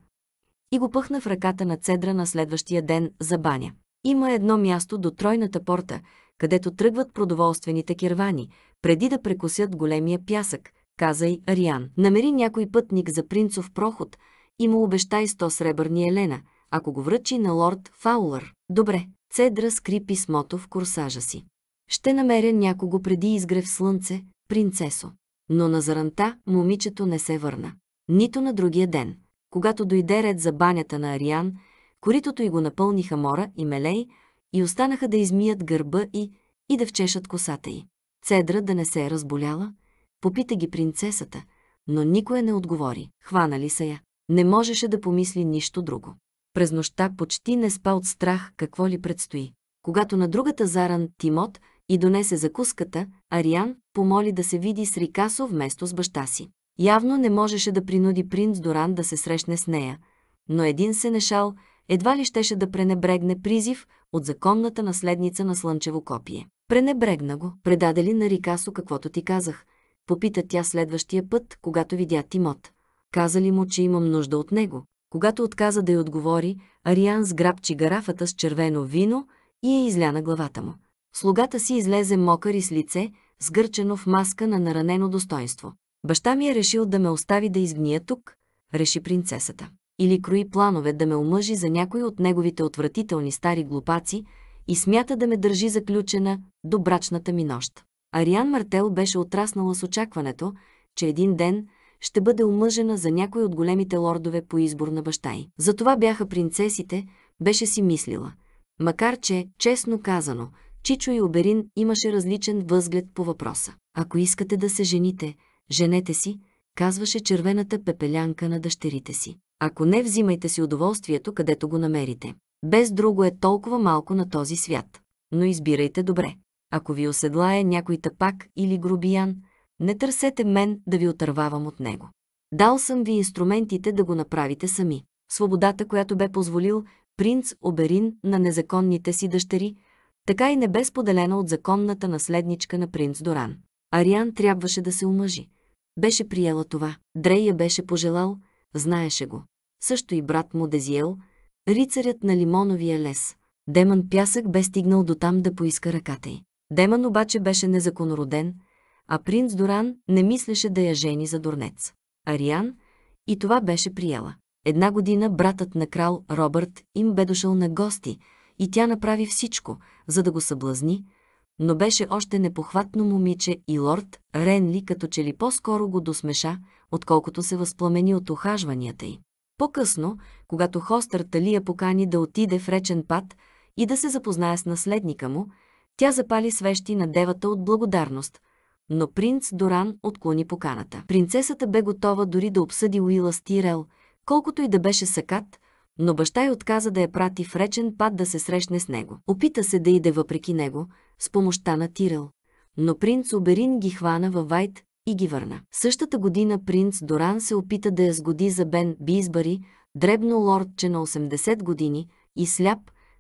И го пъхна в ръката на Цедра на следващия ден за баня. Има едно място до тройната порта, където тръгват продоволствените кирвани, преди да прекусят големия пясък, каза и Ариан. Намери някой пътник за принцов проход и му обещай 100 сребърни елена, ако го връчи на лорд Фаулър. Добре, Цедра скри писмото в курсажа си. Ще намеря някого преди изгрев слънце, принцесо но на заранта момичето не се върна. Нито на другия ден. Когато дойде ред за банята на Ариан, коритото й го напълниха мора и мелей и останаха да измият гърба и, и да вчешат косата й. Цедра да не се е разболяла, попита ги принцесата, но никой не отговори. Хванали са я. Не можеше да помисли нищо друго. През нощта почти не спа от страх какво ли предстои. Когато на другата заран Тимот и донесе закуската, Ариан помоли да се види с Рикасо вместо с баща си. Явно не можеше да принуди принц Доран да се срещне с нея, но един сенешал едва ли щеше да пренебрегне призив от законната наследница на Слънчево копие. Пренебрегна го, предаде ли на Рикасо каквото ти казах, попита тя следващия път, когато видя Тимот. Каза ли му, че имам нужда от него? Когато отказа да й отговори, Ариан сграбчи гарафата с червено вино и я изля на главата му. Слугата си излезе мокър и с лице, сгърчено в маска на наранено достоинство. Баща ми е решил да ме остави да изгния тук, реши принцесата. Или крои планове да ме омъжи за някой от неговите отвратителни стари глупаци и смята да ме държи заключена до брачната ми нощ. Ариан Мартел беше отраснала с очакването, че един ден ще бъде омъжена за някой от големите лордове по избор на баща й. Затова бяха принцесите, беше си мислила. Макар че, честно казано, Чичо и Оберин имаше различен възглед по въпроса. Ако искате да се жените, женете си, казваше червената пепелянка на дъщерите си. Ако не, взимайте си удоволствието, където го намерите. Без друго е толкова малко на този свят. Но избирайте добре. Ако ви оседлае някой тапак или грубиян, не търсете мен да ви отървавам от него. Дал съм ви инструментите да го направите сами. Свободата, която бе позволил принц Оберин на незаконните си дъщери – така и не бе споделена от законната наследничка на принц Доран. Ариан трябваше да се омъжи. Беше приела това. Дрей я беше пожелал, знаеше го. Също и брат му Дезиел, рицарят на лимоновия лес. Демън Пясък бе стигнал до там да поиска ръката й. Демън обаче беше незаконороден, а принц Доран не мислеше да я жени за дурнец. Ариан и това беше приела. Една година братът на крал Робърт им бе дошъл на гости – и тя направи всичко, за да го съблазни, но беше още непохватно момиче и лорд Ренли като че ли по-скоро го досмеша, отколкото се възпламени от охажванията й. По-късно, когато Хостър Талия покани да отиде в речен пат и да се запознае с наследника му, тя запали свещи на девата от благодарност, но принц Доран отклони поканата. Принцесата бе готова дори да обсъди Уила Стирел, колкото и да беше сакат – но баща й отказа да я прати в речен пад да се срещне с него. Опита се да иде въпреки него, с помощта на Тирел. Но принц Оберин ги хвана във Вайт и ги върна. Същата година принц Доран се опита да я сгоди за Бен Бисбари, дребно лордче на 80 години и сляп,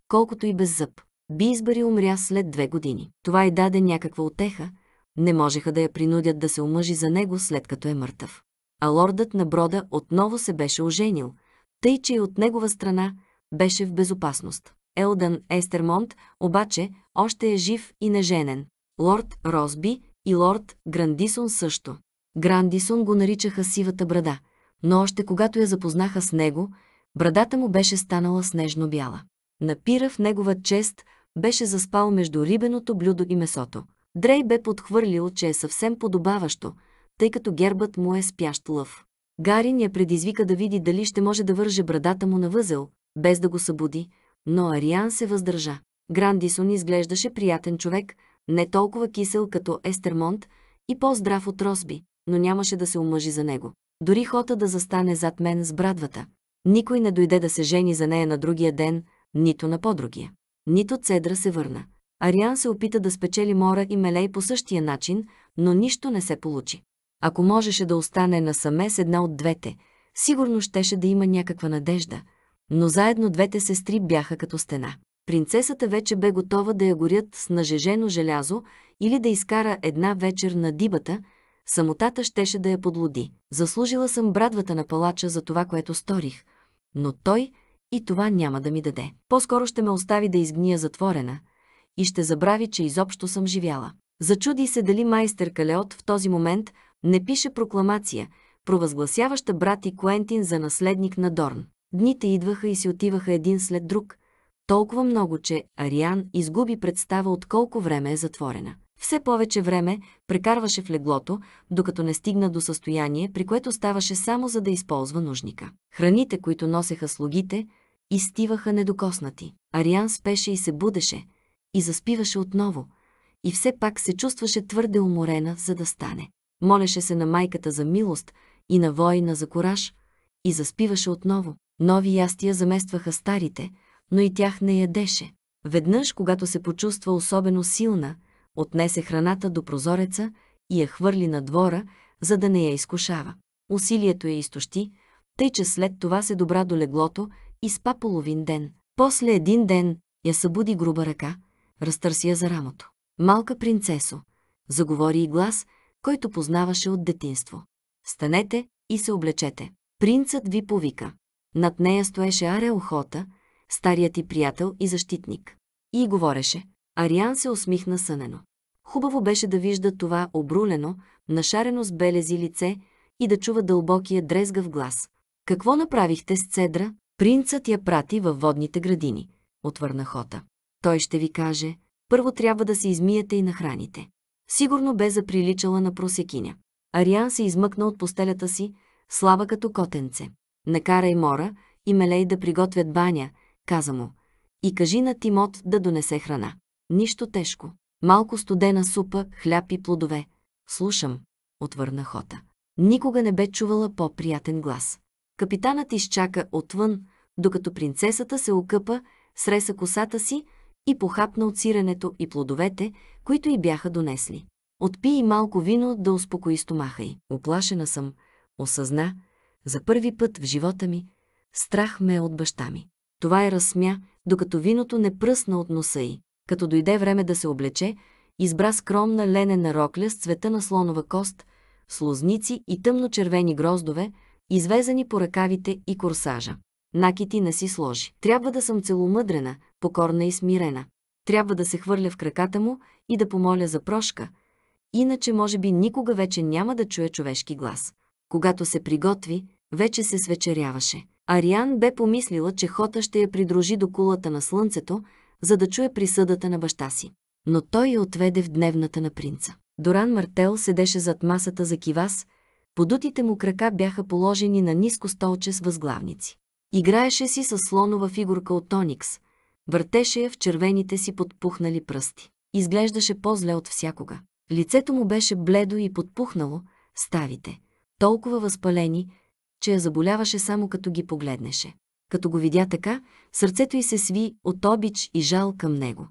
колкото и без зъб. Бизбари умря след две години. Това й даде някаква отеха, не можеха да я принудят да се омъжи за него след като е мъртъв. А лордът на Брода отново се беше оженил – тъй че и от негова страна беше в безопасност. Елдън Естермонт обаче още е жив и неженен. Лорд Росби и лорд Грандисон също. Грандисон го наричаха сивата брада, но още когато я запознаха с него, брадата му беше станала снежно-бяла. Напира в негова чест беше заспал между рибеното блюдо и месото. Дрей бе подхвърлил, че е съвсем подобаващо, тъй като гербът му е спящ лъв. Гарин я предизвика да види дали ще може да върже брадата му на възел, без да го събуди, но Ариан се въздържа. Грандисон изглеждаше приятен човек, не толкова кисел като Естермонт и по-здрав от Росби, но нямаше да се омъжи за него. Дори хота да застане зад мен с брадвата. Никой не дойде да се жени за нея на другия ден, нито на подругия. Нито Цедра се върна. Ариан се опита да спечели Мора и Мелей по същия начин, но нищо не се получи. Ако можеше да остане насаме с една от двете, сигурно щеше да има някаква надежда, но заедно двете сестри бяха като стена. Принцесата вече бе готова да я горят с нажежено желязо или да изкара една вечер на дибата, самотата щеше да я подлоди. Заслужила съм брадвата на палача за това, което сторих, но той и това няма да ми даде. По-скоро ще ме остави да изгния затворена и ще забрави, че изобщо съм живяла. Зачуди се дали майстер Калеот в този момент – не пише прокламация, провъзгласяваща брат и Куентин за наследник на Дорн. Дните идваха и си отиваха един след друг, толкова много, че Ариан изгуби представа от колко време е затворена. Все повече време прекарваше в леглото, докато не стигна до състояние, при което ставаше само за да използва нужника. Храните, които носеха слугите, изтиваха недокоснати. Ариан спеше и се будеше, и заспиваше отново, и все пак се чувстваше твърде уморена, за да стане. Молеше се на майката за милост и на воина за кораж и заспиваше отново. Нови ястия заместваха старите, но и тях не ядеше. Веднъж, когато се почувства особено силна, отнесе храната до прозореца и я хвърли на двора, за да не я изкушава. Усилието я изтощи, тъй че след това се добра до леглото и спа половин ден. После един ден я събуди груба ръка, разтърси я за рамото. Малка принцесо, заговори и глас – който познаваше от детинство. Станете и се облечете. Принцът ви повика. Над нея стоеше Аре Охота, старият ти приятел и защитник. И говореше. Ариан се усмихна сънено. Хубаво беше да вижда това обрулено, нашарено с белези лице и да чува дълбокия дрезгав глас. Какво направихте с Цедра? Принцът я прати във водните градини, отвърна Хота. Той ще ви каже, първо трябва да се измиете и нахраните. Сигурно бе заприличала на просекиня. Ариан се измъкна от постелята си, слаба като котенце. Накарай Мора и Мелей да приготвят баня, каза му. И кажи на Тимот да донесе храна. Нищо тежко. Малко студена супа, хляб и плодове. Слушам, отвърна Хота. Никога не бе чувала по-приятен глас. Капитанът изчака отвън, докато принцесата се окъпа, среса косата си, и похапна от сиренето и плодовете, които й бяха донесли. Отпи и малко вино да успокои стомаха й. Оплашена съм, осъзна, за първи път в живота ми, страх ме е от баща ми. Това е разсмя, докато виното не пръсна от носа й. Като дойде време да се облече, избра скромна ленена рокля с цвета на слонова кост, слозници и тъмно-червени гроздове, извезани по ръкавите и корсажа. Накити не си сложи. Трябва да съм целомъдрена, покорна и смирена. Трябва да се хвърля в краката му и да помоля за прошка. Иначе може би никога вече няма да чуя човешки глас. Когато се приготви, вече се свечеряваше. Ариан бе помислила, че Хота ще я придружи до кулата на слънцето, за да чуе присъдата на баща си. Но той я отведе в дневната на принца. Доран Мартел седеше зад масата за кивас, подутите му крака бяха положени на ниско столче с възглавници. Играеше си с слонова фигурка от Оникс, въртеше я в червените си подпухнали пръсти. Изглеждаше по-зле от всякога. Лицето му беше бледо и подпухнало, ставите, толкова възпалени, че я заболяваше само като ги погледнеше. Като го видя така, сърцето й се сви от обич и жал към него.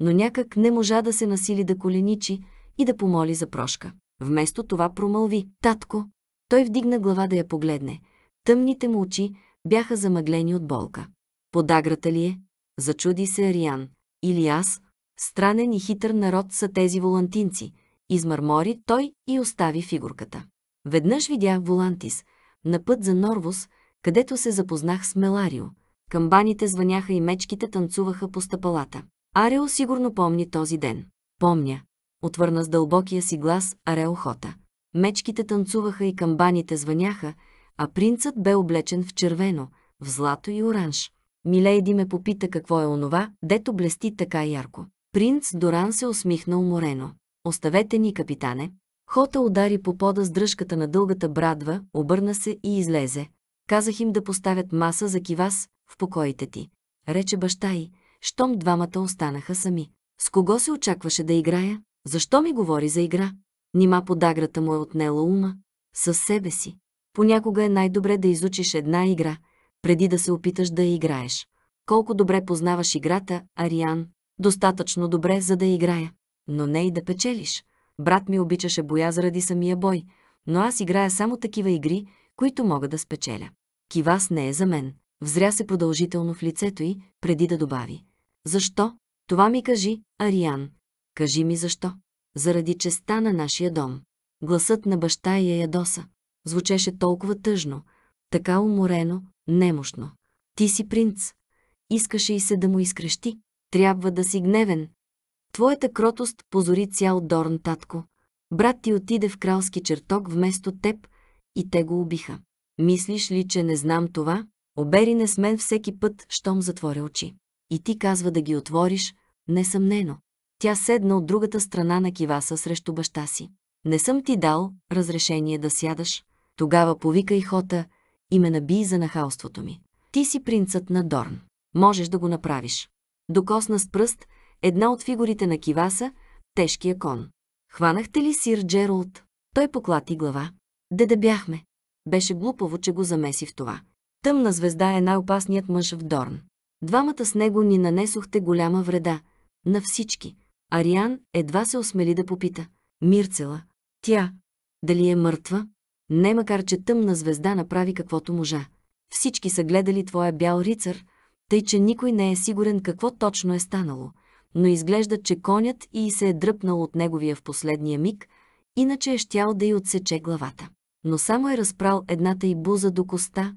Но някак не можа да се насили да коленичи и да помоли за прошка. Вместо това промълви. Татко! Той вдигна глава да я погледне. Тъмните му очи, бяха замъглени от болка. Подаграта ли е? Зачуди се Ариан. Или аз? Странен и хитър народ са тези волантинци. Измърмори той и остави фигурката. Веднъж видях Волантис, на път за Норвус, където се запознах с Меларио. Камбаните звъняха и мечките танцуваха по стъпалата. Арео сигурно помни този ден. Помня. Отвърна с дълбокия си глас Хота. Мечките танцуваха и камбаните звъняха, а принцът бе облечен в червено, в злато и оранж. Милейди ме попита какво е онова, дето блести така ярко. Принц Доран се усмихна уморено. Оставете ни, капитане. Хота удари по пода с дръжката на дългата брадва, обърна се и излезе. Казах им да поставят маса за кивас в покоите ти. Рече баща й, щом двамата останаха сами. С кого се очакваше да играя? Защо ми говори за игра? Нима подаграта му е отнела ума? Със себе си. Понякога е най-добре да изучиш една игра, преди да се опиташ да я играеш. Колко добре познаваш играта, Ариан, достатъчно добре, за да играя, но не и да печелиш. Брат ми обичаше боя заради самия бой, но аз играя само такива игри, които мога да спечеля. Кивас не е за мен. Взря се продължително в лицето й, преди да добави. Защо? Това ми кажи, Ариан. Кажи ми защо. Заради честа на нашия дом. Гласът на баща я е ядоса звучеше толкова тъжно, така уморено, немощно. Ти си принц. Искаше и се да му изкрещи. Трябва да си гневен. Твоята кротост позори цял Дорн, татко. Брат ти отиде в кралски чертог вместо теб и те го убиха. Мислиш ли, че не знам това? Обери не с мен всеки път, щом затворя очи. И ти казва да ги отвориш, несъмнено. Тя седна от другата страна на киваса срещу баща си. Не съм ти дал разрешение да сядаш, тогава повика и хота и ме наби за нахалството ми. Ти си принцът на Дорн. Можеш да го направиш. Докосна с пръст една от фигурите на киваса, тежкия кон. Хванахте ли сир Джералд? Той поклати глава. Де да бяхме. Беше глупаво, че го замеси в това. Тъмна звезда е най-опасният мъж в Дорн. Двамата с него ни нанесохте голяма вреда. На всички. Ариан едва се осмели да попита. Мирцела. Тя. Дали е мъртва? Не макар, че тъмна звезда направи каквото можа. Всички са гледали твоя бял рицар, тъй че никой не е сигурен какво точно е станало, но изглежда, че конят и се е дръпнал от неговия в последния миг, иначе е щял да й отсече главата. Но само е разпрал едната й буза до коста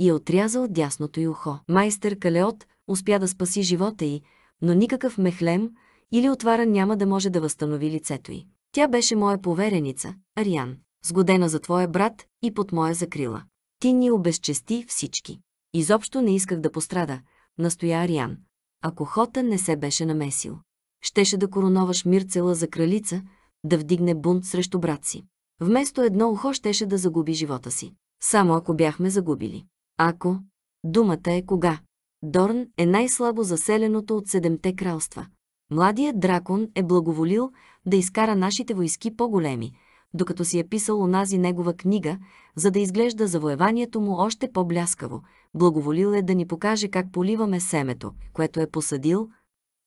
и е отрязал дясното й ухо. Майстер Калеот успя да спаси живота й, но никакъв мехлем или отвара няма да може да възстанови лицето й. Тя беше моя повереница, Ариан сгодена за твоя брат и под моя закрила. Ти ни обезчести всички. Изобщо не исках да пострада, настоя Ариан. Ако Хота не се беше намесил, щеше да короноваш Мирцела за кралица, да вдигне бунт срещу брат си. Вместо едно ухо щеше да загуби живота си. Само ако бяхме загубили. Ако... Думата е кога. Дорн е най-слабо заселеното от седемте кралства. Младият дракон е благоволил да изкара нашите войски по-големи, докато си е писал онази негова книга, за да изглежда завоеванието му още по-бляскаво. Благоволил е да ни покаже как поливаме семето, което е посадил,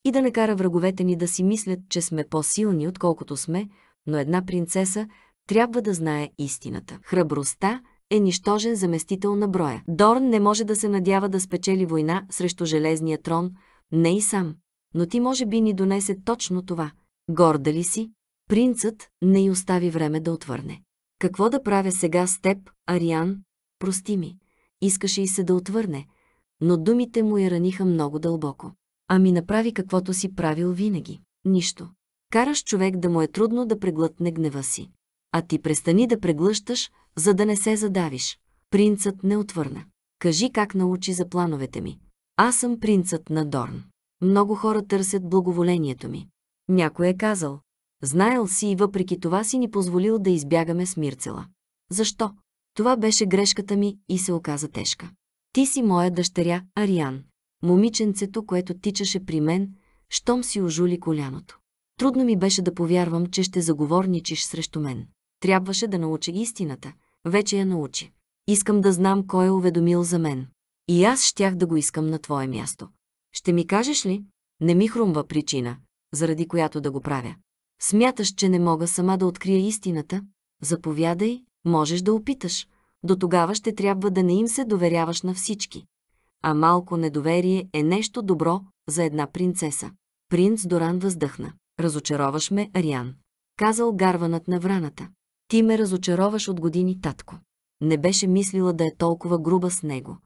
и да накара враговете ни да си мислят, че сме по-силни, отколкото сме, но една принцеса трябва да знае истината. Храбростта е нищожен заместител на броя. Дорн не може да се надява да спечели война срещу Железния трон, не и сам, но ти може би ни донесе точно това. Горда ли си? Принцът не й остави време да отвърне. Какво да правя сега с теб, Ариан? Прости ми. Искаше и се да отвърне, но думите му я раниха много дълбоко. Ами направи каквото си правил винаги. Нищо. Караш човек да му е трудно да преглътне гнева си. А ти престани да преглъщаш, за да не се задавиш. Принцът не отвърна. Кажи как научи за плановете ми. Аз съм принцът на Дорн. Много хора търсят благоволението ми. Някой е казал, Знаел си и въпреки това си ни позволил да избягаме с Мирцела. Защо? Това беше грешката ми и се оказа тежка. Ти си моя дъщеря, Ариан. Момиченцето, което тичаше при мен, щом си ожули коляното. Трудно ми беше да повярвам, че ще заговорничиш срещу мен. Трябваше да науча истината. Вече я научи. Искам да знам кой е уведомил за мен. И аз щях да го искам на твое място. Ще ми кажеш ли? Не ми хрумва причина, заради която да го правя. Смяташ, че не мога сама да открия истината? Заповядай, можеш да опиташ. До тогава ще трябва да не им се доверяваш на всички. А малко недоверие е нещо добро за една принцеса. Принц Доран въздъхна. Разочароваш ме, Ариан. Казал гарванът на враната. Ти ме разочароваш от години, татко. Не беше мислила да е толкова груба с него.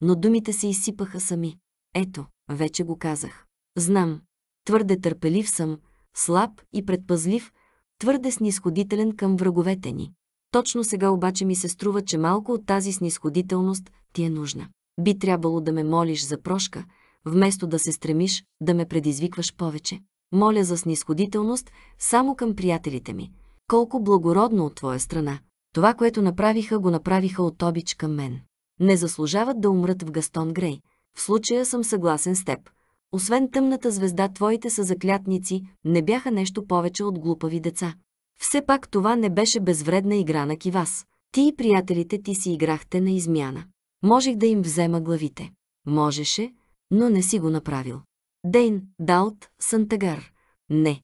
Но думите се изсипаха сами. Ето, вече го казах. Знам. Твърде търпелив съм, слаб и предпазлив, твърде снисходителен към враговете ни. Точно сега обаче ми се струва, че малко от тази снисходителност ти е нужна. Би трябвало да ме молиш за прошка, вместо да се стремиш да ме предизвикваш повече. Моля за снисходителност само към приятелите ми. Колко благородно от твоя страна. Това, което направиха, го направиха от обич към мен. Не заслужават да умрат в Гастон Грей. В случая съм съгласен с теб. Освен тъмната звезда, твоите са заклятници, не бяха нещо повече от глупави деца. Все пак това не беше безвредна игра на кивас. Ти и приятелите ти си играхте на измяна. Можех да им взема главите. Можеше, но не си го направил. Дейн, Далт, Сантагар. Не.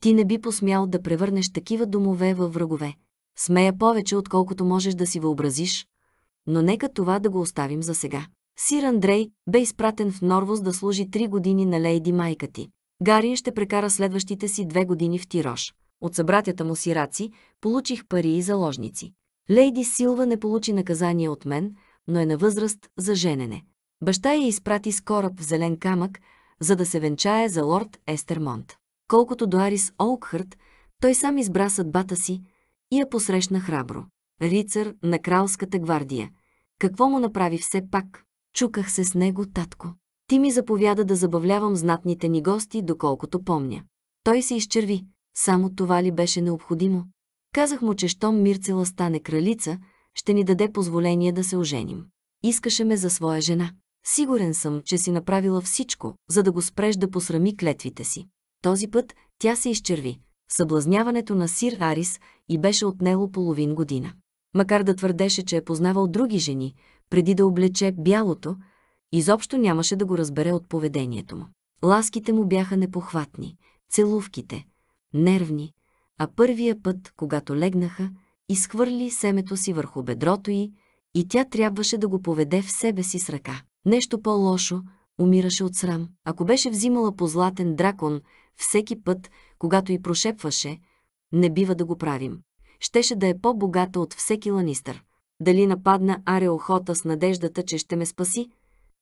Ти не би посмял да превърнеш такива домове във врагове. Смея повече, отколкото можеш да си въобразиш, но нека това да го оставим за сега. Сир Андрей бе изпратен в Норвоз да служи три години на лейди майка ти. Гария ще прекара следващите си две години в Тирош. От събратята му сираци получих пари и заложници. Лейди Силва не получи наказание от мен, но е на възраст за женене. Баща я изпрати с кораб в зелен камък, за да се венчае за лорд Естермонт. Колкото до Арис Олкхърт, той сам избра съдбата си и я посрещна храбро. Рицар на кралската гвардия. Какво му направи все пак? Чуках се с него, татко. Ти ми заповяда да забавлявам знатните ни гости, доколкото помня. Той се изчерви. Само това ли беше необходимо? Казах му, че щом Мирцела стане кралица, ще ни даде позволение да се оженим. Искаше ме за своя жена. Сигурен съм, че си направила всичко, за да го спреш да посрами клетвите си. Този път тя се изчерви. Съблазняването на Сир Арис и беше отнело половин година. Макар да твърдеше, че е познавал други жени, преди да облече бялото, изобщо нямаше да го разбере от поведението му. Ласките му бяха непохватни, целувките, нервни, а първия път, когато легнаха, изхвърли семето си върху бедрото й и тя трябваше да го поведе в себе си с ръка. Нещо по-лошо, умираше от срам. Ако беше взимала по златен дракон всеки път, когато й прошепваше, не бива да го правим. Щеше да е по-богата от всеки ланистър. Дали нападна ареохота с надеждата, че ще ме спаси?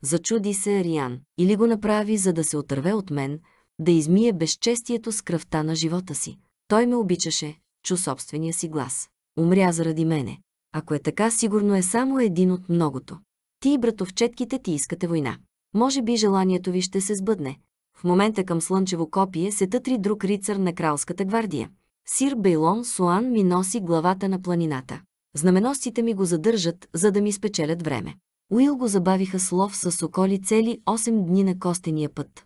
Зачуди се Ариан. Или го направи, за да се отърве от мен, да измие безчестието с кръвта на живота си. Той ме обичаше, чу собствения си глас. Умря заради мене. Ако е така, сигурно е само един от многото. Ти и братовчетките ти искате война. Може би желанието ви ще се сбъдне. В момента към Слънчево копие се тътри друг рицар на кралската гвардия. Сир Бейлон Суан ми носи главата на планината. Знаменосците ми го задържат, за да ми спечелят време. Уил го забавиха с лов с соколи цели 8 дни на костения път.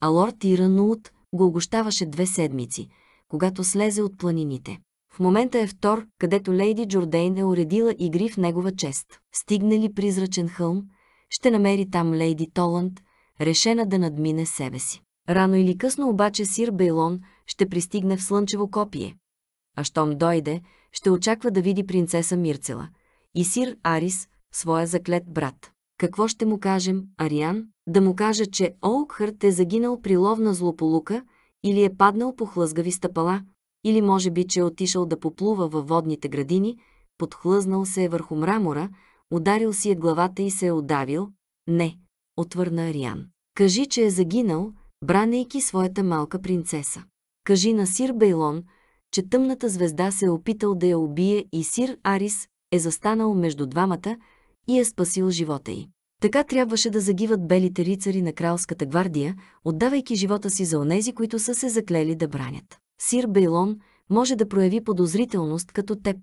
А лорд Ирануут го огощаваше две седмици, когато слезе от планините. В момента е втор, където Лейди Джордейн е уредила игри в негова чест. ли призрачен хълм, ще намери там Лейди Толанд, решена да надмине себе си. Рано или късно обаче Сир Бейлон ще пристигне в Слънчево копие. А щом дойде, ще очаква да види принцеса Мирцела и сир Арис, своя заклет брат. Какво ще му кажем, Ариан? Да му кажа, че Олкхърт е загинал при ловна злополука или е паднал по хлъзгави стъпала, или може би, че е отишъл да поплува във водните градини, подхлъзнал се е върху мрамора, ударил си е главата и се е удавил. Не, отвърна Ариан. Кажи, че е загинал, бранейки своята малка принцеса. Кажи на Сир Бейлон, че тъмната звезда се е опитал да я убие и Сир Арис е застанал между двамата и е спасил живота й. Така трябваше да загиват белите рицари на кралската гвардия, отдавайки живота си за онези, които са се заклели да бранят. Сир Бейлон може да прояви подозрителност като теб,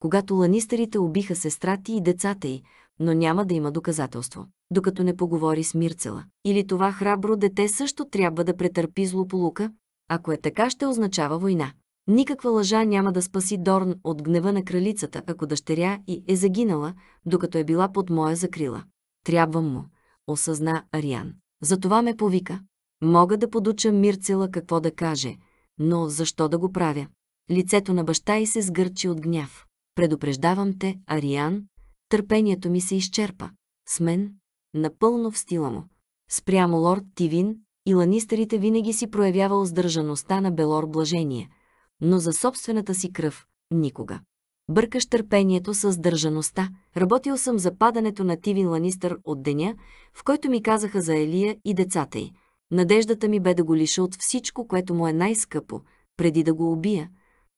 когато ланистерите убиха сестра ти и децата й, но няма да има доказателство, докато не поговори с Мирцела. Или това храбро дете също трябва да претърпи злополука, ако е така ще означава война. Никаква лъжа няма да спаси Дорн от гнева на кралицата, ако дъщеря и е загинала, докато е била под моя закрила. Трябвам му, осъзна Ариан. Затова ме повика. Мога да подуча Мирцела какво да каже, но защо да го правя? Лицето на баща й се сгърчи от гняв. Предупреждавам те, Ариан, търпението ми се изчерпа. С мен, напълно в стила му. Спрямо лорд Тивин, и ланистерите винаги си проявявал сдържаността на Белор Блажение – но за собствената си кръв – никога. Бъркаш търпението с държаността. Работил съм за падането на Тивин Ланистър от деня, в който ми казаха за Елия и децата й. Надеждата ми бе да го лиша от всичко, което му е най-скъпо, преди да го убия,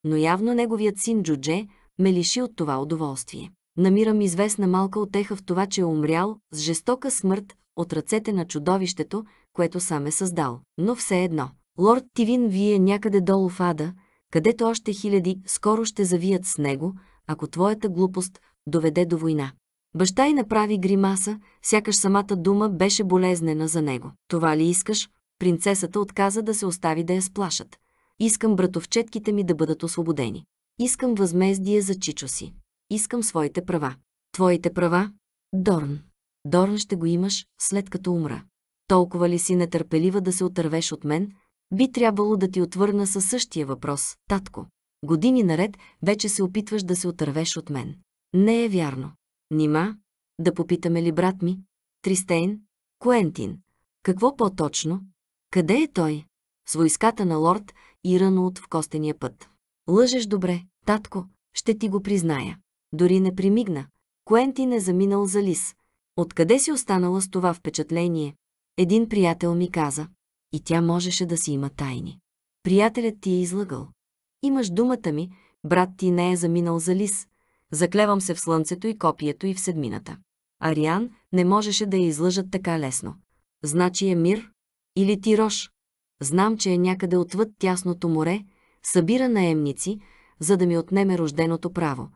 но явно неговият син Джудже ме лиши от това удоволствие. Намирам известна малка отеха в това, че е умрял с жестока смърт от ръцете на чудовището, което сам е създал. Но все едно. Лорд Тивин вие някъде долу в ада – където още хиляди скоро ще завият с него, ако твоята глупост доведе до война. Баща й направи гримаса, сякаш самата дума беше болезнена за него. Това ли искаш? Принцесата отказа да се остави да я сплашат. Искам братовчетките ми да бъдат освободени. Искам възмездие за чичо си. Искам своите права. Твоите права? Дорн. Дорн ще го имаш, след като умра. Толкова ли си нетърпелива да се отървеш от мен, би трябвало да ти отвърна със същия въпрос, татко. Години наред вече се опитваш да се отървеш от мен. Не е вярно. Нима, да попитаме ли брат ми? Тристейн? Куентин? Какво по-точно? Къде е той? С войската на лорд и от в костения път. Лъжеш добре, татко, ще ти го призная. Дори не примигна. Куентин е заминал за лис. Откъде си останала с това впечатление? Един приятел ми каза. И тя можеше да си има тайни. Приятелят ти е излъгал. Имаш думата ми, брат ти не е заминал за лис. Заклевам се в слънцето и копието и в седмината. Ариан не можеше да я излъжат така лесно. Значи е мир или ти рож. Знам, че е някъде отвъд тясното море, събира наемници, за да ми отнеме рожденото право.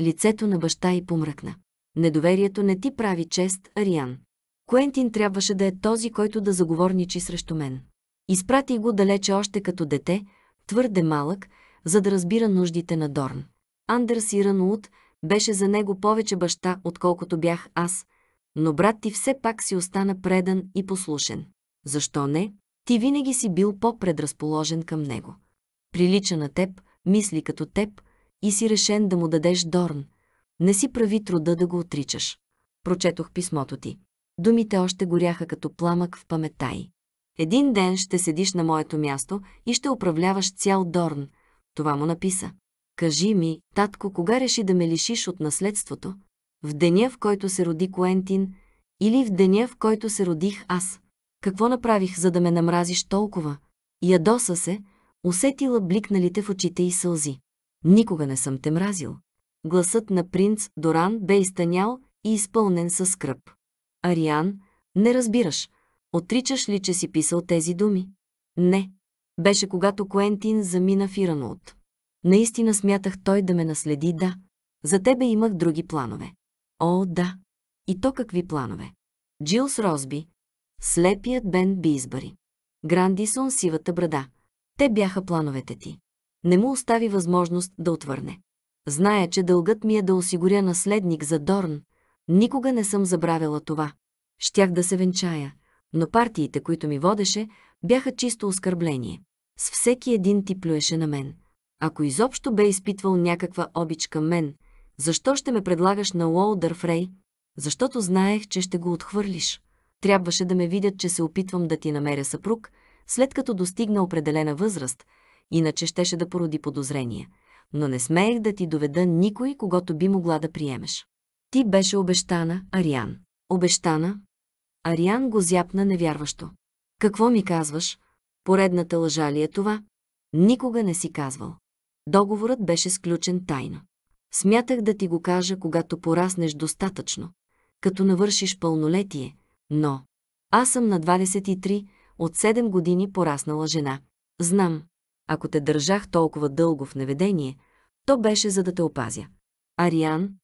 Лицето на баща й помръкна. Недоверието не ти прави чест, Ариан. Куентин трябваше да е този, който да заговорничи срещу мен. Изпрати го далече още като дете, твърде малък, за да разбира нуждите на Дорн. Андърс Иранлут беше за него повече баща, отколкото бях аз, но брат ти все пак си остана предан и послушен. Защо не? Ти винаги си бил по-предразположен към него. Прилича на теб, мисли като теб и си решен да му дадеш Дорн. Не си прави труда да го отричаш. Прочетох писмото ти. Думите още горяха като пламък в паметта й. Един ден ще седиш на моето място и ще управляваш цял Дорн. Това му написа. Кажи ми, татко, кога реши да ме лишиш от наследството? В деня, в който се роди Куентин, или в деня, в който се родих аз? Какво направих, за да ме намразиш толкова? Ядоса се, усетила бликналите в очите и сълзи. Никога не съм те мразил. Гласът на принц Доран бе изтънял и изпълнен със скръп. Ариан, не разбираш. Отричаш ли, че си писал тези думи? Не. Беше когато Куентин замина в Ираноут. Наистина смятах той да ме наследи, да. За тебе имах други планове. О, да. И то какви планове? Джилс Росби, слепият Бен избари. Грандисон сивата брада. Те бяха плановете ти. Не му остави възможност да отвърне. Зная, че дългът ми е да осигуря наследник за Дорн, Никога не съм забравяла това. Щях да се венчая, но партиите, които ми водеше, бяха чисто оскърбление. С всеки един ти плюеше на мен. Ако изобщо бе изпитвал някаква обич към мен, защо ще ме предлагаш на Уолдър Фрей? Защото знаех, че ще го отхвърлиш. Трябваше да ме видят, че се опитвам да ти намеря съпруг, след като достигна определена възраст, иначе щеше да породи подозрения. Но не смеех да ти доведа никой, когато би могла да приемеш. Ти беше обещана, Ариан. Обещана? Ариан го зяпна невярващо. Какво ми казваш? Поредната лъжа ли е това? Никога не си казвал. Договорът беше сключен тайно. Смятах да ти го кажа, когато пораснеш достатъчно, като навършиш пълнолетие, но... Аз съм на 23, от 7 години пораснала жена. Знам, ако те държах толкова дълго в неведение, то беше за да те опазя. Ариан,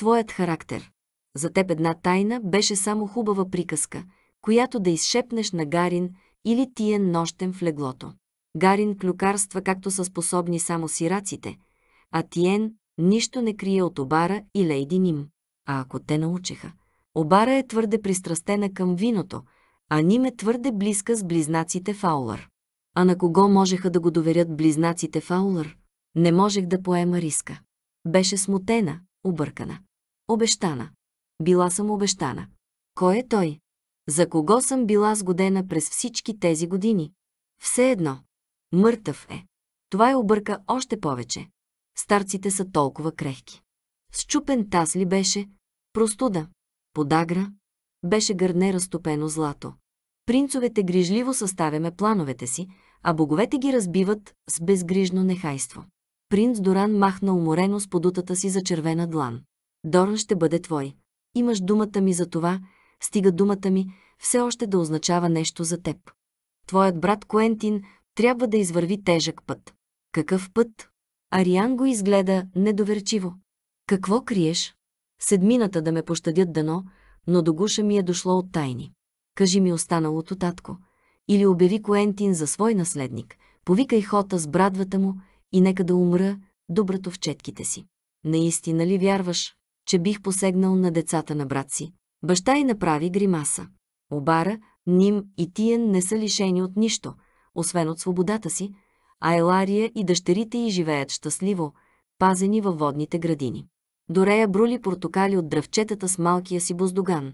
твоят характер. За теб една тайна беше само хубава приказка, която да изшепнеш на Гарин или тиен нощен в леглото. Гарин клюкарства както са способни само сираците, а Тиен нищо не крие от Обара и Лейди Ним. А ако те научиха, Обара е твърде пристрастена към виното, а Ним е твърде близка с близнаците Фаулър. А на кого можеха да го доверят близнаците Фаулър? Не можех да поема риска. Беше смутена, объркана. Обещана. Била съм обещана. Кой е той? За кого съм била сгодена през всички тези години? Все едно. Мъртъв е. Това е обърка още повече. Старците са толкова крехки. Счупен таз ли беше? Простуда. Подагра. Беше гърне разтопено злато. Принцовете грижливо съставяме плановете си, а боговете ги разбиват с безгрижно нехайство. Принц Доран махна уморено с подутата си за червена длан. Доран ще бъде твой. Имаш думата ми за това, стига думата ми все още да означава нещо за теб. Твоят брат Куентин трябва да извърви тежък път. Какъв път? Ариан го изгледа недоверчиво. Какво криеш? Седмината да ме пощадят дано, но до гуша ми е дошло от тайни. Кажи ми останалото, татко. Или обяви Куентин за свой наследник. Повикай хота с брадвата му и нека да умра, добрато в четките си. Наистина ли вярваш, че бих посегнал на децата на брат си. Баща й направи гримаса. Обара, Ним и Тиен не са лишени от нищо, освен от свободата си, а Елария и дъщерите й живеят щастливо, пазени във водните градини. Дорея брули портокали от дръвчетата с малкия си боздоган,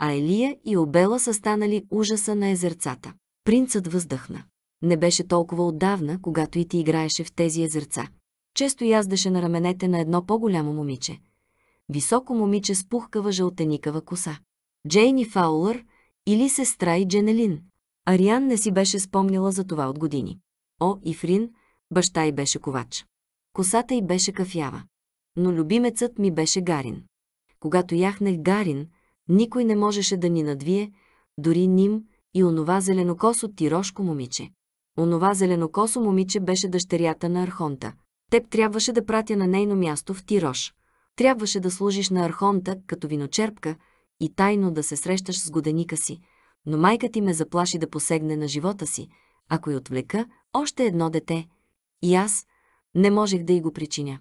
а Елия и Обела са станали ужаса на езерцата. Принцът въздъхна. Не беше толкова отдавна, когато и ти играеше в тези езерца. Често яздаше на раменете на едно по-голямо момиче – високо момиче с пухкава жълтеникава коса. Джейни Фаулър или сестра и Дженелин. Ариан не си беше спомняла за това от години. О, Ифрин, баща й беше ковач. Косата й беше кафява. Но любимецът ми беше Гарин. Когато яхнах Гарин, никой не можеше да ни надвие, дори Ним и онова зеленокосо тирошко момиче. Онова зеленокосо момиче беше дъщерята на Архонта. Теб трябваше да пратя на нейно място в Тирош. Трябваше да служиш на архонта като виночерпка и тайно да се срещаш с годеника си, но майка ти ме заплаши да посегне на живота си, ако й отвлека още едно дете. И аз не можех да й го причиня.